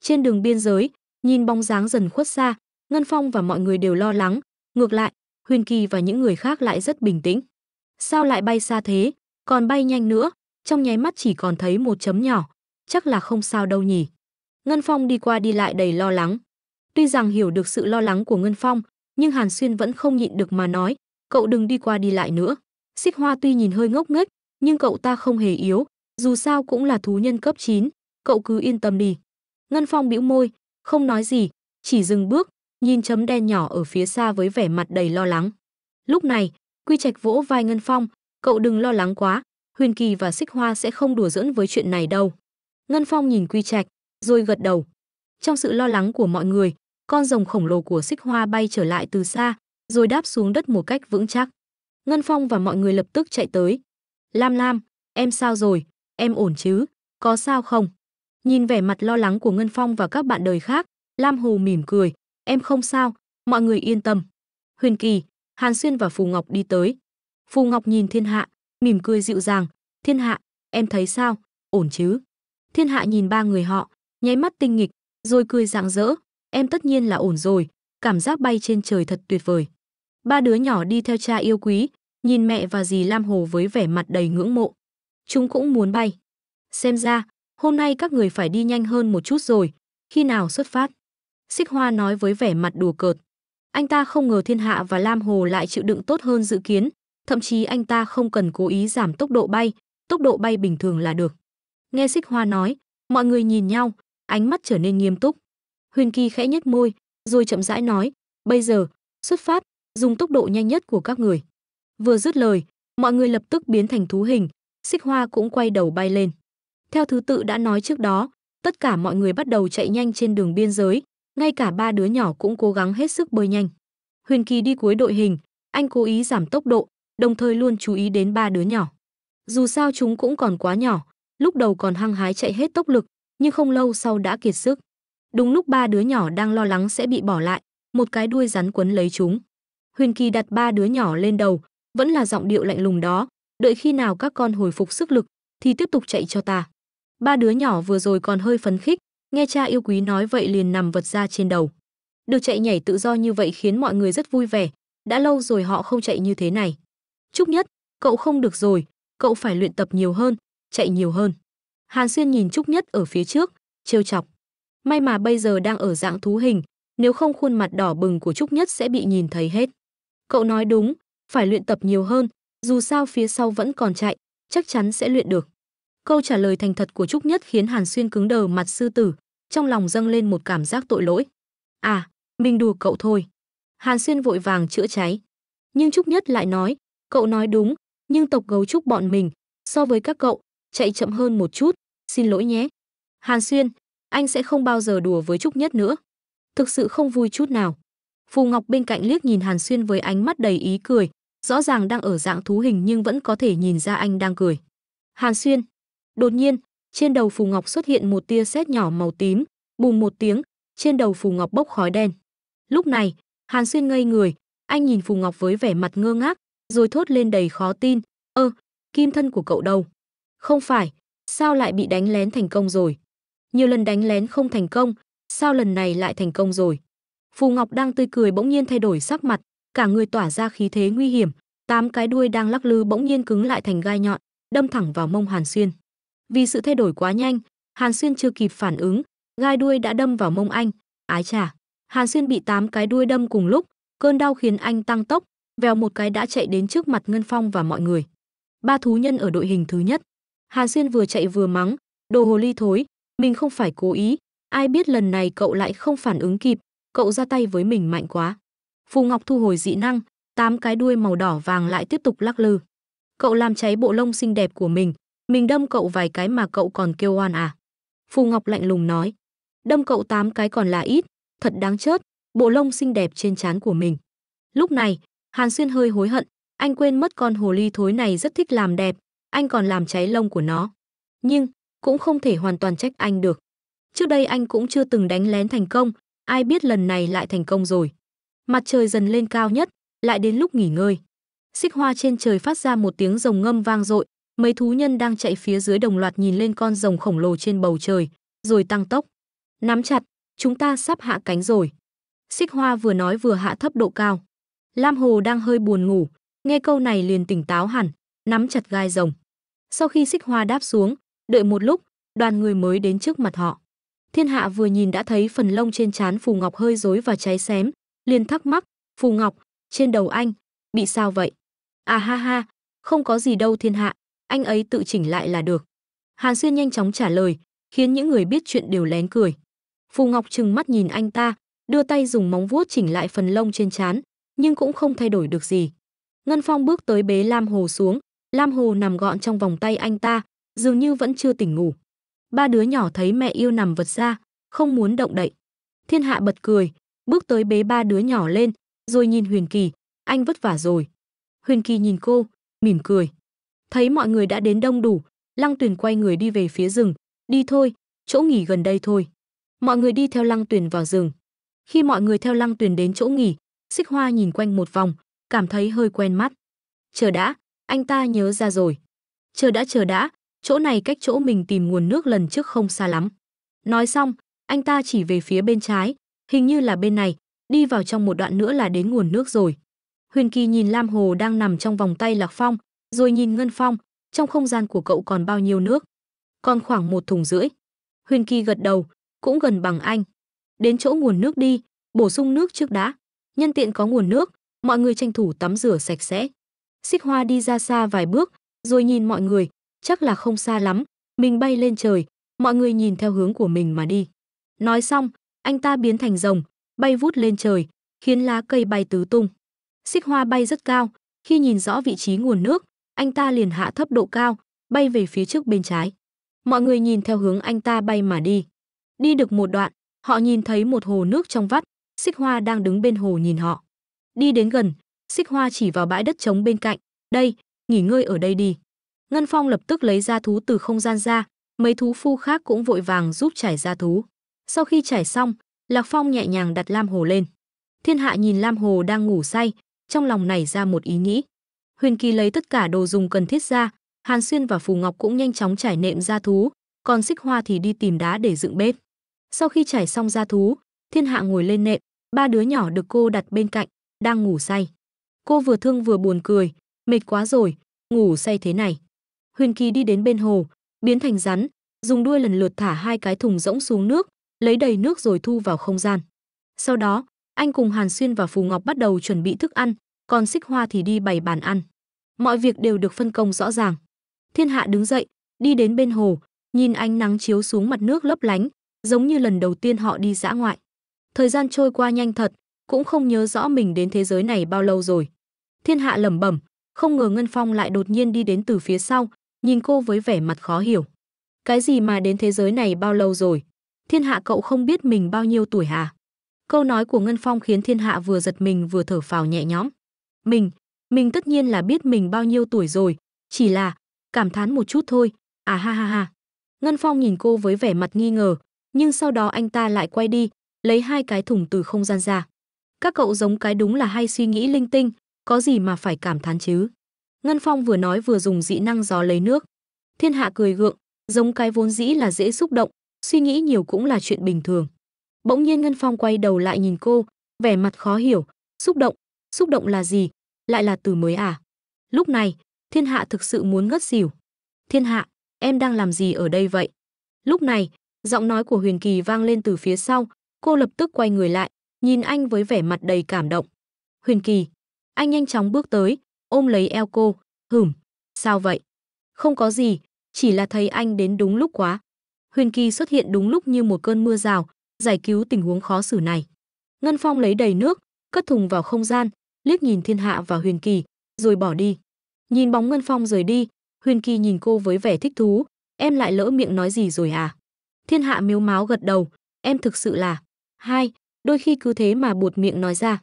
Trên đường biên giới, nhìn bóng dáng dần khuất xa, Ngân Phong và mọi người đều lo lắng, ngược lại, Huyền Kỳ và những người khác lại rất bình tĩnh. Sao lại bay xa thế, còn bay nhanh nữa, trong nháy mắt chỉ còn thấy một chấm nhỏ, chắc là không sao đâu nhỉ. Ngân Phong đi qua đi lại đầy lo lắng. Tuy rằng hiểu được sự lo lắng của Ngân Phong, nhưng Hàn Xuyên vẫn không nhịn được mà nói, cậu đừng đi qua đi lại nữa. Xích Hoa tuy nhìn hơi ngốc nghếch, nhưng cậu ta không hề yếu, dù sao cũng là thú nhân cấp 9, cậu cứ yên tâm đi. Ngân Phong bĩu môi, không nói gì, chỉ dừng bước, nhìn chấm đen nhỏ ở phía xa với vẻ mặt đầy lo lắng. Lúc này, Quy Trạch vỗ vai Ngân Phong, cậu đừng lo lắng quá, Huyền Kỳ và Xích Hoa sẽ không đùa giỡn với chuyện này đâu. Ngân Phong nhìn Quy Trạch, rồi gật đầu. Trong sự lo lắng của mọi người, con rồng khổng lồ của xích hoa bay trở lại từ xa, rồi đáp xuống đất một cách vững chắc. Ngân Phong và mọi người lập tức chạy tới. Lam Lam, em sao rồi? Em ổn chứ? Có sao không? Nhìn vẻ mặt lo lắng của Ngân Phong và các bạn đời khác, Lam Hồ mỉm cười. Em không sao, mọi người yên tâm. Huyền Kỳ, Hàn Xuyên và Phù Ngọc đi tới. Phù Ngọc nhìn Thiên Hạ, mỉm cười dịu dàng. Thiên Hạ, em thấy sao? Ổn chứ? Thiên Hạ nhìn ba người họ, nháy mắt tinh nghịch, rồi cười rạng rỡ em tất nhiên là ổn rồi, cảm giác bay trên trời thật tuyệt vời. Ba đứa nhỏ đi theo cha yêu quý, nhìn mẹ và dì Lam Hồ với vẻ mặt đầy ngưỡng mộ. Chúng cũng muốn bay. Xem ra, hôm nay các người phải đi nhanh hơn một chút rồi, khi nào xuất phát? Xích Hoa nói với vẻ mặt đùa cợt. Anh ta không ngờ Thiên Hạ và Lam Hồ lại chịu đựng tốt hơn dự kiến, thậm chí anh ta không cần cố ý giảm tốc độ bay, tốc độ bay bình thường là được. Nghe Xích Hoa nói, mọi người nhìn nhau, ánh mắt trở nên nghiêm túc. Huyền Kỳ khẽ nhếch môi, rồi chậm rãi nói, "Bây giờ, xuất phát, dùng tốc độ nhanh nhất của các người." Vừa dứt lời, mọi người lập tức biến thành thú hình, xích hoa cũng quay đầu bay lên. Theo thứ tự đã nói trước đó, tất cả mọi người bắt đầu chạy nhanh trên đường biên giới, ngay cả ba đứa nhỏ cũng cố gắng hết sức bơi nhanh. Huyền Kỳ đi cuối đội hình, anh cố ý giảm tốc độ, đồng thời luôn chú ý đến ba đứa nhỏ. Dù sao chúng cũng còn quá nhỏ, lúc đầu còn hăng hái chạy hết tốc lực, nhưng không lâu sau đã kiệt sức. Đúng lúc ba đứa nhỏ đang lo lắng sẽ bị bỏ lại, một cái đuôi rắn quấn lấy chúng. Huyền Kỳ đặt ba đứa nhỏ lên đầu, vẫn là giọng điệu lạnh lùng đó, đợi khi nào các con hồi phục sức lực thì tiếp tục chạy cho ta. Ba đứa nhỏ vừa rồi còn hơi phấn khích, nghe cha yêu quý nói vậy liền nằm vật ra trên đầu. Được chạy nhảy tự do như vậy khiến mọi người rất vui vẻ, đã lâu rồi họ không chạy như thế này. Trúc Nhất, cậu không được rồi, cậu phải luyện tập nhiều hơn, chạy nhiều hơn. Hàn Xuyên nhìn Trúc Nhất ở phía trước, trêu chọc. May mà bây giờ đang ở dạng thú hình, nếu không khuôn mặt đỏ bừng của Trúc Nhất sẽ bị nhìn thấy hết. Cậu nói đúng, phải luyện tập nhiều hơn, dù sao phía sau vẫn còn chạy, chắc chắn sẽ luyện được. Câu trả lời thành thật của Trúc Nhất khiến Hàn Xuyên cứng đờ mặt sư tử, trong lòng dâng lên một cảm giác tội lỗi. À, mình đùa cậu thôi. Hàn Xuyên vội vàng chữa cháy. Nhưng Trúc Nhất lại nói, cậu nói đúng, nhưng tộc gấu trúc bọn mình, so với các cậu, chạy chậm hơn một chút, xin lỗi nhé. Hàn Xuyên, anh sẽ không bao giờ đùa với Trúc Nhất nữa. Thực sự không vui chút nào. Phù Ngọc bên cạnh liếc nhìn Hàn Xuyên với ánh mắt đầy ý cười, rõ ràng đang ở dạng thú hình nhưng vẫn có thể nhìn ra anh đang cười. Hàn Xuyên. Đột nhiên, trên đầu Phù Ngọc xuất hiện một tia sét nhỏ màu tím, bùng một tiếng, trên đầu Phù Ngọc bốc khói đen. Lúc này, Hàn Xuyên ngây người, anh nhìn Phù Ngọc với vẻ mặt ngơ ngác, rồi thốt lên đầy khó tin, "Ơ, kim thân của cậu đâu? Không phải, sao lại bị đánh lén thành công rồi?" nhiều lần đánh lén không thành công, sao lần này lại thành công rồi? Phù Ngọc đang tươi cười bỗng nhiên thay đổi sắc mặt, cả người tỏa ra khí thế nguy hiểm, tám cái đuôi đang lắc lư bỗng nhiên cứng lại thành gai nhọn, đâm thẳng vào mông Hàn Xuyên. Vì sự thay đổi quá nhanh, Hàn Xuyên chưa kịp phản ứng, gai đuôi đã đâm vào mông anh, ái chà. Hàn Xuyên bị tám cái đuôi đâm cùng lúc, cơn đau khiến anh tăng tốc, vèo một cái đã chạy đến trước mặt Ngân Phong và mọi người. Ba thú nhân ở đội hình thứ nhất. Hàn Xuyên vừa chạy vừa mắng, đồ hồ ly thối, mình không phải cố ý, ai biết lần này cậu lại không phản ứng kịp, cậu ra tay với mình mạnh quá. Phù Ngọc thu hồi dị năng, tám cái đuôi màu đỏ vàng lại tiếp tục lắc lư. Cậu làm cháy bộ lông xinh đẹp của mình, mình đâm cậu vài cái mà cậu còn kêu oan à. Phù Ngọc lạnh lùng nói, đâm cậu tám cái còn là ít, thật đáng chết, bộ lông xinh đẹp trên trán của mình. Lúc này, Hàn Xuyên hơi hối hận, anh quên mất con hồ ly thối này rất thích làm đẹp, anh còn làm cháy lông của nó. Nhưng, cũng không thể hoàn toàn trách anh được. Trước đây anh cũng chưa từng đánh lén thành công, ai biết lần này lại thành công rồi. Mặt trời dần lên cao nhất, lại đến lúc nghỉ ngơi. Xích hoa trên trời phát ra một tiếng rồng ngâm vang dội, mấy thú nhân đang chạy phía dưới đồng loạt nhìn lên con rồng khổng lồ trên bầu trời, rồi tăng tốc. Nắm chặt, chúng ta sắp hạ cánh rồi. Xích hoa vừa nói vừa hạ thấp độ cao. Lam Hồ đang hơi buồn ngủ, nghe câu này liền tỉnh táo hẳn, nắm chặt gai rồng. Sau khi xích hoa đáp xuống, Đợi một lúc, đoàn người mới đến trước mặt họ. Thiên hạ vừa nhìn đã thấy phần lông trên trán Phù Ngọc hơi rối và cháy xém, liền thắc mắc, Phù Ngọc, trên đầu anh, bị sao vậy? À ha ha, không có gì đâu thiên hạ, anh ấy tự chỉnh lại là được. Hàn Xuyên nhanh chóng trả lời, khiến những người biết chuyện đều lén cười. Phù Ngọc trừng mắt nhìn anh ta, đưa tay dùng móng vuốt chỉnh lại phần lông trên trán, nhưng cũng không thay đổi được gì. Ngân Phong bước tới bế Lam Hồ xuống, Lam Hồ nằm gọn trong vòng tay anh ta, dường như vẫn chưa tỉnh ngủ. Ba đứa nhỏ thấy mẹ yêu nằm vật ra, không muốn động đậy. Thiên hạ bật cười, bước tới bế ba đứa nhỏ lên, rồi nhìn Huyền Kỳ, anh vất vả rồi. Huyền Kỳ nhìn cô, mỉm cười. Thấy mọi người đã đến đông đủ, Lăng Tuyền quay người đi về phía rừng, đi thôi, chỗ nghỉ gần đây thôi. Mọi người đi theo Lăng Tuyền vào rừng. Khi mọi người theo Lăng Tuyền đến chỗ nghỉ, Xích Hoa nhìn quanh một vòng, cảm thấy hơi quen mắt. Chờ đã, anh ta nhớ ra rồi. Chờ đã chờ đã, chỗ này cách chỗ mình tìm nguồn nước lần trước không xa lắm. Nói xong, anh ta chỉ về phía bên trái, hình như là bên này, đi vào trong một đoạn nữa là đến nguồn nước rồi. Huyền Kỳ nhìn Lam Hồ đang nằm trong vòng tay Lạc Phong, rồi nhìn Ngân Phong, trong không gian của cậu còn bao nhiêu nước? Còn khoảng một thùng rưỡi. Huyền Kỳ gật đầu, cũng gần bằng anh. Đến chỗ nguồn nước đi, bổ sung nước trước đã. Nhân tiện có nguồn nước, mọi người tranh thủ tắm rửa sạch sẽ. Xích Hoa đi ra xa vài bước, rồi nhìn mọi người, chắc là không xa lắm, mình bay lên trời, mọi người nhìn theo hướng của mình mà đi. Nói xong, anh ta biến thành rồng, bay vút lên trời, khiến lá cây bay tứ tung. Xích hoa bay rất cao, khi nhìn rõ vị trí nguồn nước, anh ta liền hạ thấp độ cao, bay về phía trước bên trái. Mọi người nhìn theo hướng anh ta bay mà đi. Đi được một đoạn, họ nhìn thấy một hồ nước trong vắt, xích hoa đang đứng bên hồ nhìn họ. Đi đến gần, xích hoa chỉ vào bãi đất trống bên cạnh, đây, nghỉ ngơi ở đây đi. Ngân Phong lập tức lấy ra thú từ không gian ra, mấy thú phu khác cũng vội vàng giúp trải ra thú. Sau khi trải xong, Lạc Phong nhẹ nhàng đặt Lam Hồ lên. Thiên Hạ nhìn Lam Hồ đang ngủ say, trong lòng nảy ra một ý nghĩ. Huyền Kỳ lấy tất cả đồ dùng cần thiết ra, Hàn Xuyên và Phù Ngọc cũng nhanh chóng trải nệm ra thú, còn Xích Hoa thì đi tìm đá để dựng bếp. Sau khi trải xong ra thú, Thiên Hạ ngồi lên nệm, ba đứa nhỏ được cô đặt bên cạnh, đang ngủ say. Cô vừa thương vừa buồn cười, mệt quá rồi, ngủ say thế này. Huyền Kỳ đi đến bên hồ, biến thành rắn, dùng đuôi lần lượt thả hai cái thùng rỗng xuống nước, lấy đầy nước rồi thu vào không gian. Sau đó, anh cùng Hàn Xuyên và Phù Ngọc bắt đầu chuẩn bị thức ăn, còn Xích Hoa thì đi bày bàn ăn. Mọi việc đều được phân công rõ ràng. Thiên Hạ đứng dậy, đi đến bên hồ, nhìn ánh nắng chiếu xuống mặt nước lấp lánh, giống như lần đầu tiên họ đi dã ngoại. Thời gian trôi qua nhanh thật, cũng không nhớ rõ mình đến thế giới này bao lâu rồi. Thiên Hạ lẩm bẩm, không ngờ Ngân Phong lại đột nhiên đi đến từ phía sau, nhìn cô với vẻ mặt khó hiểu. Cái gì mà đến thế giới này bao lâu rồi? Thiên hạ cậu không biết mình bao nhiêu tuổi hả? Câu nói của Ngân Phong khiến thiên hạ vừa giật mình vừa thở phào nhẹ nhõm. Mình, mình tất nhiên là biết mình bao nhiêu tuổi rồi, chỉ là, cảm thán một chút thôi, à ha ha ha. Ngân Phong nhìn cô với vẻ mặt nghi ngờ, nhưng sau đó anh ta lại quay đi, lấy hai cái thùng từ không gian ra. Các cậu giống cái đúng là hay suy nghĩ linh tinh, có gì mà phải cảm thán chứ. Ngân Phong vừa nói vừa dùng dị năng gió lấy nước. Thiên Hạ cười gượng, giống cái vốn dĩ là dễ xúc động, suy nghĩ nhiều cũng là chuyện bình thường. Bỗng nhiên Ngân Phong quay đầu lại nhìn cô, vẻ mặt khó hiểu, xúc động, xúc động là gì, lại là từ mới à? Lúc này, Thiên Hạ thực sự muốn ngất xỉu. Thiên Hạ, em đang làm gì ở đây vậy? Lúc này, giọng nói của Huyền Kỳ vang lên từ phía sau, cô lập tức quay người lại, nhìn anh với vẻ mặt đầy cảm động. Huyền Kỳ, anh nhanh chóng bước tới, ôm lấy eo cô, hửm, sao vậy? Không có gì, chỉ là thấy anh đến đúng lúc quá. Huyền Kỳ xuất hiện đúng lúc như một cơn mưa rào, giải cứu tình huống khó xử này. Ngân Phong lấy đầy nước, cất thùng vào không gian, liếc nhìn Thiên Hạ và Huyền Kỳ, rồi bỏ đi. Nhìn bóng Ngân Phong rời đi, Huyền Kỳ nhìn cô với vẻ thích thú, em lại lỡ miệng nói gì rồi à? Thiên Hạ miếu máu gật đầu, em thực sự là hai, đôi khi cứ thế mà buột miệng nói ra.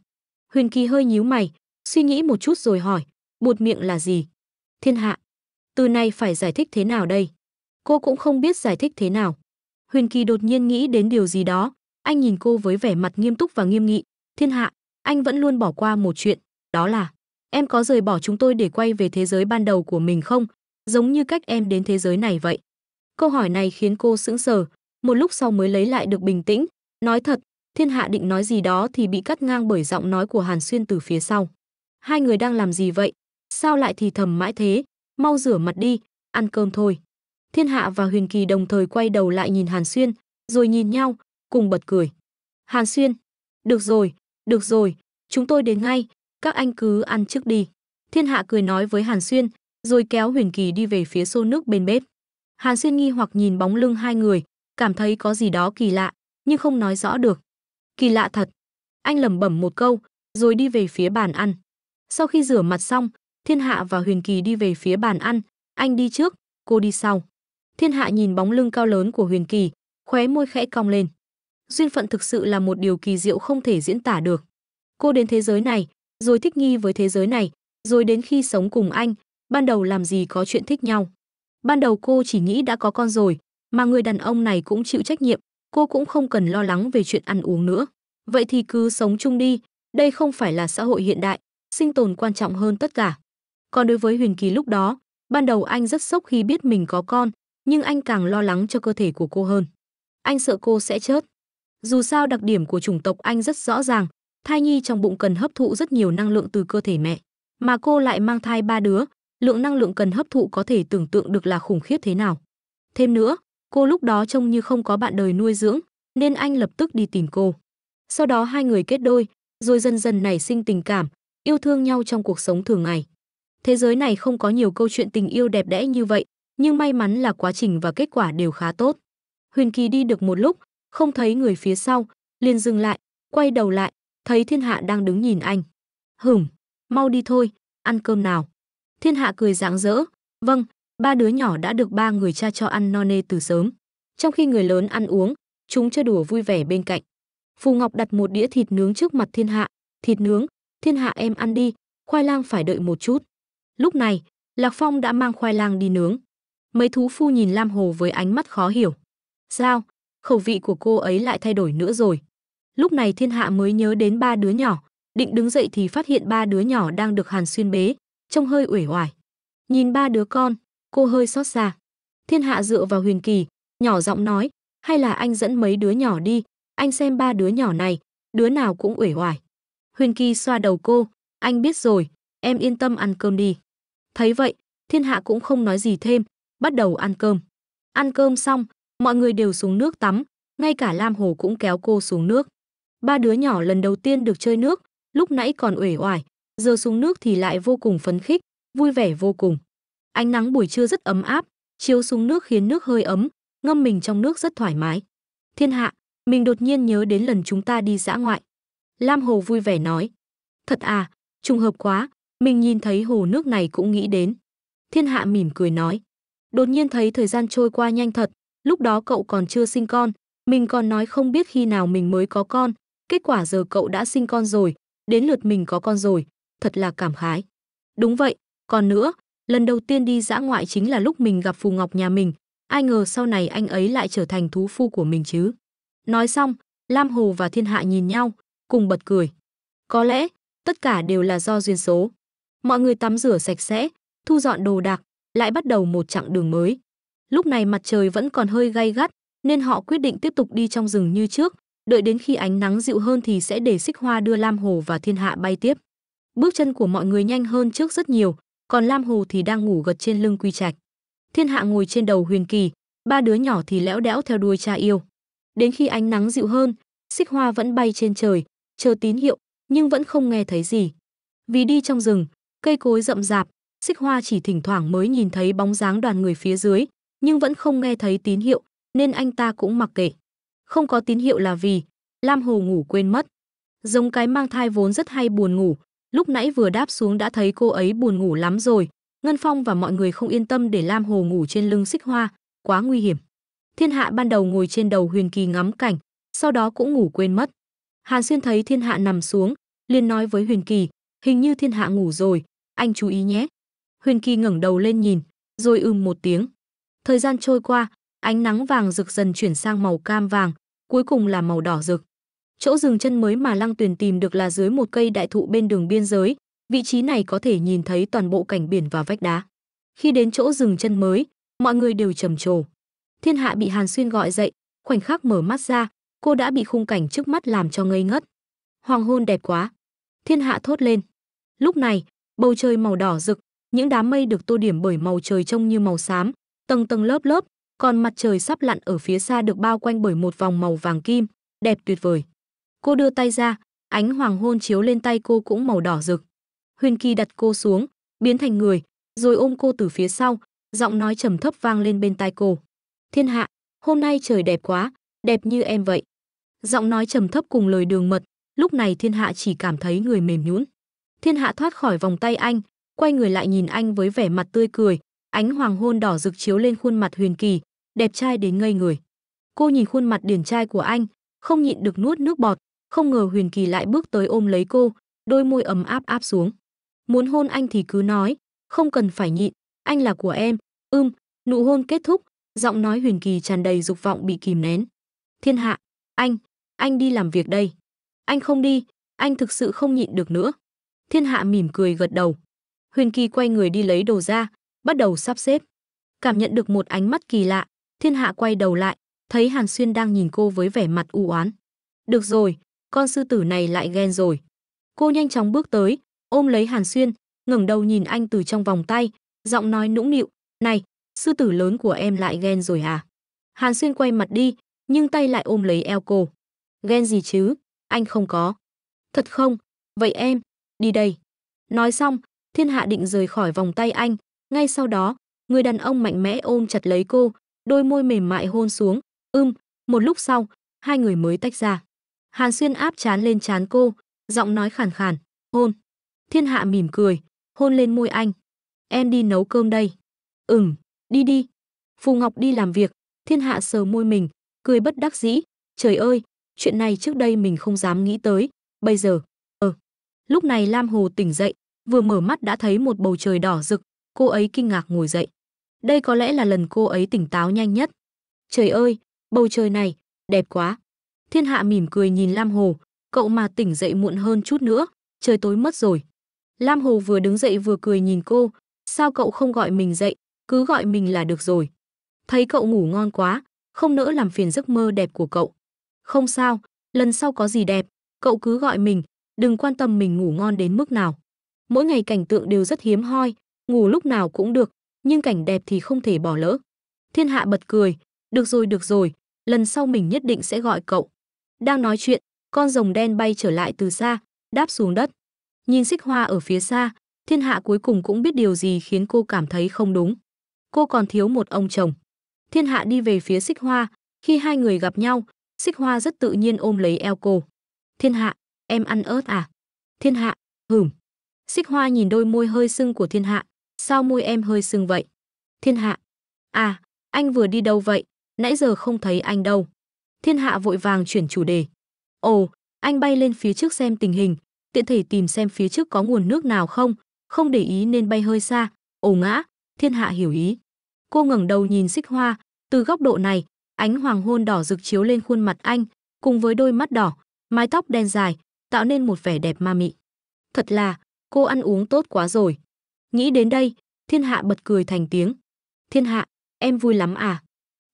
Huyền Kỳ hơi nhíu mày, suy nghĩ một chút rồi hỏi, một miệng là gì? Thiên hạ. Từ này phải giải thích thế nào đây? Cô cũng không biết giải thích thế nào. Huyền Kỳ đột nhiên nghĩ đến điều gì đó. Anh nhìn cô với vẻ mặt nghiêm túc và nghiêm nghị. Thiên hạ, anh vẫn luôn bỏ qua một chuyện. Đó là, em có rời bỏ chúng tôi để quay về thế giới ban đầu của mình không? Giống như cách em đến thế giới này vậy. Câu hỏi này khiến cô sững sờ. Một lúc sau mới lấy lại được bình tĩnh. Nói thật, Thiên Hạ định nói gì đó thì bị cắt ngang bởi giọng nói của Hàn Xuyên từ phía sau. Hai người đang làm gì vậy? Sao lại thì thầm mãi thế, mau rửa mặt đi, ăn cơm thôi. Thiên Hạ và Huyền Kỳ đồng thời quay đầu lại nhìn Hàn Xuyên, rồi nhìn nhau, cùng bật cười. Hàn Xuyên, được rồi, được rồi, chúng tôi đến ngay, các anh cứ ăn trước đi. Thiên Hạ cười nói với Hàn Xuyên, rồi kéo Huyền Kỳ đi về phía xô nước bên bếp. Hàn Xuyên nghi hoặc nhìn bóng lưng hai người, cảm thấy có gì đó kỳ lạ, nhưng không nói rõ được. Kỳ lạ thật. Anh lẩm bẩm một câu, rồi đi về phía bàn ăn. Sau khi rửa mặt xong, Thiên Hạ và Huyền Kỳ đi về phía bàn ăn, anh đi trước, cô đi sau. Thiên Hạ nhìn bóng lưng cao lớn của Huyền Kỳ, khóe môi khẽ cong lên. Duyên phận thực sự là một điều kỳ diệu không thể diễn tả được. Cô đến thế giới này, rồi thích nghi với thế giới này, rồi đến khi sống cùng anh, ban đầu làm gì có chuyện thích nhau. Ban đầu cô chỉ nghĩ đã có con rồi, mà người đàn ông này cũng chịu trách nhiệm, cô cũng không cần lo lắng về chuyện ăn uống nữa. Vậy thì cứ sống chung đi, đây không phải là xã hội hiện đại, sinh tồn quan trọng hơn tất cả. Còn đối với Huyền Kỳ lúc đó, ban đầu anh rất sốc khi biết mình có con, nhưng anh càng lo lắng cho cơ thể của cô hơn. Anh sợ cô sẽ chết. Dù sao đặc điểm của chủng tộc anh rất rõ ràng, thai nhi trong bụng cần hấp thụ rất nhiều năng lượng từ cơ thể mẹ, mà cô lại mang thai ba đứa, lượng năng lượng cần hấp thụ có thể tưởng tượng được là khủng khiếp thế nào. Thêm nữa, cô lúc đó trông như không có bạn đời nuôi dưỡng, nên anh lập tức đi tìm cô. Sau đó hai người kết đôi, rồi dần dần nảy sinh tình cảm, yêu thương nhau trong cuộc sống thường ngày. Thế giới này không có nhiều câu chuyện tình yêu đẹp đẽ như vậy, nhưng may mắn là quá trình và kết quả đều khá tốt. Huyền Kỳ đi được một lúc, không thấy người phía sau, liền dừng lại, quay đầu lại, thấy Thiên Hạ đang đứng nhìn anh. Hửm, mau đi thôi, ăn cơm nào. Thiên Hạ cười rạng rỡ, vâng, ba đứa nhỏ đã được ba người cha cho ăn no nê từ sớm. Trong khi người lớn ăn uống, chúng chơi đùa vui vẻ bên cạnh. Phù Ngọc đặt một đĩa thịt nướng trước mặt Thiên Hạ, thịt nướng, Thiên Hạ em ăn đi, khoai lang phải đợi một chút. Lúc này, Lạc Phong đã mang khoai lang đi nướng. Mấy thú phu nhìn Lam Hồ với ánh mắt khó hiểu. Sao, khẩu vị của cô ấy lại thay đổi nữa rồi. Lúc này thiên hạ mới nhớ đến ba đứa nhỏ, định đứng dậy thì phát hiện ba đứa nhỏ đang được Hàn Xuyên bế, trông hơi uể oải. Nhìn ba đứa con, cô hơi xót xa. Thiên hạ dựa vào huyền kỳ, nhỏ giọng nói, hay là anh dẫn mấy đứa nhỏ đi, anh xem ba đứa nhỏ này, đứa nào cũng uể oải. Huyền kỳ xoa đầu cô, anh biết rồi, em yên tâm ăn cơm đi. Thấy vậy, thiên hạ cũng không nói gì thêm, bắt đầu ăn cơm. Ăn cơm xong, mọi người đều xuống nước tắm, ngay cả Lam Hồ cũng kéo cô xuống nước. Ba đứa nhỏ lần đầu tiên được chơi nước, lúc nãy còn uể oải, giờ xuống nước thì lại vô cùng phấn khích, vui vẻ vô cùng. Ánh nắng buổi trưa rất ấm áp, chiếu xuống nước khiến nước hơi ấm, ngâm mình trong nước rất thoải mái. Thiên hạ, mình đột nhiên nhớ đến lần chúng ta đi dã ngoại. Lam Hồ vui vẻ nói, thật à, trùng hợp quá, mình nhìn thấy hồ nước này cũng nghĩ đến. Thiên hạ mỉm cười nói. Đột nhiên thấy thời gian trôi qua nhanh thật, lúc đó cậu còn chưa sinh con, mình còn nói không biết khi nào mình mới có con, kết quả giờ cậu đã sinh con rồi, đến lượt mình có con rồi, thật là cảm khái. Đúng vậy, còn nữa, lần đầu tiên đi dã ngoại chính là lúc mình gặp Phù Ngọc nhà mình, ai ngờ sau này anh ấy lại trở thành thú phu của mình chứ. Nói xong, Lam Hồ và Thiên Hạ nhìn nhau, cùng bật cười. Có lẽ, tất cả đều là do duyên số. Mọi người tắm rửa sạch sẽ, thu dọn đồ đạc, lại bắt đầu một chặng đường mới. Lúc này mặt trời vẫn còn hơi gay gắt, nên họ quyết định tiếp tục đi trong rừng như trước, đợi đến khi ánh nắng dịu hơn thì sẽ để xích hoa đưa Lam Hồ và thiên hạ bay tiếp. Bước chân của mọi người nhanh hơn trước rất nhiều, còn Lam Hồ thì đang ngủ gật trên lưng quy trạch. Thiên hạ ngồi trên đầu huyền kỳ, ba đứa nhỏ thì lẽo đẽo theo đuôi cha yêu. Đến khi ánh nắng dịu hơn, xích hoa vẫn bay trên trời, chờ tín hiệu, nhưng vẫn không nghe thấy gì. Vì đi trong rừng, cây cối rậm rạp xích hoa chỉ thỉnh thoảng mới nhìn thấy bóng dáng đoàn người phía dưới nhưng vẫn không nghe thấy tín hiệu nên anh ta cũng mặc kệ không có tín hiệu là vì lam hồ ngủ quên mất giống cái mang thai vốn rất hay buồn ngủ lúc nãy vừa đáp xuống đã thấy cô ấy buồn ngủ lắm rồi ngân phong và mọi người không yên tâm để lam hồ ngủ trên lưng xích hoa quá nguy hiểm thiên hạ ban đầu ngồi trên đầu huyền kỳ ngắm cảnh sau đó cũng ngủ quên mất hàn xuyên thấy thiên hạ nằm xuống liền nói với huyền kỳ hình như thiên hạ ngủ rồi anh chú ý nhé. Huyền Kỳ ngẩng đầu lên nhìn, rồi ưm một tiếng. Thời gian trôi qua, ánh nắng vàng rực dần chuyển sang màu cam vàng, cuối cùng là màu đỏ rực. Chỗ dừng chân mới mà Lăng Tuyền tìm được là dưới một cây đại thụ bên đường biên giới, vị trí này có thể nhìn thấy toàn bộ cảnh biển và vách đá. Khi đến chỗ dừng chân mới, mọi người đều trầm trồ. Thiên Hạ bị Hàn Xuyên gọi dậy, khoảnh khắc mở mắt ra, cô đã bị khung cảnh trước mắt làm cho ngây ngất. Hoàng hôn đẹp quá. Thiên Hạ thốt lên. Lúc này, bầu trời màu đỏ rực, những đám mây được tô điểm bởi màu trời trông như màu xám, tầng tầng lớp lớp, còn mặt trời sắp lặn ở phía xa được bao quanh bởi một vòng màu vàng kim, đẹp tuyệt vời. Cô đưa tay ra, ánh hoàng hôn chiếu lên tay cô cũng màu đỏ rực. Huyền Kỳ đặt cô xuống, biến thành người, rồi ôm cô từ phía sau, giọng nói trầm thấp vang lên bên tai cô. "Thiên hạ, hôm nay trời đẹp quá, đẹp như em vậy." Giọng nói trầm thấp cùng lời đường mật, lúc này Thiên hạ chỉ cảm thấy người mềm nhũn. Thiên Hạ thoát khỏi vòng tay anh, quay người lại nhìn anh với vẻ mặt tươi cười, ánh hoàng hôn đỏ rực chiếu lên khuôn mặt huyền kỳ, đẹp trai đến ngây người. Cô nhìn khuôn mặt điển trai của anh, không nhịn được nuốt nước bọt, không ngờ Huyền Kỳ lại bước tới ôm lấy cô, đôi môi ấm áp áp xuống. Muốn hôn anh thì cứ nói, không cần phải nhịn, anh là của em, ưm, nụ hôn kết thúc, giọng nói Huyền Kỳ tràn đầy dục vọng bị kìm nén. Thiên hạ, anh, anh đi làm việc đây. Anh không đi, anh thực sự không nhịn được nữa. Thiên Hạ mỉm cười gật đầu. Huyền Kỳ quay người đi lấy đồ ra, bắt đầu sắp xếp. Cảm nhận được một ánh mắt kỳ lạ, Thiên Hạ quay đầu lại, thấy Hàn Xuyên đang nhìn cô với vẻ mặt u oán. Được rồi, con sư tử này lại ghen rồi. Cô nhanh chóng bước tới, ôm lấy Hàn Xuyên, ngẩng đầu nhìn anh từ trong vòng tay, giọng nói nũng nịu, "Này, sư tử lớn của em lại ghen rồi à?" Hàn Xuyên quay mặt đi, nhưng tay lại ôm lấy eo cô. "Ghen gì chứ, anh không có." "Thật không? Vậy em, đi đây. Nói xong, thiên hạ định rời khỏi vòng tay anh, ngay sau đó, người đàn ông mạnh mẽ ôm chặt lấy cô, đôi môi mềm mại hôn xuống, ưm, um, một lúc sau, hai người mới tách ra. Hàn Xuyên áp chán lên chán cô, giọng nói khàn khàn, hôn. Thiên hạ mỉm cười, hôn lên môi anh. Em đi nấu cơm đây. Ừm, đi đi. Phù Ngọc đi làm việc, thiên hạ sờ môi mình, cười bất đắc dĩ. Trời ơi, chuyện này trước đây mình không dám nghĩ tới, bây giờ. Lúc này Lam Hồ tỉnh dậy, vừa mở mắt đã thấy một bầu trời đỏ rực, cô ấy kinh ngạc ngồi dậy. Đây có lẽ là lần cô ấy tỉnh táo nhanh nhất. Trời ơi, bầu trời này, đẹp quá. Thiên Hạ mỉm cười nhìn Lam Hồ, cậu mà tỉnh dậy muộn hơn chút nữa, trời tối mất rồi. Lam Hồ vừa đứng dậy vừa cười nhìn cô, sao cậu không gọi mình dậy, cứ gọi mình là được rồi. Thấy cậu ngủ ngon quá, không nỡ làm phiền giấc mơ đẹp của cậu. Không sao, lần sau có gì đẹp, cậu cứ gọi mình, đừng quan tâm mình ngủ ngon đến mức nào. Mỗi ngày cảnh tượng đều rất hiếm hoi, ngủ lúc nào cũng được, nhưng cảnh đẹp thì không thể bỏ lỡ. Thiên hạ bật cười, được rồi được rồi, lần sau mình nhất định sẽ gọi cậu. Đang nói chuyện, con rồng đen bay trở lại từ xa, đáp xuống đất. Nhìn xích hoa ở phía xa, thiên hạ cuối cùng cũng biết điều gì khiến cô cảm thấy không đúng. Cô còn thiếu một ông chồng. Thiên hạ đi về phía xích hoa, khi hai người gặp nhau, xích hoa rất tự nhiên ôm lấy eo cô. Thiên hạ, em ăn ớt à? Thiên hạ, hửm. Xích hoa nhìn đôi môi hơi sưng của thiên hạ, sao môi em hơi sưng vậy? Thiên hạ, à, anh vừa đi đâu vậy? Nãy giờ không thấy anh đâu. Thiên hạ vội vàng chuyển chủ đề. Ồ, anh bay lên phía trước xem tình hình, tiện thể tìm xem phía trước có nguồn nước nào không, không để ý nên bay hơi xa, ồ ngã, thiên hạ hiểu ý. Cô ngẩng đầu nhìn xích hoa, từ góc độ này, ánh hoàng hôn đỏ rực chiếu lên khuôn mặt anh, cùng với đôi mắt đỏ, mái tóc đen dài, tạo nên một vẻ đẹp ma mị. Thật là, cô ăn uống tốt quá rồi. Nghĩ đến đây, thiên hạ bật cười thành tiếng. Thiên hạ, em vui lắm à?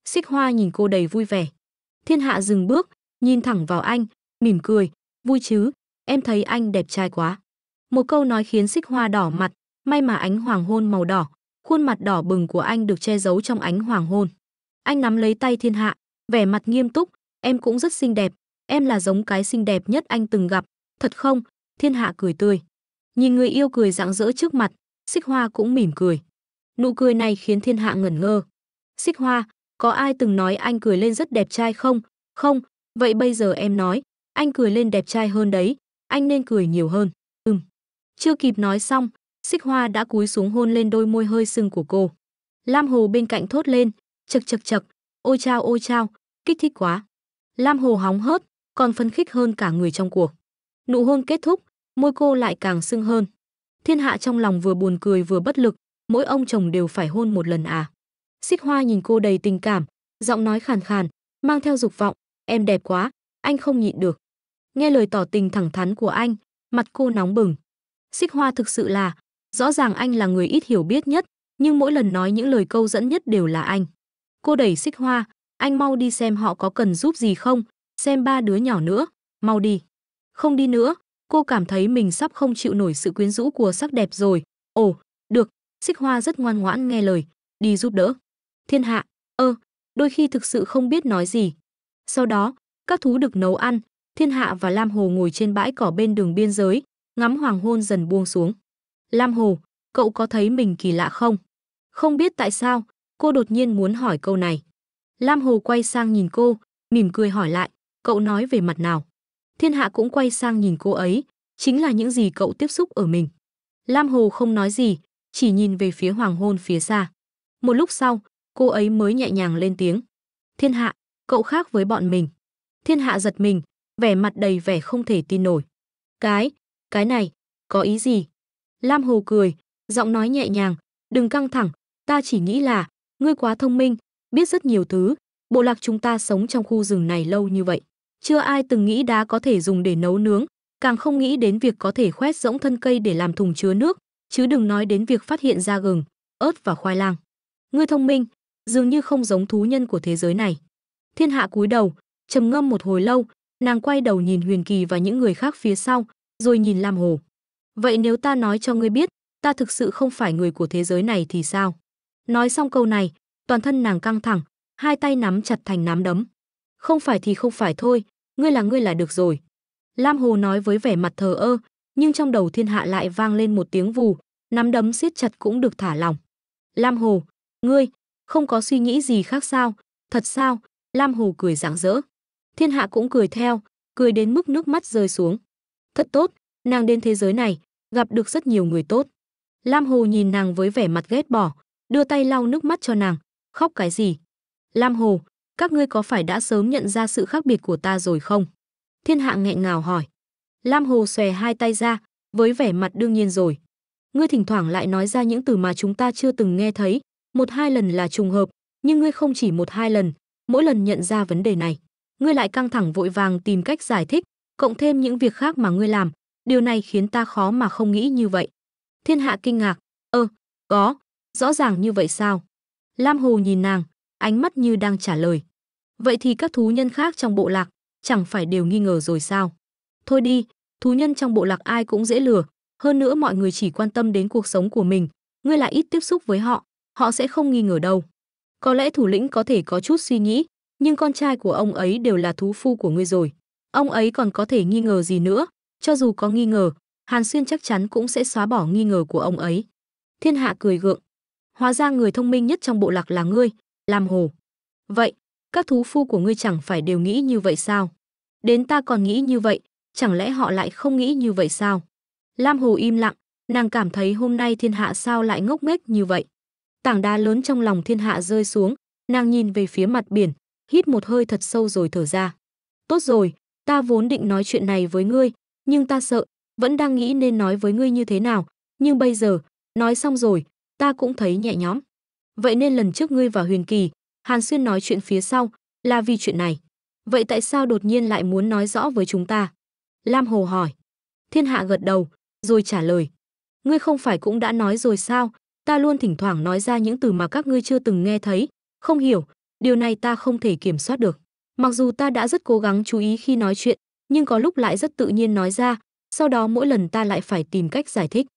Xích hoa nhìn cô đầy vui vẻ. Thiên hạ dừng bước, nhìn thẳng vào anh, mỉm cười, vui chứ, em thấy anh đẹp trai quá. Một câu nói khiến xích hoa đỏ mặt, may mà ánh hoàng hôn màu đỏ, khuôn mặt đỏ bừng của anh được che giấu trong ánh hoàng hôn. Anh nắm lấy tay thiên hạ, vẻ mặt nghiêm túc, em cũng rất xinh đẹp, Em là giống cái xinh đẹp nhất anh từng gặp, thật không? Thiên hạ cười tươi. Nhìn người yêu cười rạng rỡ trước mặt, xích hoa cũng mỉm cười. Nụ cười này khiến thiên hạ ngẩn ngơ. Xích hoa, có ai từng nói anh cười lên rất đẹp trai không? Không, vậy bây giờ em nói, anh cười lên đẹp trai hơn đấy, anh nên cười nhiều hơn. Ừm. Chưa kịp nói xong, xích hoa đã cúi xuống hôn lên đôi môi hơi sưng của cô. Lam Hồ bên cạnh thốt lên, chật chật chật, ôi chao ôi chao, kích thích quá. Lam Hồ hóng hớt, còn phấn khích hơn cả người trong cuộc. Nụ hôn kết thúc, môi cô lại càng sưng hơn. Thiên hạ trong lòng vừa buồn cười vừa bất lực, mỗi ông chồng đều phải hôn một lần à. Xích hoa nhìn cô đầy tình cảm, giọng nói khàn khàn, mang theo dục vọng, em đẹp quá, anh không nhịn được. Nghe lời tỏ tình thẳng thắn của anh, mặt cô nóng bừng. Xích hoa thực sự là, rõ ràng anh là người ít hiểu biết nhất, nhưng mỗi lần nói những lời câu dẫn nhất đều là anh. Cô đẩy xích hoa, anh mau đi xem họ có cần giúp gì không, xem ba đứa nhỏ nữa, mau đi. Không đi nữa, cô cảm thấy mình sắp không chịu nổi sự quyến rũ của sắc đẹp rồi. Ồ, được, xích hoa rất ngoan ngoãn nghe lời, đi giúp đỡ. Thiên hạ, ơ, đôi khi thực sự không biết nói gì. Sau đó, các thú được nấu ăn, thiên hạ và Lam Hồ ngồi trên bãi cỏ bên đường biên giới, ngắm hoàng hôn dần buông xuống. Lam Hồ, cậu có thấy mình kỳ lạ không? Không biết tại sao, cô đột nhiên muốn hỏi câu này. Lam Hồ quay sang nhìn cô, mỉm cười hỏi lại cậu nói về mặt nào thiên hạ cũng quay sang nhìn cô ấy chính là những gì cậu tiếp xúc ở mình lam hồ không nói gì chỉ nhìn về phía hoàng hôn phía xa một lúc sau cô ấy mới nhẹ nhàng lên tiếng thiên hạ cậu khác với bọn mình thiên hạ giật mình vẻ mặt đầy vẻ không thể tin nổi cái cái này có ý gì lam hồ cười giọng nói nhẹ nhàng đừng căng thẳng ta chỉ nghĩ là ngươi quá thông minh biết rất nhiều thứ bộ lạc chúng ta sống trong khu rừng này lâu như vậy chưa ai từng nghĩ đá có thể dùng để nấu nướng, càng không nghĩ đến việc có thể khoét rỗng thân cây để làm thùng chứa nước, chứ đừng nói đến việc phát hiện ra gừng, ớt và khoai lang. Ngươi thông minh, dường như không giống thú nhân của thế giới này. Thiên hạ cúi đầu, trầm ngâm một hồi lâu, nàng quay đầu nhìn Huyền Kỳ và những người khác phía sau, rồi nhìn Lam Hồ. Vậy nếu ta nói cho ngươi biết, ta thực sự không phải người của thế giới này thì sao? Nói xong câu này, toàn thân nàng căng thẳng, hai tay nắm chặt thành nắm đấm. Không phải thì không phải thôi, ngươi là ngươi là được rồi. Lam Hồ nói với vẻ mặt thờ ơ, nhưng trong đầu thiên hạ lại vang lên một tiếng vù, nắm đấm siết chặt cũng được thả lỏng. Lam Hồ, ngươi, không có suy nghĩ gì khác sao, thật sao, Lam Hồ cười rạng rỡ. Thiên hạ cũng cười theo, cười đến mức nước mắt rơi xuống. Thật tốt, nàng đến thế giới này, gặp được rất nhiều người tốt. Lam Hồ nhìn nàng với vẻ mặt ghét bỏ, đưa tay lau nước mắt cho nàng, khóc cái gì. Lam Hồ, các ngươi có phải đã sớm nhận ra sự khác biệt của ta rồi không? Thiên hạ nghẹn ngào hỏi. Lam Hồ xòe hai tay ra, với vẻ mặt đương nhiên rồi. Ngươi thỉnh thoảng lại nói ra những từ mà chúng ta chưa từng nghe thấy, một hai lần là trùng hợp, nhưng ngươi không chỉ một hai lần, mỗi lần nhận ra vấn đề này. Ngươi lại căng thẳng vội vàng tìm cách giải thích, cộng thêm những việc khác mà ngươi làm, điều này khiến ta khó mà không nghĩ như vậy. Thiên hạ kinh ngạc, ơ, có, rõ ràng như vậy sao? Lam Hồ nhìn nàng, ánh mắt như đang trả lời. Vậy thì các thú nhân khác trong bộ lạc chẳng phải đều nghi ngờ rồi sao? Thôi đi, thú nhân trong bộ lạc ai cũng dễ lừa, hơn nữa mọi người chỉ quan tâm đến cuộc sống của mình, ngươi lại ít tiếp xúc với họ, họ sẽ không nghi ngờ đâu. Có lẽ thủ lĩnh có thể có chút suy nghĩ, nhưng con trai của ông ấy đều là thú phu của ngươi rồi. Ông ấy còn có thể nghi ngờ gì nữa, cho dù có nghi ngờ, Hàn Xuyên chắc chắn cũng sẽ xóa bỏ nghi ngờ của ông ấy. Thiên Hạ cười gượng. Hóa ra người thông minh nhất trong bộ lạc là ngươi, làm hồ. Vậy, các thú phu của ngươi chẳng phải đều nghĩ như vậy sao? Đến ta còn nghĩ như vậy, chẳng lẽ họ lại không nghĩ như vậy sao? Lam Hồ im lặng, nàng cảm thấy hôm nay thiên hạ sao lại ngốc nghếch như vậy. Tảng đá lớn trong lòng thiên hạ rơi xuống, nàng nhìn về phía mặt biển, hít một hơi thật sâu rồi thở ra. Tốt rồi, ta vốn định nói chuyện này với ngươi, nhưng ta sợ, vẫn đang nghĩ nên nói với ngươi như thế nào, nhưng bây giờ, nói xong rồi, ta cũng thấy nhẹ nhõm. Vậy nên lần trước ngươi và Huyền Kỳ, Hàn Xuyên nói chuyện phía sau, là vì chuyện này. Vậy tại sao đột nhiên lại muốn nói rõ với chúng ta? Lam Hồ hỏi. Thiên Hạ gật đầu, rồi trả lời. Ngươi không phải cũng đã nói rồi sao? Ta luôn thỉnh thoảng nói ra những từ mà các ngươi chưa từng nghe thấy, không hiểu, điều này ta không thể kiểm soát được. Mặc dù ta đã rất cố gắng chú ý khi nói chuyện, nhưng có lúc lại rất tự nhiên nói ra, sau đó mỗi lần ta lại phải tìm cách giải thích.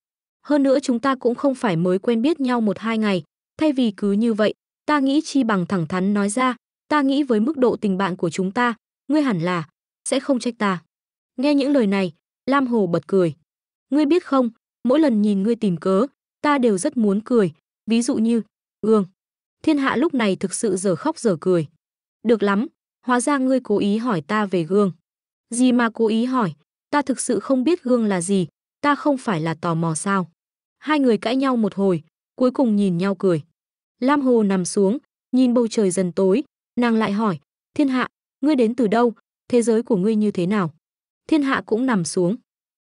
Hơn nữa chúng ta cũng không phải mới quen biết nhau một hai ngày, Thay vì cứ như vậy, ta nghĩ chi bằng thẳng thắn nói ra, ta nghĩ với mức độ tình bạn của chúng ta, ngươi hẳn là sẽ không trách ta. Nghe những lời này, Lam Hồ bật cười. Ngươi biết không, mỗi lần nhìn ngươi tìm cớ, ta đều rất muốn cười, ví dụ như, ương. Thiên hạ lúc này thực sự giờ khóc giờ cười. Được lắm, hóa ra ngươi cố ý hỏi ta về gương. Gì mà cố ý hỏi, ta thực sự không biết gương là gì, ta không phải là tò mò sao. Hai người cãi nhau một hồi, cuối cùng nhìn nhau cười. Lam Hồ nằm xuống, nhìn bầu trời dần tối, nàng lại hỏi, thiên hạ, ngươi đến từ đâu, thế giới của ngươi như thế nào? Thiên hạ cũng nằm xuống.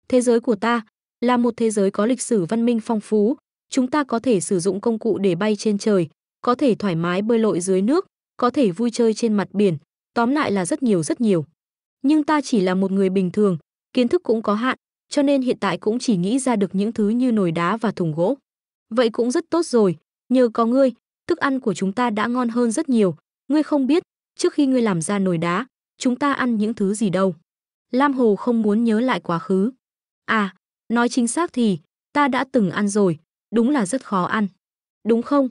Thế giới của ta là một thế giới có lịch sử văn minh phong phú, chúng ta có thể sử dụng công cụ để bay trên trời, có thể thoải mái bơi lội dưới nước, có thể vui chơi trên mặt biển, tóm lại là rất nhiều rất nhiều. Nhưng ta chỉ là một người bình thường, kiến thức cũng có hạn, cho nên hiện tại cũng chỉ nghĩ ra được những thứ như nồi đá và thùng gỗ. Vậy cũng rất tốt rồi, nhờ có ngươi, thức ăn của chúng ta đã ngon hơn rất nhiều, ngươi không biết, trước khi ngươi làm ra nồi đá, chúng ta ăn những thứ gì đâu. Lam Hồ không muốn nhớ lại quá khứ. À, nói chính xác thì, ta đã từng ăn rồi, đúng là rất khó ăn. Đúng không?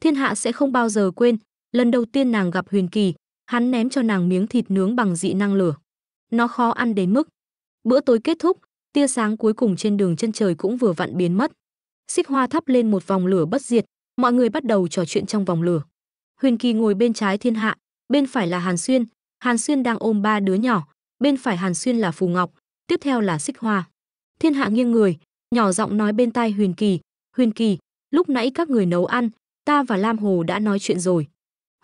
Thiên hạ sẽ không bao giờ quên, lần đầu tiên nàng gặp Huyền Kỳ, hắn ném cho nàng miếng thịt nướng bằng dị năng lửa. Nó khó ăn đến mức. Bữa tối kết thúc, tia sáng cuối cùng trên đường chân trời cũng vừa vặn biến mất xích hoa thắp lên một vòng lửa bất diệt, mọi người bắt đầu trò chuyện trong vòng lửa. Huyền Kỳ ngồi bên trái Thiên Hạ, bên phải là Hàn Xuyên, Hàn Xuyên đang ôm ba đứa nhỏ, bên phải Hàn Xuyên là Phù Ngọc, tiếp theo là Xích Hoa. Thiên Hạ nghiêng người, nhỏ giọng nói bên tai Huyền Kỳ, "Huyền Kỳ, lúc nãy các người nấu ăn, ta và Lam Hồ đã nói chuyện rồi."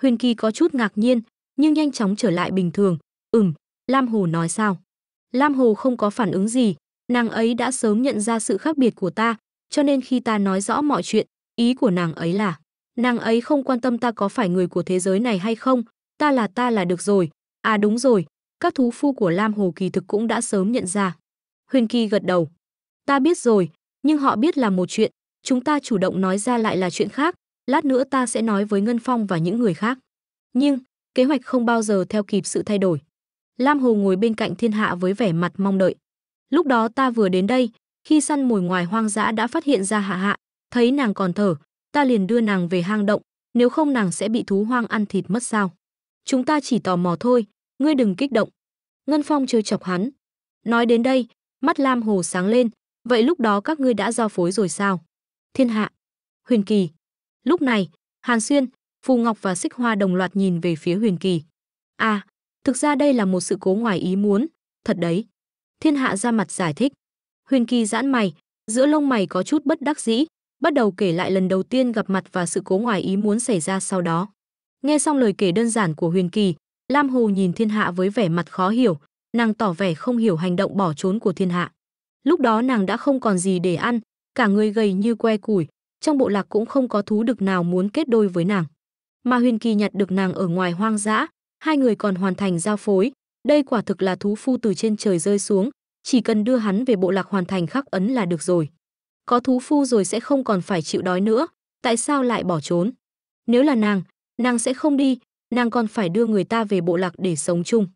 Huyền Kỳ có chút ngạc nhiên, nhưng nhanh chóng trở lại bình thường, "Ừm, Lam Hồ nói sao?" Lam Hồ không có phản ứng gì, nàng ấy đã sớm nhận ra sự khác biệt của ta, cho nên khi ta nói rõ mọi chuyện, ý của nàng ấy là, nàng ấy không quan tâm ta có phải người của thế giới này hay không, ta là ta là được rồi. À đúng rồi, các thú phu của Lam Hồ kỳ thực cũng đã sớm nhận ra. Huyền Kỳ gật đầu. Ta biết rồi, nhưng họ biết là một chuyện, chúng ta chủ động nói ra lại là chuyện khác, lát nữa ta sẽ nói với Ngân Phong và những người khác. Nhưng, kế hoạch không bao giờ theo kịp sự thay đổi. Lam Hồ ngồi bên cạnh thiên hạ với vẻ mặt mong đợi. Lúc đó ta vừa đến đây, khi săn mồi ngoài hoang dã đã phát hiện ra hạ hạ, thấy nàng còn thở, ta liền đưa nàng về hang động, nếu không nàng sẽ bị thú hoang ăn thịt mất sao. Chúng ta chỉ tò mò thôi, ngươi đừng kích động. Ngân Phong chơi chọc hắn. Nói đến đây, mắt Lam Hồ sáng lên, vậy lúc đó các ngươi đã giao phối rồi sao? Thiên hạ, Huyền Kỳ. Lúc này, Hàn Xuyên, Phù Ngọc và Xích Hoa đồng loạt nhìn về phía Huyền Kỳ. À, thực ra đây là một sự cố ngoài ý muốn, thật đấy. Thiên hạ ra mặt giải thích. Huyền Kỳ giãn mày, giữa lông mày có chút bất đắc dĩ, bắt đầu kể lại lần đầu tiên gặp mặt và sự cố ngoài ý muốn xảy ra sau đó. Nghe xong lời kể đơn giản của Huyền Kỳ, Lam Hồ nhìn Thiên Hạ với vẻ mặt khó hiểu, nàng tỏ vẻ không hiểu hành động bỏ trốn của Thiên Hạ. Lúc đó nàng đã không còn gì để ăn, cả người gầy như que củi, trong bộ lạc cũng không có thú được nào muốn kết đôi với nàng. Mà Huyền Kỳ nhặt được nàng ở ngoài hoang dã, hai người còn hoàn thành giao phối, đây quả thực là thú phu từ trên trời rơi xuống, chỉ cần đưa hắn về bộ lạc hoàn thành khắc ấn là được rồi. Có thú phu rồi sẽ không còn phải chịu đói nữa, tại sao lại bỏ trốn? Nếu là nàng, nàng sẽ không đi, nàng còn phải đưa người ta về bộ lạc để sống chung.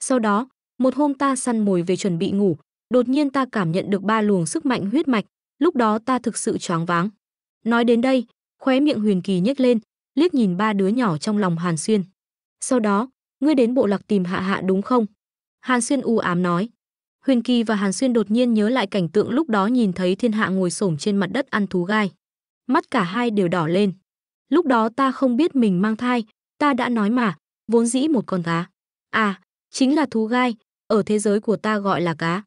Sau đó, một hôm ta săn mồi về chuẩn bị ngủ, đột nhiên ta cảm nhận được ba luồng sức mạnh huyết mạch, lúc đó ta thực sự choáng váng. Nói đến đây, khóe miệng Huyền Kỳ nhếch lên, liếc nhìn ba đứa nhỏ trong lòng Hàn Xuyên. Sau đó, ngươi đến bộ lạc tìm Hạ Hạ đúng không? Hàn Xuyên u ám nói. Huyền Kỳ và Hàn Xuyên đột nhiên nhớ lại cảnh tượng lúc đó nhìn thấy Thiên Hạ ngồi xổm trên mặt đất ăn thú gai. Mắt cả hai đều đỏ lên. Lúc đó ta không biết mình mang thai, ta đã nói mà, vốn dĩ một con cá. À, chính là thú gai, ở thế giới của ta gọi là cá.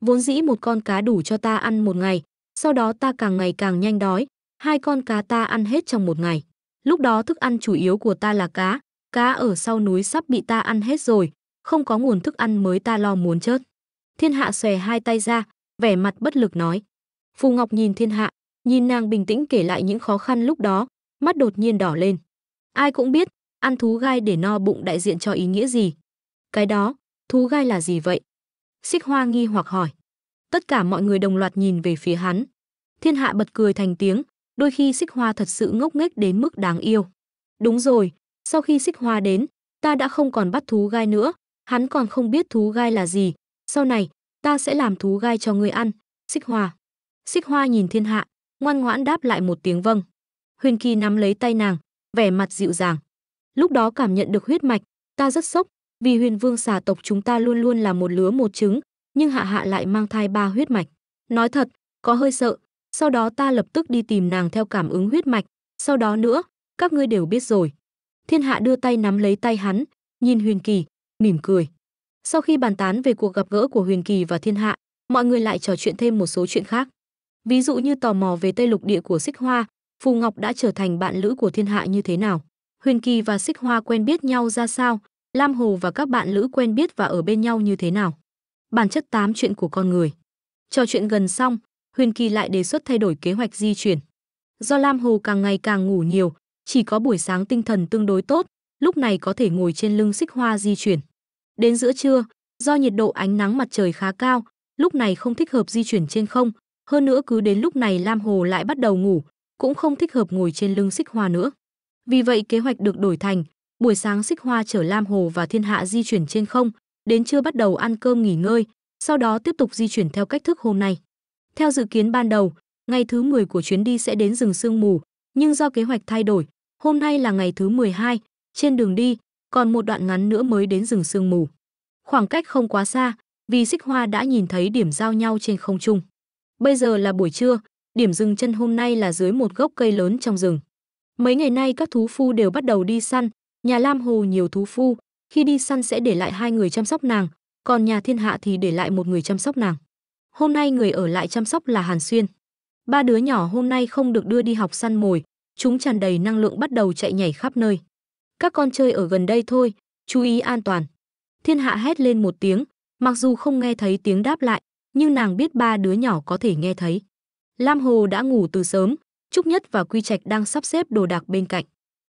Vốn dĩ một con cá đủ cho ta ăn một ngày, sau đó ta càng ngày càng nhanh đói, hai con cá ta ăn hết trong một ngày. Lúc đó thức ăn chủ yếu của ta là cá, cá ở sau núi sắp bị ta ăn hết rồi, không có nguồn thức ăn mới ta lo muốn chết. Thiên Hạ xòe hai tay ra, vẻ mặt bất lực nói. Phù Ngọc nhìn Thiên Hạ, nhìn nàng bình tĩnh kể lại những khó khăn lúc đó, mắt đột nhiên đỏ lên. Ai cũng biết, ăn thú gai để no bụng đại diện cho ý nghĩa gì. Cái đó, thú gai là gì vậy? Xích Hoa nghi hoặc hỏi. Tất cả mọi người đồng loạt nhìn về phía hắn. Thiên Hạ bật cười thành tiếng, đôi khi Xích Hoa thật sự ngốc nghếch đến mức đáng yêu. Đúng rồi, sau khi Xích Hoa đến, ta đã không còn bắt thú gai nữa, hắn còn không biết thú gai là gì, sau này ta sẽ làm thú gai cho ngươi ăn xích hoa xích hoa nhìn thiên hạ ngoan ngoãn đáp lại một tiếng vâng huyền kỳ nắm lấy tay nàng vẻ mặt dịu dàng lúc đó cảm nhận được huyết mạch ta rất sốc vì huyền vương xà tộc chúng ta luôn luôn là một lứa một trứng nhưng hạ hạ lại mang thai ba huyết mạch nói thật có hơi sợ sau đó ta lập tức đi tìm nàng theo cảm ứng huyết mạch sau đó nữa các ngươi đều biết rồi thiên hạ đưa tay nắm lấy tay hắn nhìn huyền kỳ mỉm cười sau khi bàn tán về cuộc gặp gỡ của Huyền Kỳ và Thiên Hạ, mọi người lại trò chuyện thêm một số chuyện khác. Ví dụ như tò mò về Tây Lục Địa của Xích Hoa, Phù Ngọc đã trở thành bạn lữ của Thiên Hạ như thế nào. Huyền Kỳ và Xích Hoa quen biết nhau ra sao, Lam Hồ và các bạn lữ quen biết và ở bên nhau như thế nào. Bản chất tám chuyện của con người. Trò chuyện gần xong, Huyền Kỳ lại đề xuất thay đổi kế hoạch di chuyển. Do Lam Hồ càng ngày càng ngủ nhiều, chỉ có buổi sáng tinh thần tương đối tốt, lúc này có thể ngồi trên lưng Xích Hoa di chuyển. Đến giữa trưa, do nhiệt độ ánh nắng mặt trời khá cao, lúc này không thích hợp di chuyển trên không, hơn nữa cứ đến lúc này Lam Hồ lại bắt đầu ngủ, cũng không thích hợp ngồi trên lưng xích hoa nữa. Vì vậy kế hoạch được đổi thành, buổi sáng xích hoa chở Lam Hồ và thiên hạ di chuyển trên không, đến trưa bắt đầu ăn cơm nghỉ ngơi, sau đó tiếp tục di chuyển theo cách thức hôm nay. Theo dự kiến ban đầu, ngày thứ 10 của chuyến đi sẽ đến rừng sương mù, nhưng do kế hoạch thay đổi, hôm nay là ngày thứ 12, trên đường đi, còn một đoạn ngắn nữa mới đến rừng sương mù. Khoảng cách không quá xa, vì xích hoa đã nhìn thấy điểm giao nhau trên không trung. Bây giờ là buổi trưa, điểm dừng chân hôm nay là dưới một gốc cây lớn trong rừng. Mấy ngày nay các thú phu đều bắt đầu đi săn, nhà Lam Hồ nhiều thú phu, khi đi săn sẽ để lại hai người chăm sóc nàng, còn nhà Thiên Hạ thì để lại một người chăm sóc nàng. Hôm nay người ở lại chăm sóc là Hàn Xuyên. Ba đứa nhỏ hôm nay không được đưa đi học săn mồi, chúng tràn đầy năng lượng bắt đầu chạy nhảy khắp nơi các con chơi ở gần đây thôi, chú ý an toàn. Thiên hạ hét lên một tiếng, mặc dù không nghe thấy tiếng đáp lại, nhưng nàng biết ba đứa nhỏ có thể nghe thấy. Lam Hồ đã ngủ từ sớm, Trúc Nhất và Quy Trạch đang sắp xếp đồ đạc bên cạnh.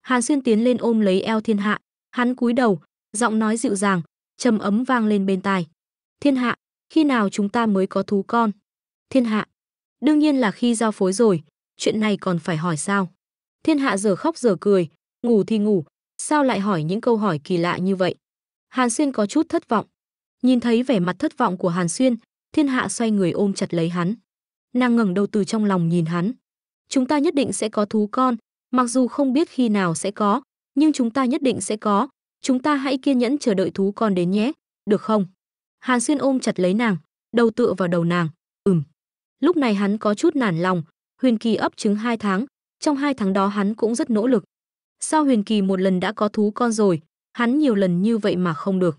Hàn Xuyên tiến lên ôm lấy eo Thiên Hạ, hắn cúi đầu, giọng nói dịu dàng, trầm ấm vang lên bên tai. "Thiên Hạ, khi nào chúng ta mới có thú con?" "Thiên Hạ, đương nhiên là khi giao phối rồi, chuyện này còn phải hỏi sao?" Thiên Hạ giờ khóc giờ cười, ngủ thì ngủ, Sao lại hỏi những câu hỏi kỳ lạ như vậy? Hàn Xuyên có chút thất vọng. Nhìn thấy vẻ mặt thất vọng của Hàn Xuyên, Thiên Hạ xoay người ôm chặt lấy hắn. Nàng ngẩng đầu từ trong lòng nhìn hắn. Chúng ta nhất định sẽ có thú con, mặc dù không biết khi nào sẽ có, nhưng chúng ta nhất định sẽ có. Chúng ta hãy kiên nhẫn chờ đợi thú con đến nhé, được không? Hàn Xuyên ôm chặt lấy nàng, đầu tựa vào đầu nàng. Ừm. Lúc này hắn có chút nản lòng, Huyền Kỳ ấp trứng 2 tháng, trong 2 tháng đó hắn cũng rất nỗ lực. Sao Huyền Kỳ một lần đã có thú con rồi, hắn nhiều lần như vậy mà không được.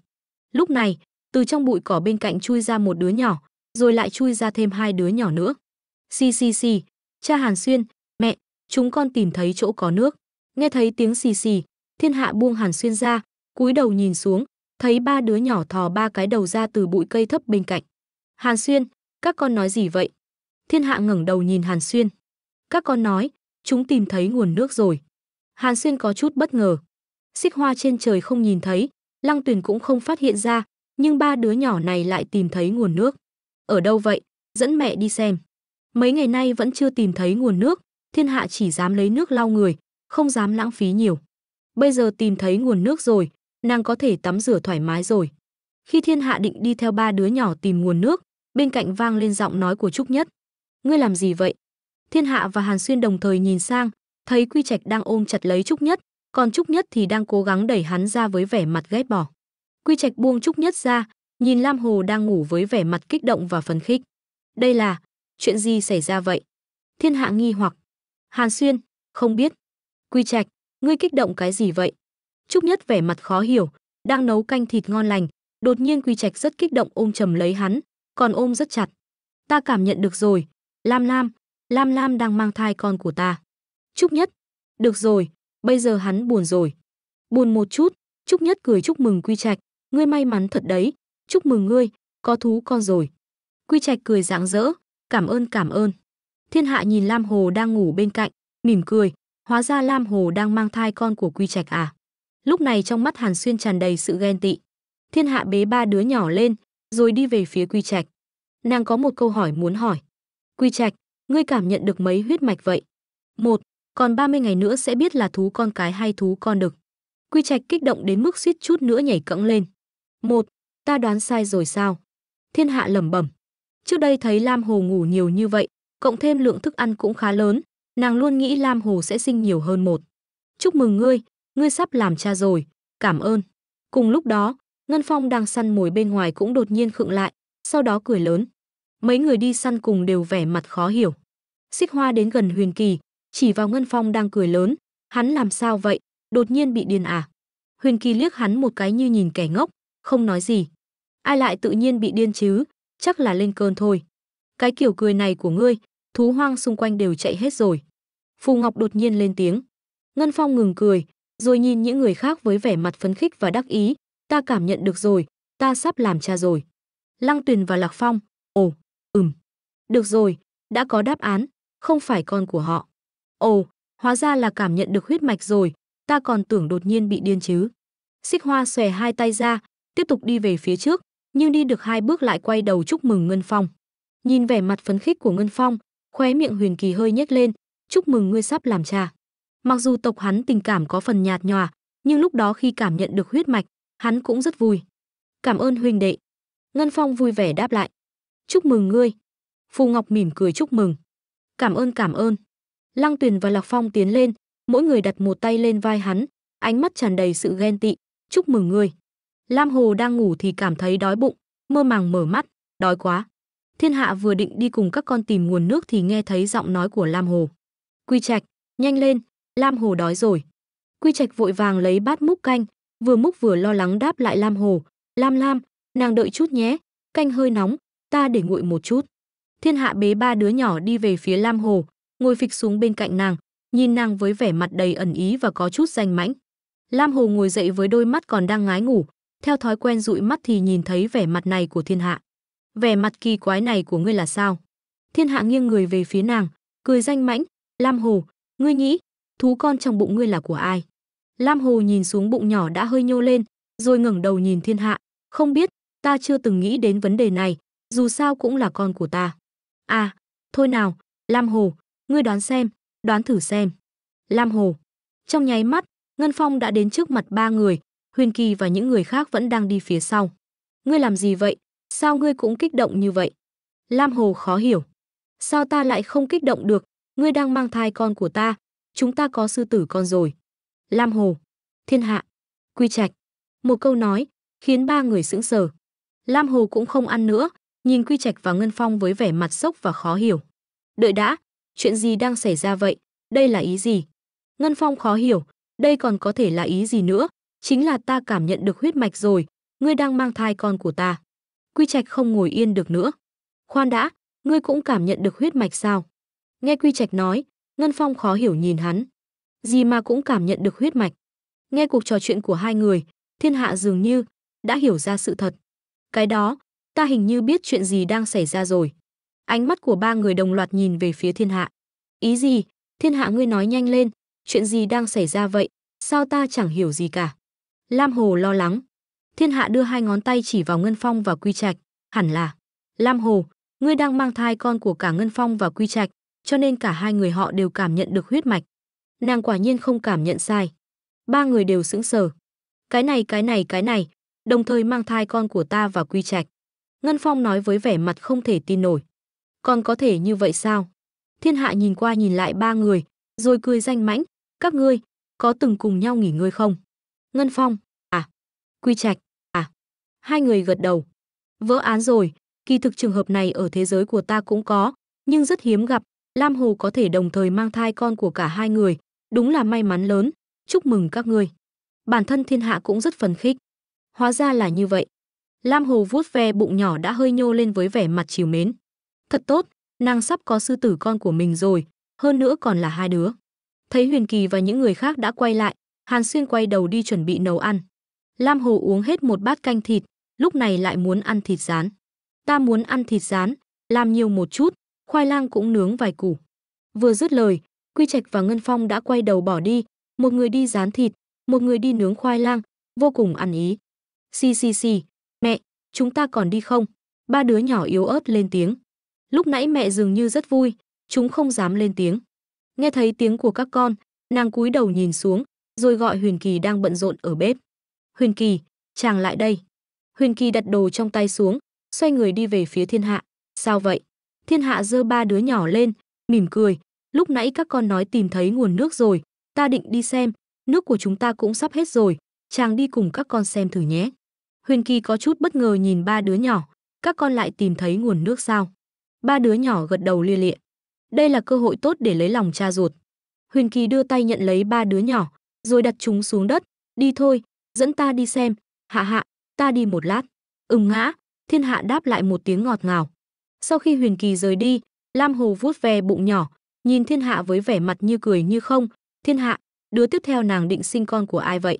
Lúc này, từ trong bụi cỏ bên cạnh chui ra một đứa nhỏ, rồi lại chui ra thêm hai đứa nhỏ nữa. Xì xì xì, cha Hàn Xuyên, mẹ, chúng con tìm thấy chỗ có nước. Nghe thấy tiếng xì xì, thiên hạ buông Hàn Xuyên ra, cúi đầu nhìn xuống, thấy ba đứa nhỏ thò ba cái đầu ra từ bụi cây thấp bên cạnh. Hàn Xuyên, các con nói gì vậy? Thiên hạ ngẩng đầu nhìn Hàn Xuyên. Các con nói, chúng tìm thấy nguồn nước rồi. Hàn Xuyên có chút bất ngờ. Xích hoa trên trời không nhìn thấy, Lăng Tuyền cũng không phát hiện ra, nhưng ba đứa nhỏ này lại tìm thấy nguồn nước. Ở đâu vậy? Dẫn mẹ đi xem. Mấy ngày nay vẫn chưa tìm thấy nguồn nước, thiên hạ chỉ dám lấy nước lau người, không dám lãng phí nhiều. Bây giờ tìm thấy nguồn nước rồi, nàng có thể tắm rửa thoải mái rồi. Khi thiên hạ định đi theo ba đứa nhỏ tìm nguồn nước, bên cạnh vang lên giọng nói của Trúc Nhất. Ngươi làm gì vậy? Thiên hạ và Hàn Xuyên đồng thời nhìn sang, thấy Quy Trạch đang ôm chặt lấy Trúc Nhất, còn Trúc Nhất thì đang cố gắng đẩy hắn ra với vẻ mặt ghét bỏ. Quy Trạch buông Trúc Nhất ra, nhìn Lam Hồ đang ngủ với vẻ mặt kích động và phấn khích. Đây là, chuyện gì xảy ra vậy? Thiên Hạ nghi hoặc. Hàn Xuyên, không biết. Quy Trạch, ngươi kích động cái gì vậy? Trúc Nhất vẻ mặt khó hiểu, đang nấu canh thịt ngon lành, đột nhiên Quy Trạch rất kích động ôm chầm lấy hắn, còn ôm rất chặt. Ta cảm nhận được rồi, Lam Lam, Lam Lam đang mang thai con của ta. Trúc Nhất. Được rồi, bây giờ hắn buồn rồi. Buồn một chút, Trúc Nhất cười chúc mừng Quy Trạch, ngươi may mắn thật đấy, chúc mừng ngươi, có thú con rồi. Quy Trạch cười rạng rỡ, cảm ơn cảm ơn. Thiên Hạ nhìn Lam Hồ đang ngủ bên cạnh, mỉm cười, hóa ra Lam Hồ đang mang thai con của Quy Trạch à. Lúc này trong mắt Hàn Xuyên tràn đầy sự ghen tị. Thiên Hạ bế ba đứa nhỏ lên, rồi đi về phía Quy Trạch. Nàng có một câu hỏi muốn hỏi. Quy Trạch, ngươi cảm nhận được mấy huyết mạch vậy? Một, còn 30 ngày nữa sẽ biết là thú con cái hay thú con đực. Quy Trạch kích động đến mức suýt chút nữa nhảy cẫng lên. Một, ta đoán sai rồi sao? Thiên hạ lẩm bẩm. Trước đây thấy Lam Hồ ngủ nhiều như vậy, cộng thêm lượng thức ăn cũng khá lớn, nàng luôn nghĩ Lam Hồ sẽ sinh nhiều hơn một. Chúc mừng ngươi, ngươi sắp làm cha rồi, cảm ơn. Cùng lúc đó, Ngân Phong đang săn mồi bên ngoài cũng đột nhiên khựng lại, sau đó cười lớn. Mấy người đi săn cùng đều vẻ mặt khó hiểu. Xích Hoa đến gần Huyền Kỳ, chỉ vào Ngân Phong đang cười lớn, hắn làm sao vậy, đột nhiên bị điên à? Huyền Kỳ liếc hắn một cái như nhìn kẻ ngốc, không nói gì. Ai lại tự nhiên bị điên chứ, chắc là lên cơn thôi. Cái kiểu cười này của ngươi, thú hoang xung quanh đều chạy hết rồi. Phù Ngọc đột nhiên lên tiếng. Ngân Phong ngừng cười, rồi nhìn những người khác với vẻ mặt phấn khích và đắc ý. Ta cảm nhận được rồi, ta sắp làm cha rồi. Lăng Tuyền và Lạc Phong, ồ, ừm. Được rồi, đã có đáp án, không phải con của họ. Ồ, hóa ra là cảm nhận được huyết mạch rồi, ta còn tưởng đột nhiên bị điên chứ. Xích Hoa xòe hai tay ra, tiếp tục đi về phía trước, nhưng đi được hai bước lại quay đầu chúc mừng Ngân Phong. Nhìn vẻ mặt phấn khích của Ngân Phong, khóe miệng Huyền Kỳ hơi nhếch lên, chúc mừng ngươi sắp làm cha. Mặc dù tộc hắn tình cảm có phần nhạt nhòa, nhưng lúc đó khi cảm nhận được huyết mạch, hắn cũng rất vui. Cảm ơn huynh đệ. Ngân Phong vui vẻ đáp lại. Chúc mừng ngươi. Phù Ngọc mỉm cười chúc mừng. Cảm ơn cảm ơn. Lăng Tuyền và Lạc Phong tiến lên, mỗi người đặt một tay lên vai hắn, ánh mắt tràn đầy sự ghen tị, "Chúc mừng ngươi." Lam Hồ đang ngủ thì cảm thấy đói bụng, mơ màng mở mắt, "Đói quá." Thiên Hạ vừa định đi cùng các con tìm nguồn nước thì nghe thấy giọng nói của Lam Hồ. "Quy Trạch, nhanh lên, Lam Hồ đói rồi." Quy Trạch vội vàng lấy bát múc canh, vừa múc vừa lo lắng đáp lại Lam Hồ, "Lam Lam, nàng đợi chút nhé, canh hơi nóng, ta để nguội một chút." Thiên Hạ bế ba đứa nhỏ đi về phía Lam Hồ, ngồi phịch xuống bên cạnh nàng, nhìn nàng với vẻ mặt đầy ẩn ý và có chút danh mãnh. Lam Hồ ngồi dậy với đôi mắt còn đang ngái ngủ, theo thói quen dụi mắt thì nhìn thấy vẻ mặt này của thiên hạ. Vẻ mặt kỳ quái này của ngươi là sao? Thiên hạ nghiêng người về phía nàng, cười danh mãnh, Lam Hồ, ngươi nghĩ, thú con trong bụng ngươi là của ai? Lam Hồ nhìn xuống bụng nhỏ đã hơi nhô lên, rồi ngẩng đầu nhìn thiên hạ, không biết, ta chưa từng nghĩ đến vấn đề này, dù sao cũng là con của ta. À, thôi nào, Lam Hồ, ngươi đoán xem, đoán thử xem. Lam Hồ. Trong nháy mắt, Ngân Phong đã đến trước mặt ba người, Huyền Kỳ và những người khác vẫn đang đi phía sau. Ngươi làm gì vậy? Sao ngươi cũng kích động như vậy? Lam Hồ khó hiểu. Sao ta lại không kích động được? Ngươi đang mang thai con của ta. Chúng ta có sư tử con rồi. Lam Hồ. Thiên hạ. Quy trạch. Một câu nói, khiến ba người sững sờ. Lam Hồ cũng không ăn nữa, nhìn Quy Trạch và Ngân Phong với vẻ mặt sốc và khó hiểu. Đợi đã, chuyện gì đang xảy ra vậy đây là ý gì ngân phong khó hiểu đây còn có thể là ý gì nữa chính là ta cảm nhận được huyết mạch rồi ngươi đang mang thai con của ta quy trạch không ngồi yên được nữa khoan đã ngươi cũng cảm nhận được huyết mạch sao nghe quy trạch nói ngân phong khó hiểu nhìn hắn gì mà cũng cảm nhận được huyết mạch nghe cuộc trò chuyện của hai người thiên hạ dường như đã hiểu ra sự thật cái đó ta hình như biết chuyện gì đang xảy ra rồi Ánh mắt của ba người đồng loạt nhìn về phía thiên hạ. Ý gì? Thiên hạ ngươi nói nhanh lên, chuyện gì đang xảy ra vậy? Sao ta chẳng hiểu gì cả? Lam Hồ lo lắng. Thiên hạ đưa hai ngón tay chỉ vào Ngân Phong và Quy Trạch, hẳn là. Lam Hồ, ngươi đang mang thai con của cả Ngân Phong và Quy Trạch, cho nên cả hai người họ đều cảm nhận được huyết mạch. Nàng quả nhiên không cảm nhận sai. Ba người đều sững sờ. Cái này, cái này, cái này, đồng thời mang thai con của ta và Quy Trạch. Ngân Phong nói với vẻ mặt không thể tin nổi còn có thể như vậy sao? Thiên hạ nhìn qua nhìn lại ba người, rồi cười danh mãnh, các ngươi, có từng cùng nhau nghỉ ngơi không? Ngân Phong, à, Quy Trạch, à, hai người gật đầu. Vỡ án rồi, kỳ thực trường hợp này ở thế giới của ta cũng có, nhưng rất hiếm gặp, Lam Hồ có thể đồng thời mang thai con của cả hai người, đúng là may mắn lớn, chúc mừng các ngươi. Bản thân thiên hạ cũng rất phấn khích. Hóa ra là như vậy. Lam Hồ vuốt ve bụng nhỏ đã hơi nhô lên với vẻ mặt chiều mến. Thật tốt, nàng sắp có sư tử con của mình rồi, hơn nữa còn là hai đứa. Thấy Huyền Kỳ và những người khác đã quay lại, Hàn Xuyên quay đầu đi chuẩn bị nấu ăn. Lam Hồ uống hết một bát canh thịt, lúc này lại muốn ăn thịt rán. Ta muốn ăn thịt rán, làm nhiều một chút, khoai lang cũng nướng vài củ. Vừa dứt lời, Quy Trạch và Ngân Phong đã quay đầu bỏ đi, một người đi rán thịt, một người đi nướng khoai lang, vô cùng ăn ý. Xì xì xì, mẹ, chúng ta còn đi không? Ba đứa nhỏ yếu ớt lên tiếng. Lúc nãy mẹ dường như rất vui, chúng không dám lên tiếng. Nghe thấy tiếng của các con, nàng cúi đầu nhìn xuống, rồi gọi Huyền Kỳ đang bận rộn ở bếp. Huyền Kỳ, chàng lại đây. Huyền Kỳ đặt đồ trong tay xuống, xoay người đi về phía thiên hạ. Sao vậy? Thiên hạ giơ ba đứa nhỏ lên, mỉm cười. Lúc nãy các con nói tìm thấy nguồn nước rồi, ta định đi xem, nước của chúng ta cũng sắp hết rồi, chàng đi cùng các con xem thử nhé. Huyền Kỳ có chút bất ngờ nhìn ba đứa nhỏ, các con lại tìm thấy nguồn nước sao? Ba đứa nhỏ gật đầu lia lịa. Đây là cơ hội tốt để lấy lòng cha ruột. Huyền Kỳ đưa tay nhận lấy ba đứa nhỏ, rồi đặt chúng xuống đất. Đi thôi, dẫn ta đi xem. Hạ hạ, ta đi một lát. Ừm ngã, thiên hạ đáp lại một tiếng ngọt ngào. Sau khi Huyền Kỳ rời đi, Lam Hồ vuốt ve bụng nhỏ, nhìn thiên hạ với vẻ mặt như cười như không. Thiên hạ, đứa tiếp theo nàng định sinh con của ai vậy?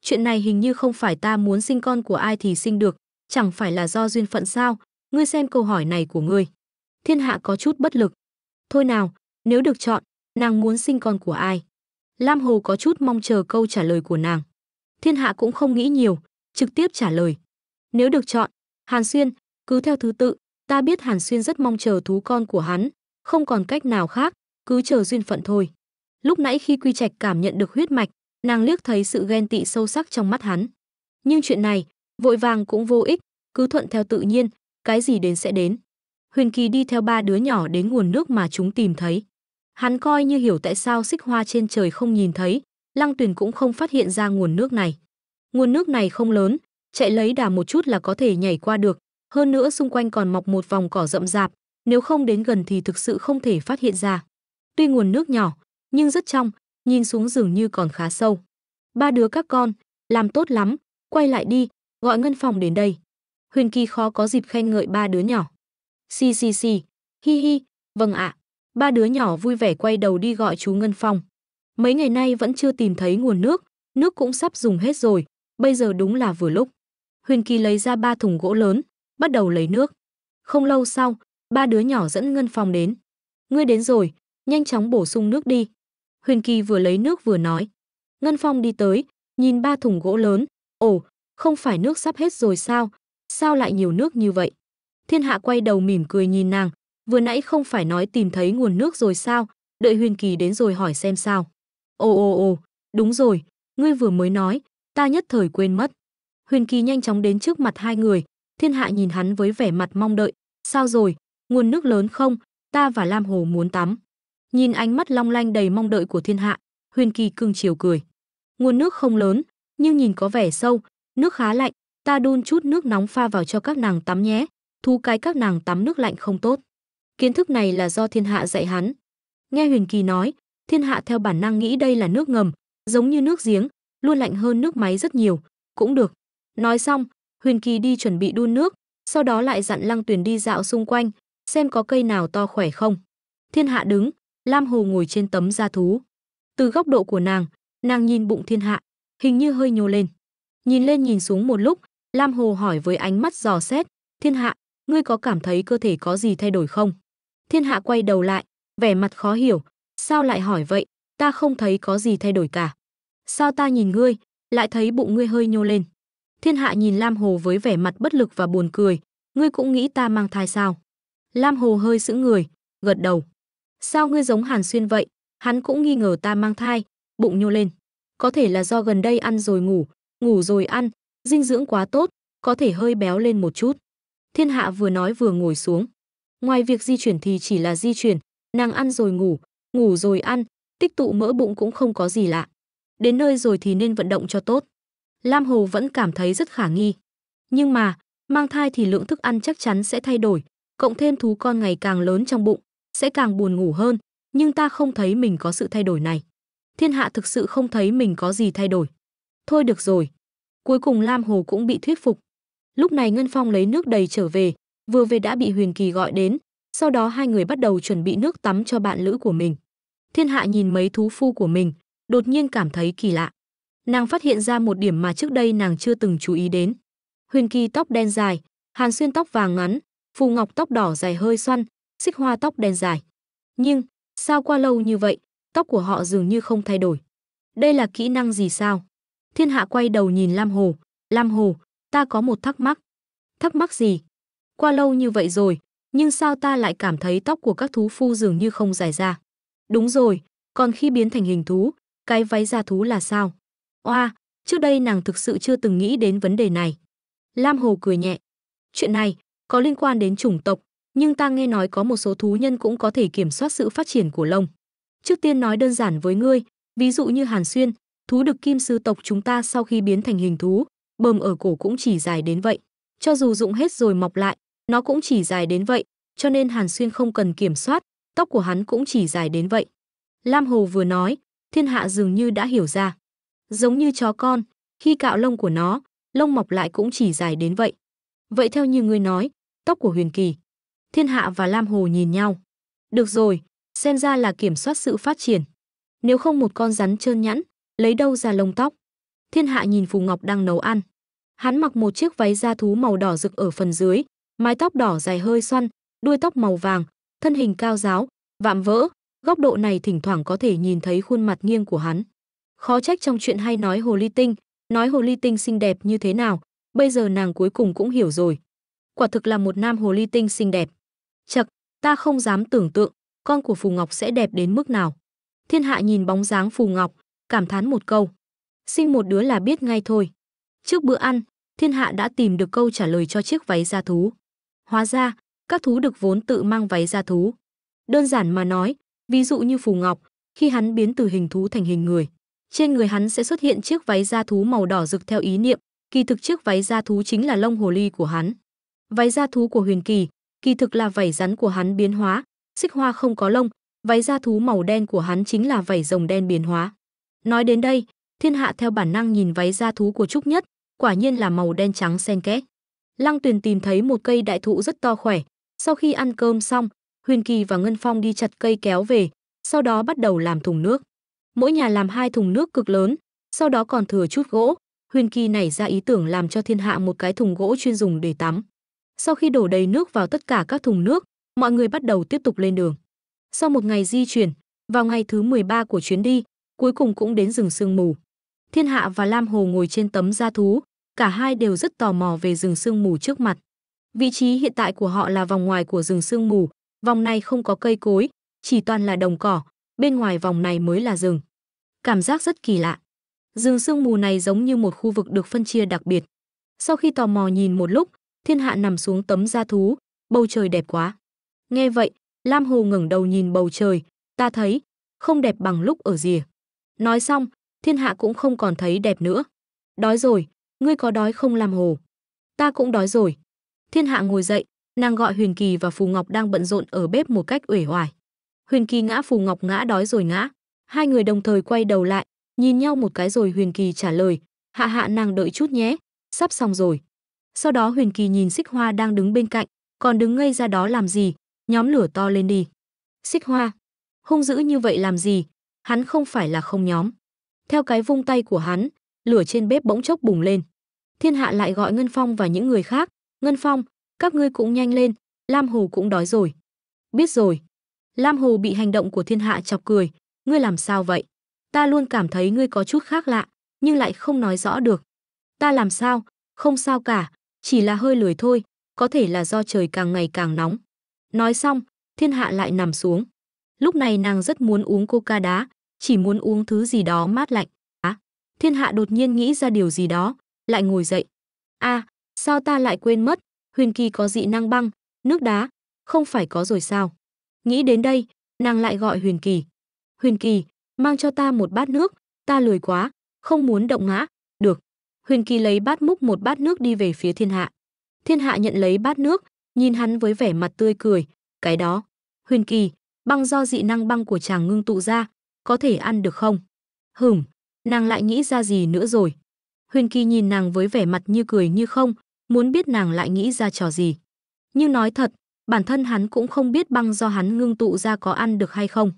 Chuyện này hình như không phải ta muốn sinh con của ai thì sinh được, chẳng phải là do duyên phận sao? Ngươi xem câu hỏi này của ngươi thiên hạ có chút bất lực. Thôi nào, nếu được chọn, nàng muốn sinh con của ai? Lam Hồ có chút mong chờ câu trả lời của nàng. Thiên hạ cũng không nghĩ nhiều, trực tiếp trả lời. Nếu được chọn, Hàn Xuyên, cứ theo thứ tự, ta biết Hàn Xuyên rất mong chờ thú con của hắn, không còn cách nào khác, cứ chờ duyên phận thôi. Lúc nãy khi Quy Trạch cảm nhận được huyết mạch, nàng liếc thấy sự ghen tị sâu sắc trong mắt hắn. Nhưng chuyện này, vội vàng cũng vô ích, cứ thuận theo tự nhiên, cái gì đến sẽ đến. Huyền Kỳ đi theo ba đứa nhỏ đến nguồn nước mà chúng tìm thấy. Hắn coi như hiểu tại sao xích hoa trên trời không nhìn thấy, Lăng Tuyền cũng không phát hiện ra nguồn nước này. Nguồn nước này không lớn, chạy lấy đà một chút là có thể nhảy qua được, hơn nữa xung quanh còn mọc một vòng cỏ rậm rạp, nếu không đến gần thì thực sự không thể phát hiện ra. Tuy nguồn nước nhỏ, nhưng rất trong, nhìn xuống dường như còn khá sâu. Ba đứa các con, làm tốt lắm, quay lại đi, gọi ngân phòng đến đây. Huyền Kỳ khó có dịp khen ngợi ba đứa nhỏ. Xì xì xì, hi hi, vâng ạ. Ba đứa nhỏ vui vẻ quay đầu đi gọi chú Ngân Phong. Mấy ngày nay vẫn chưa tìm thấy nguồn nước, nước cũng sắp dùng hết rồi, bây giờ đúng là vừa lúc. Huyền Kỳ lấy ra ba thùng gỗ lớn, bắt đầu lấy nước. Không lâu sau, ba đứa nhỏ dẫn Ngân Phong đến. Ngươi đến rồi, nhanh chóng bổ sung nước đi. Huyền Kỳ vừa lấy nước vừa nói. Ngân Phong đi tới, nhìn ba thùng gỗ lớn. Ồ, không phải nước sắp hết rồi sao? Sao lại nhiều nước như vậy? Thiên Hạ quay đầu mỉm cười nhìn nàng, vừa nãy không phải nói tìm thấy nguồn nước rồi sao, đợi Huyền Kỳ đến rồi hỏi xem sao. Ồ ồ ồ, đúng rồi, ngươi vừa mới nói, ta nhất thời quên mất. Huyền Kỳ nhanh chóng đến trước mặt hai người, Thiên Hạ nhìn hắn với vẻ mặt mong đợi, sao rồi, nguồn nước lớn không, ta và Lam Hồ muốn tắm. Nhìn ánh mắt long lanh đầy mong đợi của Thiên Hạ, Huyền Kỳ cưng chiều cười. Nguồn nước không lớn, nhưng nhìn có vẻ sâu, nước khá lạnh, ta đun chút nước nóng pha vào cho các nàng tắm nhé, thu cái các nàng tắm nước lạnh không tốt. Kiến thức này là do thiên hạ dạy hắn. Nghe Huyền Kỳ nói, thiên hạ theo bản năng nghĩ đây là nước ngầm, giống như nước giếng, luôn lạnh hơn nước máy rất nhiều, cũng được. Nói xong, Huyền Kỳ đi chuẩn bị đun nước, sau đó lại dặn Lăng Tuyền đi dạo xung quanh, xem có cây nào to khỏe không. Thiên hạ đứng, Lam Hồ ngồi trên tấm da thú. Từ góc độ của nàng, nàng nhìn bụng thiên hạ, hình như hơi nhô lên. Nhìn lên nhìn xuống một lúc, Lam Hồ hỏi với ánh mắt giò xét, thiên hạ, ngươi có cảm thấy cơ thể có gì thay đổi không? Thiên hạ quay đầu lại, vẻ mặt khó hiểu, sao lại hỏi vậy, ta không thấy có gì thay đổi cả. Sao ta nhìn ngươi, lại thấy bụng ngươi hơi nhô lên. Thiên hạ nhìn Lam Hồ với vẻ mặt bất lực và buồn cười, ngươi cũng nghĩ ta mang thai sao? Lam Hồ hơi sững người, gật đầu. Sao ngươi giống Hàn Xuyên vậy? Hắn cũng nghi ngờ ta mang thai, bụng nhô lên. Có thể là do gần đây ăn rồi ngủ, ngủ rồi ăn, dinh dưỡng quá tốt, có thể hơi béo lên một chút. Thiên Hạ vừa nói vừa ngồi xuống. Ngoài việc di chuyển thì chỉ là di chuyển, nàng ăn rồi ngủ, ngủ rồi ăn, tích tụ mỡ bụng cũng không có gì lạ. Đến nơi rồi thì nên vận động cho tốt. Lam Hồ vẫn cảm thấy rất khả nghi. Nhưng mà, mang thai thì lượng thức ăn chắc chắn sẽ thay đổi, cộng thêm thú con ngày càng lớn trong bụng, sẽ càng buồn ngủ hơn, nhưng ta không thấy mình có sự thay đổi này. Thiên hạ thực sự không thấy mình có gì thay đổi. Thôi được rồi. Cuối cùng Lam Hồ cũng bị thuyết phục, Lúc này Ngân Phong lấy nước đầy trở về, vừa về đã bị Huyền Kỳ gọi đến, sau đó hai người bắt đầu chuẩn bị nước tắm cho bạn lữ của mình. Thiên Hạ nhìn mấy thú phu của mình, đột nhiên cảm thấy kỳ lạ. Nàng phát hiện ra một điểm mà trước đây nàng chưa từng chú ý đến. Huyền Kỳ tóc đen dài, Hàn Xuyên tóc vàng ngắn, Phù Ngọc tóc đỏ dài hơi xoăn, Xích Hoa tóc đen dài. Nhưng, sao qua lâu như vậy, tóc của họ dường như không thay đổi. Đây là kỹ năng gì sao? Thiên Hạ quay đầu nhìn Lam Hồ, Lam Hồ, ta có một thắc mắc. Thắc mắc gì? Qua lâu như vậy rồi, nhưng sao ta lại cảm thấy tóc của các thú phu dường như không dài ra? Đúng rồi, còn khi biến thành hình thú, cái váy da thú là sao? Oa, trước đây nàng thực sự chưa từng nghĩ đến vấn đề này. Lam Hồ cười nhẹ. Chuyện này có liên quan đến chủng tộc, nhưng ta nghe nói có một số thú nhân cũng có thể kiểm soát sự phát triển của lông. Trước tiên nói đơn giản với ngươi, ví dụ như Hàn Xuyên, thú được kim sư tộc chúng ta sau khi biến thành hình thú, bơm ở cổ cũng chỉ dài đến vậy. Cho dù dụng hết rồi mọc lại, nó cũng chỉ dài đến vậy, cho nên Hàn Xuyên không cần kiểm soát, tóc của hắn cũng chỉ dài đến vậy. Lam Hồ vừa nói, thiên hạ dường như đã hiểu ra. Giống như chó con, khi cạo lông của nó, lông mọc lại cũng chỉ dài đến vậy. Vậy theo như ngươi nói, tóc của Huyền Kỳ. Thiên hạ và Lam Hồ nhìn nhau. Được rồi, xem ra là kiểm soát sự phát triển. Nếu không một con rắn trơn nhẵn, lấy đâu ra lông tóc. Thiên hạ nhìn Phù Ngọc đang nấu ăn. Hắn mặc một chiếc váy da thú màu đỏ rực ở phần dưới, mái tóc đỏ dài hơi xoăn, đuôi tóc màu vàng, thân hình cao giáo, vạm vỡ, góc độ này thỉnh thoảng có thể nhìn thấy khuôn mặt nghiêng của hắn. Khó trách trong chuyện hay nói hồ ly tinh, nói hồ ly tinh xinh đẹp như thế nào, bây giờ nàng cuối cùng cũng hiểu rồi. Quả thực là một nam hồ ly tinh xinh đẹp. Chậc, ta không dám tưởng tượng, con của Phù Ngọc sẽ đẹp đến mức nào. Thiên hạ nhìn bóng dáng Phù Ngọc, cảm thán một câu. Sinh một đứa là biết ngay thôi. Trước bữa ăn, thiên hạ đã tìm được câu trả lời cho chiếc váy da thú. Hóa ra, các thú được vốn tự mang váy da thú. Đơn giản mà nói, ví dụ như Phù Ngọc, khi hắn biến từ hình thú thành hình người, trên người hắn sẽ xuất hiện chiếc váy da thú màu đỏ rực theo ý niệm, kỳ thực chiếc váy da thú chính là lông hồ ly của hắn. Váy da thú của Huyền Kỳ, kỳ thực là vảy rắn của hắn biến hóa, xích hoa không có lông, váy da thú màu đen của hắn chính là vảy rồng đen biến hóa. Nói đến đây, thiên hạ theo bản năng nhìn váy da thú của Trúc Nhất, quả nhiên là màu đen trắng xen kẽ. Lăng Tuyền tìm thấy một cây đại thụ rất to khỏe, sau khi ăn cơm xong, Huyền Kỳ và Ngân Phong đi chặt cây kéo về, sau đó bắt đầu làm thùng nước. Mỗi nhà làm hai thùng nước cực lớn, sau đó còn thừa chút gỗ, Huyền Kỳ nảy ra ý tưởng làm cho thiên hạ một cái thùng gỗ chuyên dùng để tắm. Sau khi đổ đầy nước vào tất cả các thùng nước, mọi người bắt đầu tiếp tục lên đường. Sau một ngày di chuyển, vào ngày thứ 13 của chuyến đi, cuối cùng cũng đến rừng sương mù. Thiên Hạ và Lam Hồ ngồi trên tấm da thú, cả hai đều rất tò mò về rừng sương mù trước mặt. Vị trí hiện tại của họ là vòng ngoài của rừng sương mù, vòng này không có cây cối, chỉ toàn là đồng cỏ, bên ngoài vòng này mới là rừng. Cảm giác rất kỳ lạ. Rừng sương mù này giống như một khu vực được phân chia đặc biệt. Sau khi tò mò nhìn một lúc, Thiên Hạ nằm xuống tấm da thú, bầu trời đẹp quá. Nghe vậy, Lam Hồ ngẩng đầu nhìn bầu trời, ta thấy không đẹp bằng lúc ở rìa. Nói xong, thiên hạ cũng không còn thấy đẹp nữa. Đói rồi, ngươi có đói không làm hồ. Ta cũng đói rồi. Thiên hạ ngồi dậy, nàng gọi Huyền Kỳ và Phù Ngọc đang bận rộn ở bếp một cách uể oải. Huyền Kỳ ngã Phù Ngọc ngã đói rồi ngã. Hai người đồng thời quay đầu lại, nhìn nhau một cái rồi Huyền Kỳ trả lời, hạ hạ nàng đợi chút nhé, sắp xong rồi. Sau đó Huyền Kỳ nhìn Xích Hoa đang đứng bên cạnh, còn đứng ngây ra đó làm gì, nhóm lửa to lên đi. Xích Hoa, hung dữ như vậy làm gì, hắn không phải là không nhóm. Theo cái vung tay của hắn, lửa trên bếp bỗng chốc bùng lên. Thiên Hạ lại gọi Ngân Phong và những người khác, "Ngân Phong, các ngươi cũng nhanh lên, Lam Hồ cũng đói rồi." "Biết rồi." Lam Hồ bị hành động của Thiên Hạ chọc cười, "Ngươi làm sao vậy? Ta luôn cảm thấy ngươi có chút khác lạ, nhưng lại không nói rõ được." "Ta làm sao? Không sao cả, chỉ là hơi lười thôi, có thể là do trời càng ngày càng nóng." Nói xong, Thiên Hạ lại nằm xuống. Lúc này nàng rất muốn uống coca đá, chỉ muốn uống thứ gì đó mát lạnh. Á, thiên hạ đột nhiên nghĩ ra điều gì đó, lại ngồi dậy. a à, sao ta lại quên mất, huyền kỳ có dị năng băng, nước đá, không phải có rồi sao? Nghĩ đến đây, nàng lại gọi huyền kỳ. Huyền kỳ, mang cho ta một bát nước, ta lười quá, không muốn động ngã, được. Huyền kỳ lấy bát múc một bát nước đi về phía thiên hạ. Thiên hạ nhận lấy bát nước, nhìn hắn với vẻ mặt tươi cười, cái đó. Huyền kỳ, băng do dị năng băng của chàng ngưng tụ ra, có thể ăn được không? Hửm, nàng lại nghĩ ra gì nữa rồi? Huyền Kỳ nhìn nàng với vẻ mặt như cười như không, muốn biết nàng lại nghĩ ra trò gì. Như nói thật, bản thân hắn cũng không biết băng do hắn ngưng tụ ra có ăn được hay không.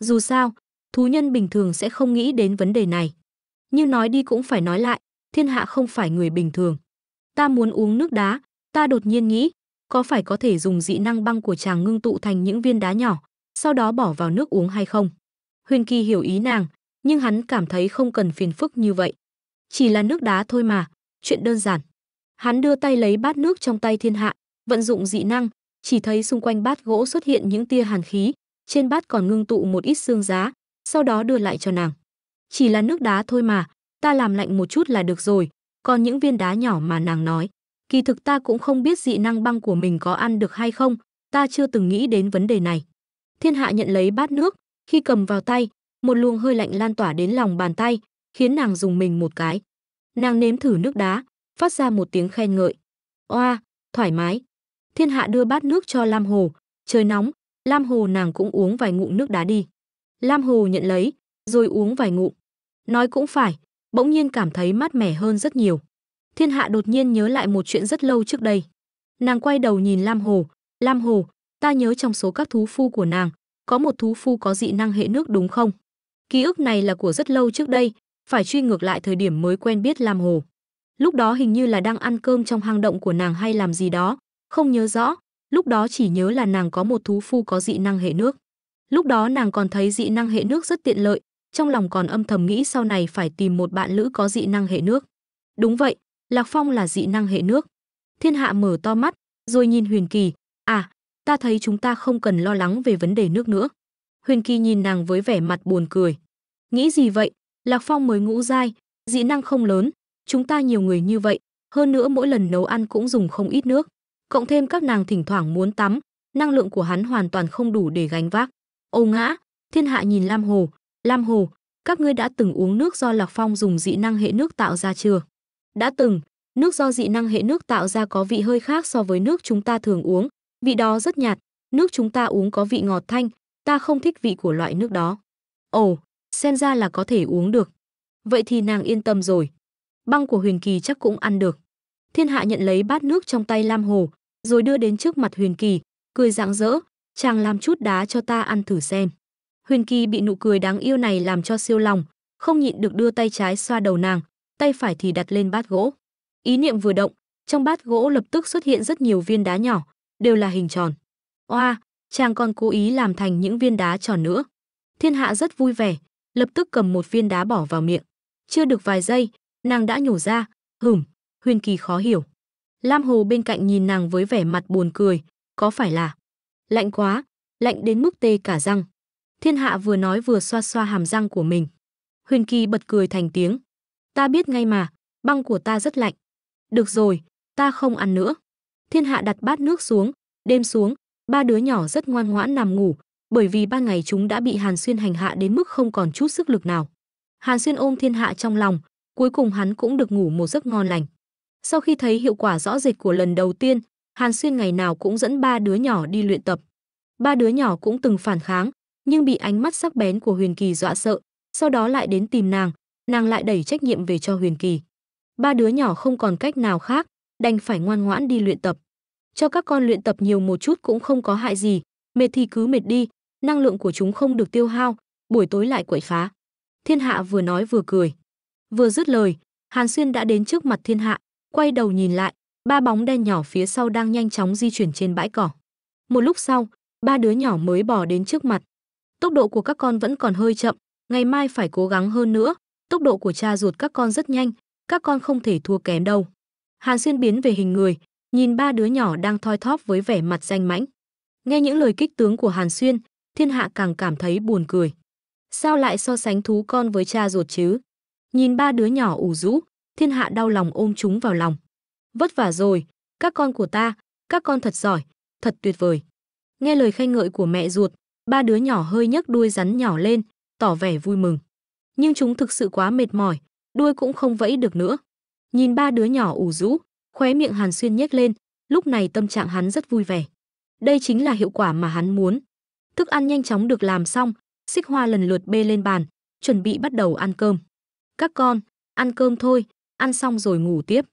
Dù sao, thú nhân bình thường sẽ không nghĩ đến vấn đề này. Như nói đi cũng phải nói lại, thiên hạ không phải người bình thường. Ta muốn uống nước đá, ta đột nhiên nghĩ, có phải có thể dùng dị năng băng của chàng ngưng tụ thành những viên đá nhỏ, sau đó bỏ vào nước uống hay không? Huyền Kỳ hiểu ý nàng, nhưng hắn cảm thấy không cần phiền phức như vậy. Chỉ là nước đá thôi mà, chuyện đơn giản. Hắn đưa tay lấy bát nước trong tay thiên hạ, vận dụng dị năng, chỉ thấy xung quanh bát gỗ xuất hiện những tia hàn khí, trên bát còn ngưng tụ một ít xương giá, sau đó đưa lại cho nàng. Chỉ là nước đá thôi mà, ta làm lạnh một chút là được rồi, còn những viên đá nhỏ mà nàng nói. Kỳ thực ta cũng không biết dị năng băng của mình có ăn được hay không, ta chưa từng nghĩ đến vấn đề này. Thiên hạ nhận lấy bát nước, khi cầm vào tay, một luồng hơi lạnh lan tỏa đến lòng bàn tay, khiến nàng dùng mình một cái. Nàng nếm thử nước đá, phát ra một tiếng khen ngợi. Oa, thoải mái. Thiên hạ đưa bát nước cho Lam Hồ, trời nóng, Lam Hồ nàng cũng uống vài ngụm nước đá đi. Lam Hồ nhận lấy, rồi uống vài ngụm. Nói cũng phải, bỗng nhiên cảm thấy mát mẻ hơn rất nhiều. Thiên hạ đột nhiên nhớ lại một chuyện rất lâu trước đây. Nàng quay đầu nhìn Lam Hồ, Lam Hồ, ta nhớ trong số các thú phu của nàng, có một thú phu có dị năng hệ nước đúng không? Ký ức này là của rất lâu trước đây, phải truy ngược lại thời điểm mới quen biết Lam Hồ. Lúc đó hình như là đang ăn cơm trong hang động của nàng hay làm gì đó, không nhớ rõ, lúc đó chỉ nhớ là nàng có một thú phu có dị năng hệ nước. Lúc đó nàng còn thấy dị năng hệ nước rất tiện lợi, trong lòng còn âm thầm nghĩ sau này phải tìm một bạn lữ có dị năng hệ nước. Đúng vậy, Lạc Phong là dị năng hệ nước. Thiên Hạ mở to mắt, rồi nhìn Huyền Kỳ, à, ta thấy chúng ta không cần lo lắng về vấn đề nước nữa. Huyền Kỳ nhìn nàng với vẻ mặt buồn cười. Nghĩ gì vậy, Lạc Phong mới ngũ dai, dị năng không lớn, chúng ta nhiều người như vậy, hơn nữa mỗi lần nấu ăn cũng dùng không ít nước. Cộng thêm các nàng thỉnh thoảng muốn tắm, năng lượng của hắn hoàn toàn không đủ để gánh vác. Ô ngã, thiên hạ nhìn Lam Hồ, Lam Hồ, các ngươi đã từng uống nước do Lạc Phong dùng dị năng hệ nước tạo ra chưa? Đã từng, nước do dị năng hệ nước tạo ra có vị hơi khác so với nước chúng ta thường uống, Vị đó rất nhạt, nước chúng ta uống có vị ngọt thanh, ta không thích vị của loại nước đó. Ồ, xem ra là có thể uống được. Vậy thì nàng yên tâm rồi. Băng của Huyền Kỳ chắc cũng ăn được. Thiên Hạ nhận lấy bát nước trong tay Lam Hồ, rồi đưa đến trước mặt Huyền Kỳ, cười rạng rỡ, chàng làm chút đá cho ta ăn thử xem. Huyền Kỳ bị nụ cười đáng yêu này làm cho siêu lòng, không nhịn được đưa tay trái xoa đầu nàng, tay phải thì đặt lên bát gỗ. Ý niệm vừa động, trong bát gỗ lập tức xuất hiện rất nhiều viên đá nhỏ, đều là hình tròn. Oa, chàng còn cố ý làm thành những viên đá tròn nữa. Thiên hạ rất vui vẻ, lập tức cầm một viên đá bỏ vào miệng. Chưa được vài giây, nàng đã nhổ ra, hửm, huyền kỳ khó hiểu. Lam Hồ bên cạnh nhìn nàng với vẻ mặt buồn cười, có phải là lạnh quá, lạnh đến mức tê cả răng. Thiên hạ vừa nói vừa xoa xoa hàm răng của mình. Huyền kỳ bật cười thành tiếng. Ta biết ngay mà, băng của ta rất lạnh. Được rồi, ta không ăn nữa. Thiên Hạ đặt bát nước xuống, đêm xuống, ba đứa nhỏ rất ngoan ngoãn nằm ngủ, bởi vì ban ngày chúng đã bị Hàn Xuyên hành hạ đến mức không còn chút sức lực nào. Hàn Xuyên ôm Thiên Hạ trong lòng, cuối cùng hắn cũng được ngủ một giấc ngon lành. Sau khi thấy hiệu quả rõ rệt của lần đầu tiên, Hàn Xuyên ngày nào cũng dẫn ba đứa nhỏ đi luyện tập. Ba đứa nhỏ cũng từng phản kháng, nhưng bị ánh mắt sắc bén của Huyền Kỳ dọa sợ, sau đó lại đến tìm nàng, nàng lại đẩy trách nhiệm về cho Huyền Kỳ. Ba đứa nhỏ không còn cách nào khác, đành phải ngoan ngoãn đi luyện tập. Cho các con luyện tập nhiều một chút cũng không có hại gì, mệt thì cứ mệt đi, năng lượng của chúng không được tiêu hao, buổi tối lại quậy phá. Thiên hạ vừa nói vừa cười. Vừa dứt lời, Hàn Xuyên đã đến trước mặt thiên hạ, quay đầu nhìn lại, ba bóng đen nhỏ phía sau đang nhanh chóng di chuyển trên bãi cỏ. Một lúc sau, ba đứa nhỏ mới bỏ đến trước mặt. Tốc độ của các con vẫn còn hơi chậm, ngày mai phải cố gắng hơn nữa, tốc độ của cha ruột các con rất nhanh, các con không thể thua kém đâu. Hàn Xuyên biến về hình người, nhìn ba đứa nhỏ đang thoi thóp với vẻ mặt danh mãnh. Nghe những lời kích tướng của Hàn Xuyên, thiên hạ càng cảm thấy buồn cười. Sao lại so sánh thú con với cha ruột chứ? Nhìn ba đứa nhỏ ủ rũ, thiên hạ đau lòng ôm chúng vào lòng. Vất vả rồi, các con của ta, các con thật giỏi, thật tuyệt vời. Nghe lời khen ngợi của mẹ ruột, ba đứa nhỏ hơi nhấc đuôi rắn nhỏ lên, tỏ vẻ vui mừng. Nhưng chúng thực sự quá mệt mỏi, đuôi cũng không vẫy được nữa. Nhìn ba đứa nhỏ ủ rũ, khóe miệng Hàn Xuyên nhếch lên, lúc này tâm trạng hắn rất vui vẻ. Đây chính là hiệu quả mà hắn muốn. Thức ăn nhanh chóng được làm xong, Xích Hoa lần lượt bê lên bàn, chuẩn bị bắt đầu ăn cơm. Các con, ăn cơm thôi, ăn xong rồi ngủ tiếp.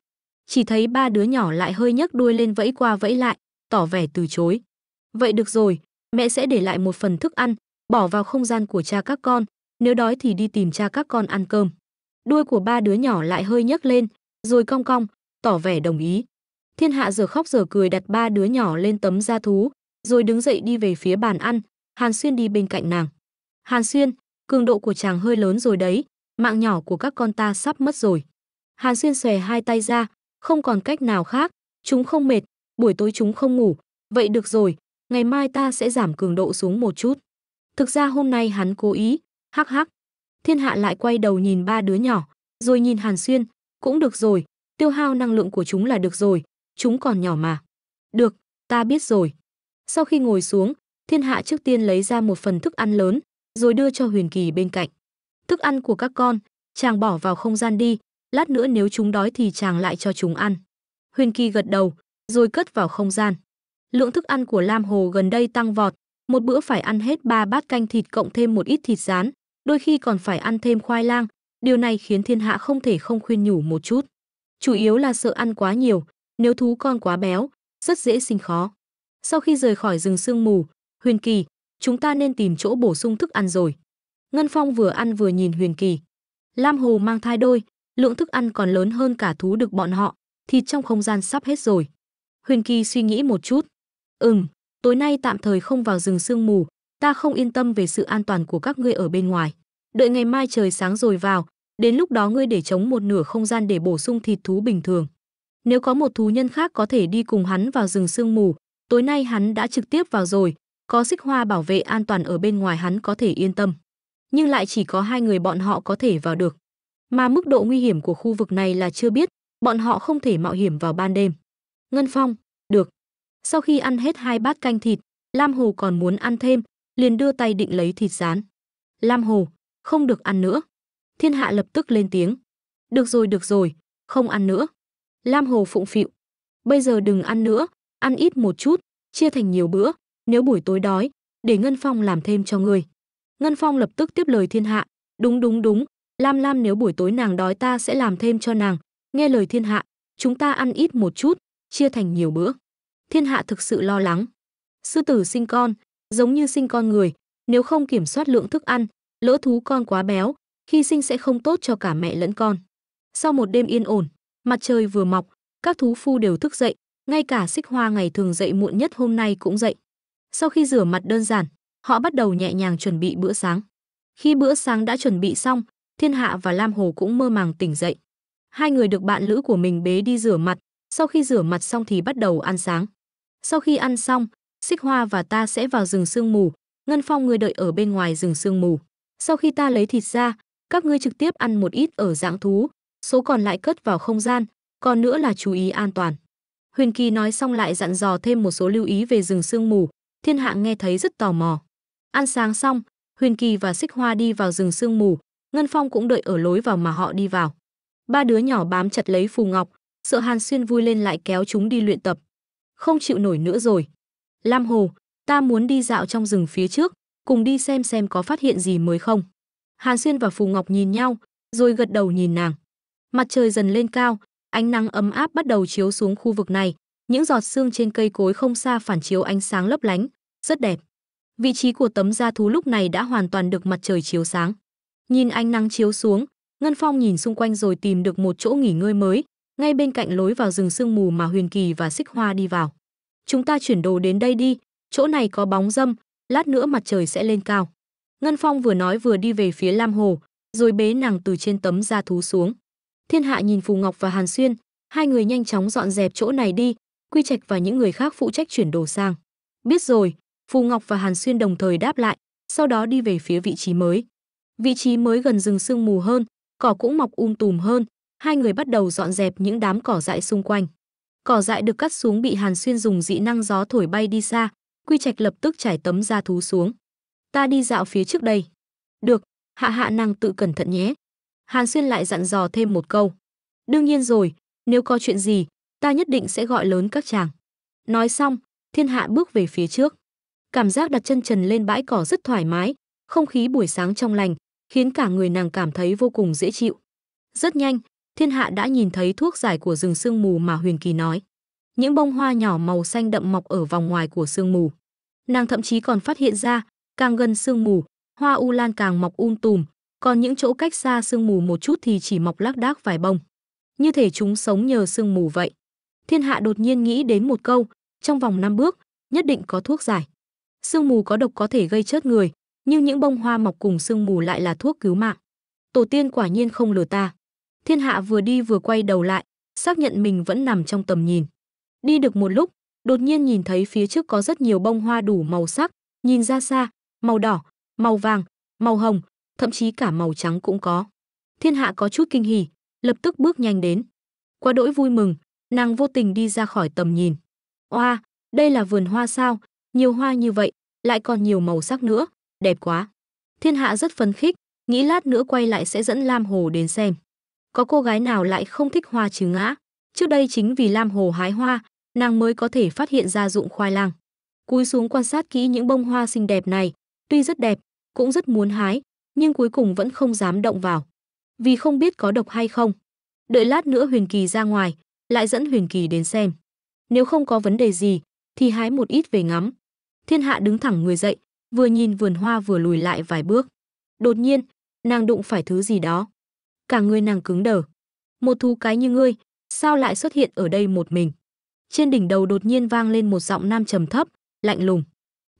Chỉ thấy ba đứa nhỏ lại hơi nhấc đuôi lên vẫy qua vẫy lại, tỏ vẻ từ chối. Vậy được rồi, mẹ sẽ để lại một phần thức ăn, bỏ vào không gian của cha các con, nếu đói thì đi tìm cha các con ăn cơm. Đuôi của ba đứa nhỏ lại hơi nhấc lên, rồi cong cong, tỏ vẻ đồng ý. Thiên Hạ giờ khóc giờ cười đặt ba đứa nhỏ lên tấm da thú, rồi đứng dậy đi về phía bàn ăn, Hàn Xuyên đi bên cạnh nàng. Hàn Xuyên, cường độ của chàng hơi lớn rồi đấy, mạng nhỏ của các con ta sắp mất rồi. Hàn Xuyên xòe hai tay ra, không còn cách nào khác, chúng không mệt, buổi tối chúng không ngủ, vậy được rồi, ngày mai ta sẽ giảm cường độ xuống một chút. Thực ra hôm nay hắn cố ý, hắc hắc. Thiên Hạ lại quay đầu nhìn ba đứa nhỏ, rồi nhìn Hàn Xuyên, cũng được rồi, tiêu hao năng lượng của chúng là được rồi, chúng còn nhỏ mà. Được, ta biết rồi. Sau khi ngồi xuống, thiên hạ trước tiên lấy ra một phần thức ăn lớn, rồi đưa cho huyền kỳ bên cạnh. Thức ăn của các con, chàng bỏ vào không gian đi, lát nữa nếu chúng đói thì chàng lại cho chúng ăn. Huyền kỳ gật đầu, rồi cất vào không gian. Lượng thức ăn của Lam Hồ gần đây tăng vọt, một bữa phải ăn hết 3 bát canh thịt cộng thêm một ít thịt rán, đôi khi còn phải ăn thêm khoai lang, Điều này khiến thiên hạ không thể không khuyên nhủ một chút. Chủ yếu là sợ ăn quá nhiều, nếu thú con quá béo, rất dễ sinh khó. Sau khi rời khỏi rừng sương mù, Huyền Kỳ, chúng ta nên tìm chỗ bổ sung thức ăn rồi. Ngân Phong vừa ăn vừa nhìn Huyền Kỳ. Lam Hồ mang thai đôi, lượng thức ăn còn lớn hơn cả thú được bọn họ, thịt trong không gian sắp hết rồi. Huyền Kỳ suy nghĩ một chút. Ừm, tối nay tạm thời không vào rừng sương mù, ta không yên tâm về sự an toàn của các ngươi ở bên ngoài đợi ngày mai trời sáng rồi vào, đến lúc đó ngươi để chống một nửa không gian để bổ sung thịt thú bình thường. Nếu có một thú nhân khác có thể đi cùng hắn vào rừng sương mù, tối nay hắn đã trực tiếp vào rồi, có xích hoa bảo vệ an toàn ở bên ngoài hắn có thể yên tâm. Nhưng lại chỉ có hai người bọn họ có thể vào được. Mà mức độ nguy hiểm của khu vực này là chưa biết, bọn họ không thể mạo hiểm vào ban đêm. Ngân Phong, được. Sau khi ăn hết hai bát canh thịt, Lam Hồ còn muốn ăn thêm, liền đưa tay định lấy thịt rán. Lam Hồ, không được ăn nữa. Thiên hạ lập tức lên tiếng. Được rồi, được rồi, không ăn nữa. Lam Hồ phụng phịu. Bây giờ đừng ăn nữa, ăn ít một chút, chia thành nhiều bữa, nếu buổi tối đói, để Ngân Phong làm thêm cho người. Ngân Phong lập tức tiếp lời thiên hạ. Đúng đúng đúng, Lam Lam nếu buổi tối nàng đói ta sẽ làm thêm cho nàng. Nghe lời thiên hạ, chúng ta ăn ít một chút, chia thành nhiều bữa. Thiên hạ thực sự lo lắng. Sư tử sinh con, giống như sinh con người, nếu không kiểm soát lượng thức ăn, lỡ thú con quá béo, khi sinh sẽ không tốt cho cả mẹ lẫn con. Sau một đêm yên ổn, mặt trời vừa mọc, các thú phu đều thức dậy, ngay cả xích hoa ngày thường dậy muộn nhất hôm nay cũng dậy. Sau khi rửa mặt đơn giản, họ bắt đầu nhẹ nhàng chuẩn bị bữa sáng. Khi bữa sáng đã chuẩn bị xong, Thiên Hạ và Lam Hồ cũng mơ màng tỉnh dậy. Hai người được bạn lữ của mình bế đi rửa mặt, sau khi rửa mặt xong thì bắt đầu ăn sáng. Sau khi ăn xong, Xích Hoa và ta sẽ vào rừng sương mù, Ngân Phong người đợi ở bên ngoài rừng sương mù. Sau khi ta lấy thịt ra, các ngươi trực tiếp ăn một ít ở dạng thú, số còn lại cất vào không gian, còn nữa là chú ý an toàn. Huyền Kỳ nói xong lại dặn dò thêm một số lưu ý về rừng sương mù, thiên hạ nghe thấy rất tò mò. Ăn sáng xong, Huyền Kỳ và Xích Hoa đi vào rừng sương mù, Ngân Phong cũng đợi ở lối vào mà họ đi vào. Ba đứa nhỏ bám chặt lấy Phù Ngọc, sợ Hàn Xuyên vui lên lại kéo chúng đi luyện tập. Không chịu nổi nữa rồi. Lam Hồ, ta muốn đi dạo trong rừng phía trước, cùng đi xem xem có phát hiện gì mới không. Hàn Xuyên và Phù Ngọc nhìn nhau, rồi gật đầu nhìn nàng. Mặt trời dần lên cao, ánh nắng ấm áp bắt đầu chiếu xuống khu vực này, những giọt sương trên cây cối không xa phản chiếu ánh sáng lấp lánh, rất đẹp. Vị trí của tấm da thú lúc này đã hoàn toàn được mặt trời chiếu sáng. Nhìn ánh nắng chiếu xuống, Ngân Phong nhìn xung quanh rồi tìm được một chỗ nghỉ ngơi mới, ngay bên cạnh lối vào rừng sương mù mà Huyền Kỳ và Xích Hoa đi vào. Chúng ta chuyển đồ đến đây đi, chỗ này có bóng dâm, lát nữa mặt trời sẽ lên cao. Ngân Phong vừa nói vừa đi về phía Lam Hồ, rồi bế nàng từ trên tấm da thú xuống. Thiên Hạ nhìn Phù Ngọc và Hàn Xuyên, hai người nhanh chóng dọn dẹp chỗ này đi, Quy Trạch và những người khác phụ trách chuyển đồ sang. Biết rồi, Phù Ngọc và Hàn Xuyên đồng thời đáp lại, sau đó đi về phía vị trí mới. Vị trí mới gần rừng sương mù hơn, cỏ cũng mọc um tùm hơn, hai người bắt đầu dọn dẹp những đám cỏ dại xung quanh. Cỏ dại được cắt xuống bị Hàn Xuyên dùng dị năng gió thổi bay đi xa, Quy Trạch lập tức trải tấm da thú xuống. Ta đi dạo phía trước đây. Được, hạ hạ nàng tự cẩn thận nhé. Hàn Xuyên lại dặn dò thêm một câu. Đương nhiên rồi, nếu có chuyện gì, ta nhất định sẽ gọi lớn các chàng. Nói xong, thiên hạ bước về phía trước. Cảm giác đặt chân trần lên bãi cỏ rất thoải mái, không khí buổi sáng trong lành, khiến cả người nàng cảm thấy vô cùng dễ chịu. Rất nhanh, thiên hạ đã nhìn thấy thuốc giải của rừng sương mù mà Huyền Kỳ nói những bông hoa nhỏ màu xanh đậm mọc ở vòng ngoài của sương mù. Nàng thậm chí còn phát hiện ra, càng gần sương mù, hoa u lan càng mọc um tùm, còn những chỗ cách xa sương mù một chút thì chỉ mọc lác đác vài bông. Như thể chúng sống nhờ sương mù vậy. Thiên hạ đột nhiên nghĩ đến một câu, trong vòng năm bước, nhất định có thuốc giải. Sương mù có độc có thể gây chết người, nhưng những bông hoa mọc cùng sương mù lại là thuốc cứu mạng. Tổ tiên quả nhiên không lừa ta. Thiên hạ vừa đi vừa quay đầu lại, xác nhận mình vẫn nằm trong tầm nhìn. Đi được một lúc, đột nhiên nhìn thấy phía trước có rất nhiều bông hoa đủ màu sắc, nhìn ra xa, màu đỏ, màu vàng, màu hồng, thậm chí cả màu trắng cũng có. Thiên Hạ có chút kinh hỉ, lập tức bước nhanh đến. Qua đỗi vui mừng, nàng vô tình đi ra khỏi tầm nhìn. Oa, đây là vườn hoa sao, nhiều hoa như vậy, lại còn nhiều màu sắc nữa, đẹp quá. Thiên Hạ rất phấn khích, nghĩ lát nữa quay lại sẽ dẫn Lam Hồ đến xem. Có cô gái nào lại không thích hoa chứ ngã? Trước đây chính vì Lam Hồ hái hoa, nàng mới có thể phát hiện ra dụng khoai lang. Cúi xuống quan sát kỹ những bông hoa xinh đẹp này, tuy rất đẹp, cũng rất muốn hái, nhưng cuối cùng vẫn không dám động vào. Vì không biết có độc hay không. Đợi lát nữa Huyền Kỳ ra ngoài, lại dẫn Huyền Kỳ đến xem. Nếu không có vấn đề gì, thì hái một ít về ngắm. Thiên Hạ đứng thẳng người dậy, vừa nhìn vườn hoa vừa lùi lại vài bước. Đột nhiên, nàng đụng phải thứ gì đó. Cả người nàng cứng đờ. Một thú cái như ngươi, sao lại xuất hiện ở đây một mình trên đỉnh đầu đột nhiên vang lên một giọng nam trầm thấp lạnh lùng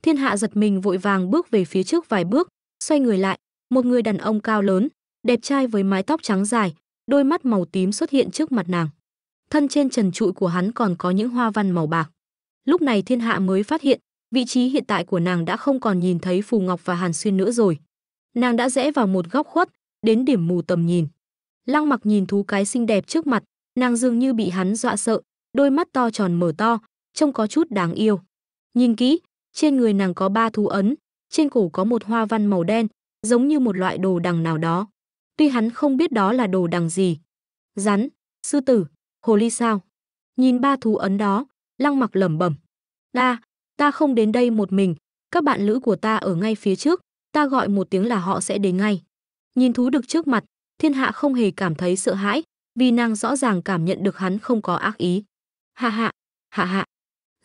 thiên hạ giật mình vội vàng bước về phía trước vài bước xoay người lại một người đàn ông cao lớn đẹp trai với mái tóc trắng dài đôi mắt màu tím xuất hiện trước mặt nàng thân trên trần trụi của hắn còn có những hoa văn màu bạc lúc này thiên hạ mới phát hiện vị trí hiện tại của nàng đã không còn nhìn thấy phù ngọc và hàn xuyên nữa rồi nàng đã rẽ vào một góc khuất đến điểm mù tầm nhìn lăng mặc nhìn thú cái xinh đẹp trước mặt Nàng dường như bị hắn dọa sợ, đôi mắt to tròn mở to, trông có chút đáng yêu. Nhìn kỹ, trên người nàng có ba thú ấn, trên cổ có một hoa văn màu đen, giống như một loại đồ đằng nào đó. Tuy hắn không biết đó là đồ đằng gì. Rắn, sư tử, hồ ly sao. Nhìn ba thú ấn đó, lăng mặc lẩm bẩm. Ta, ta không đến đây một mình, các bạn lữ của ta ở ngay phía trước, ta gọi một tiếng là họ sẽ đến ngay. Nhìn thú được trước mặt, thiên hạ không hề cảm thấy sợ hãi, vì nàng rõ ràng cảm nhận được hắn không có ác ý. Hạ hạ, hạ hạ.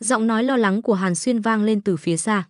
Giọng nói lo lắng của Hàn Xuyên vang lên từ phía xa.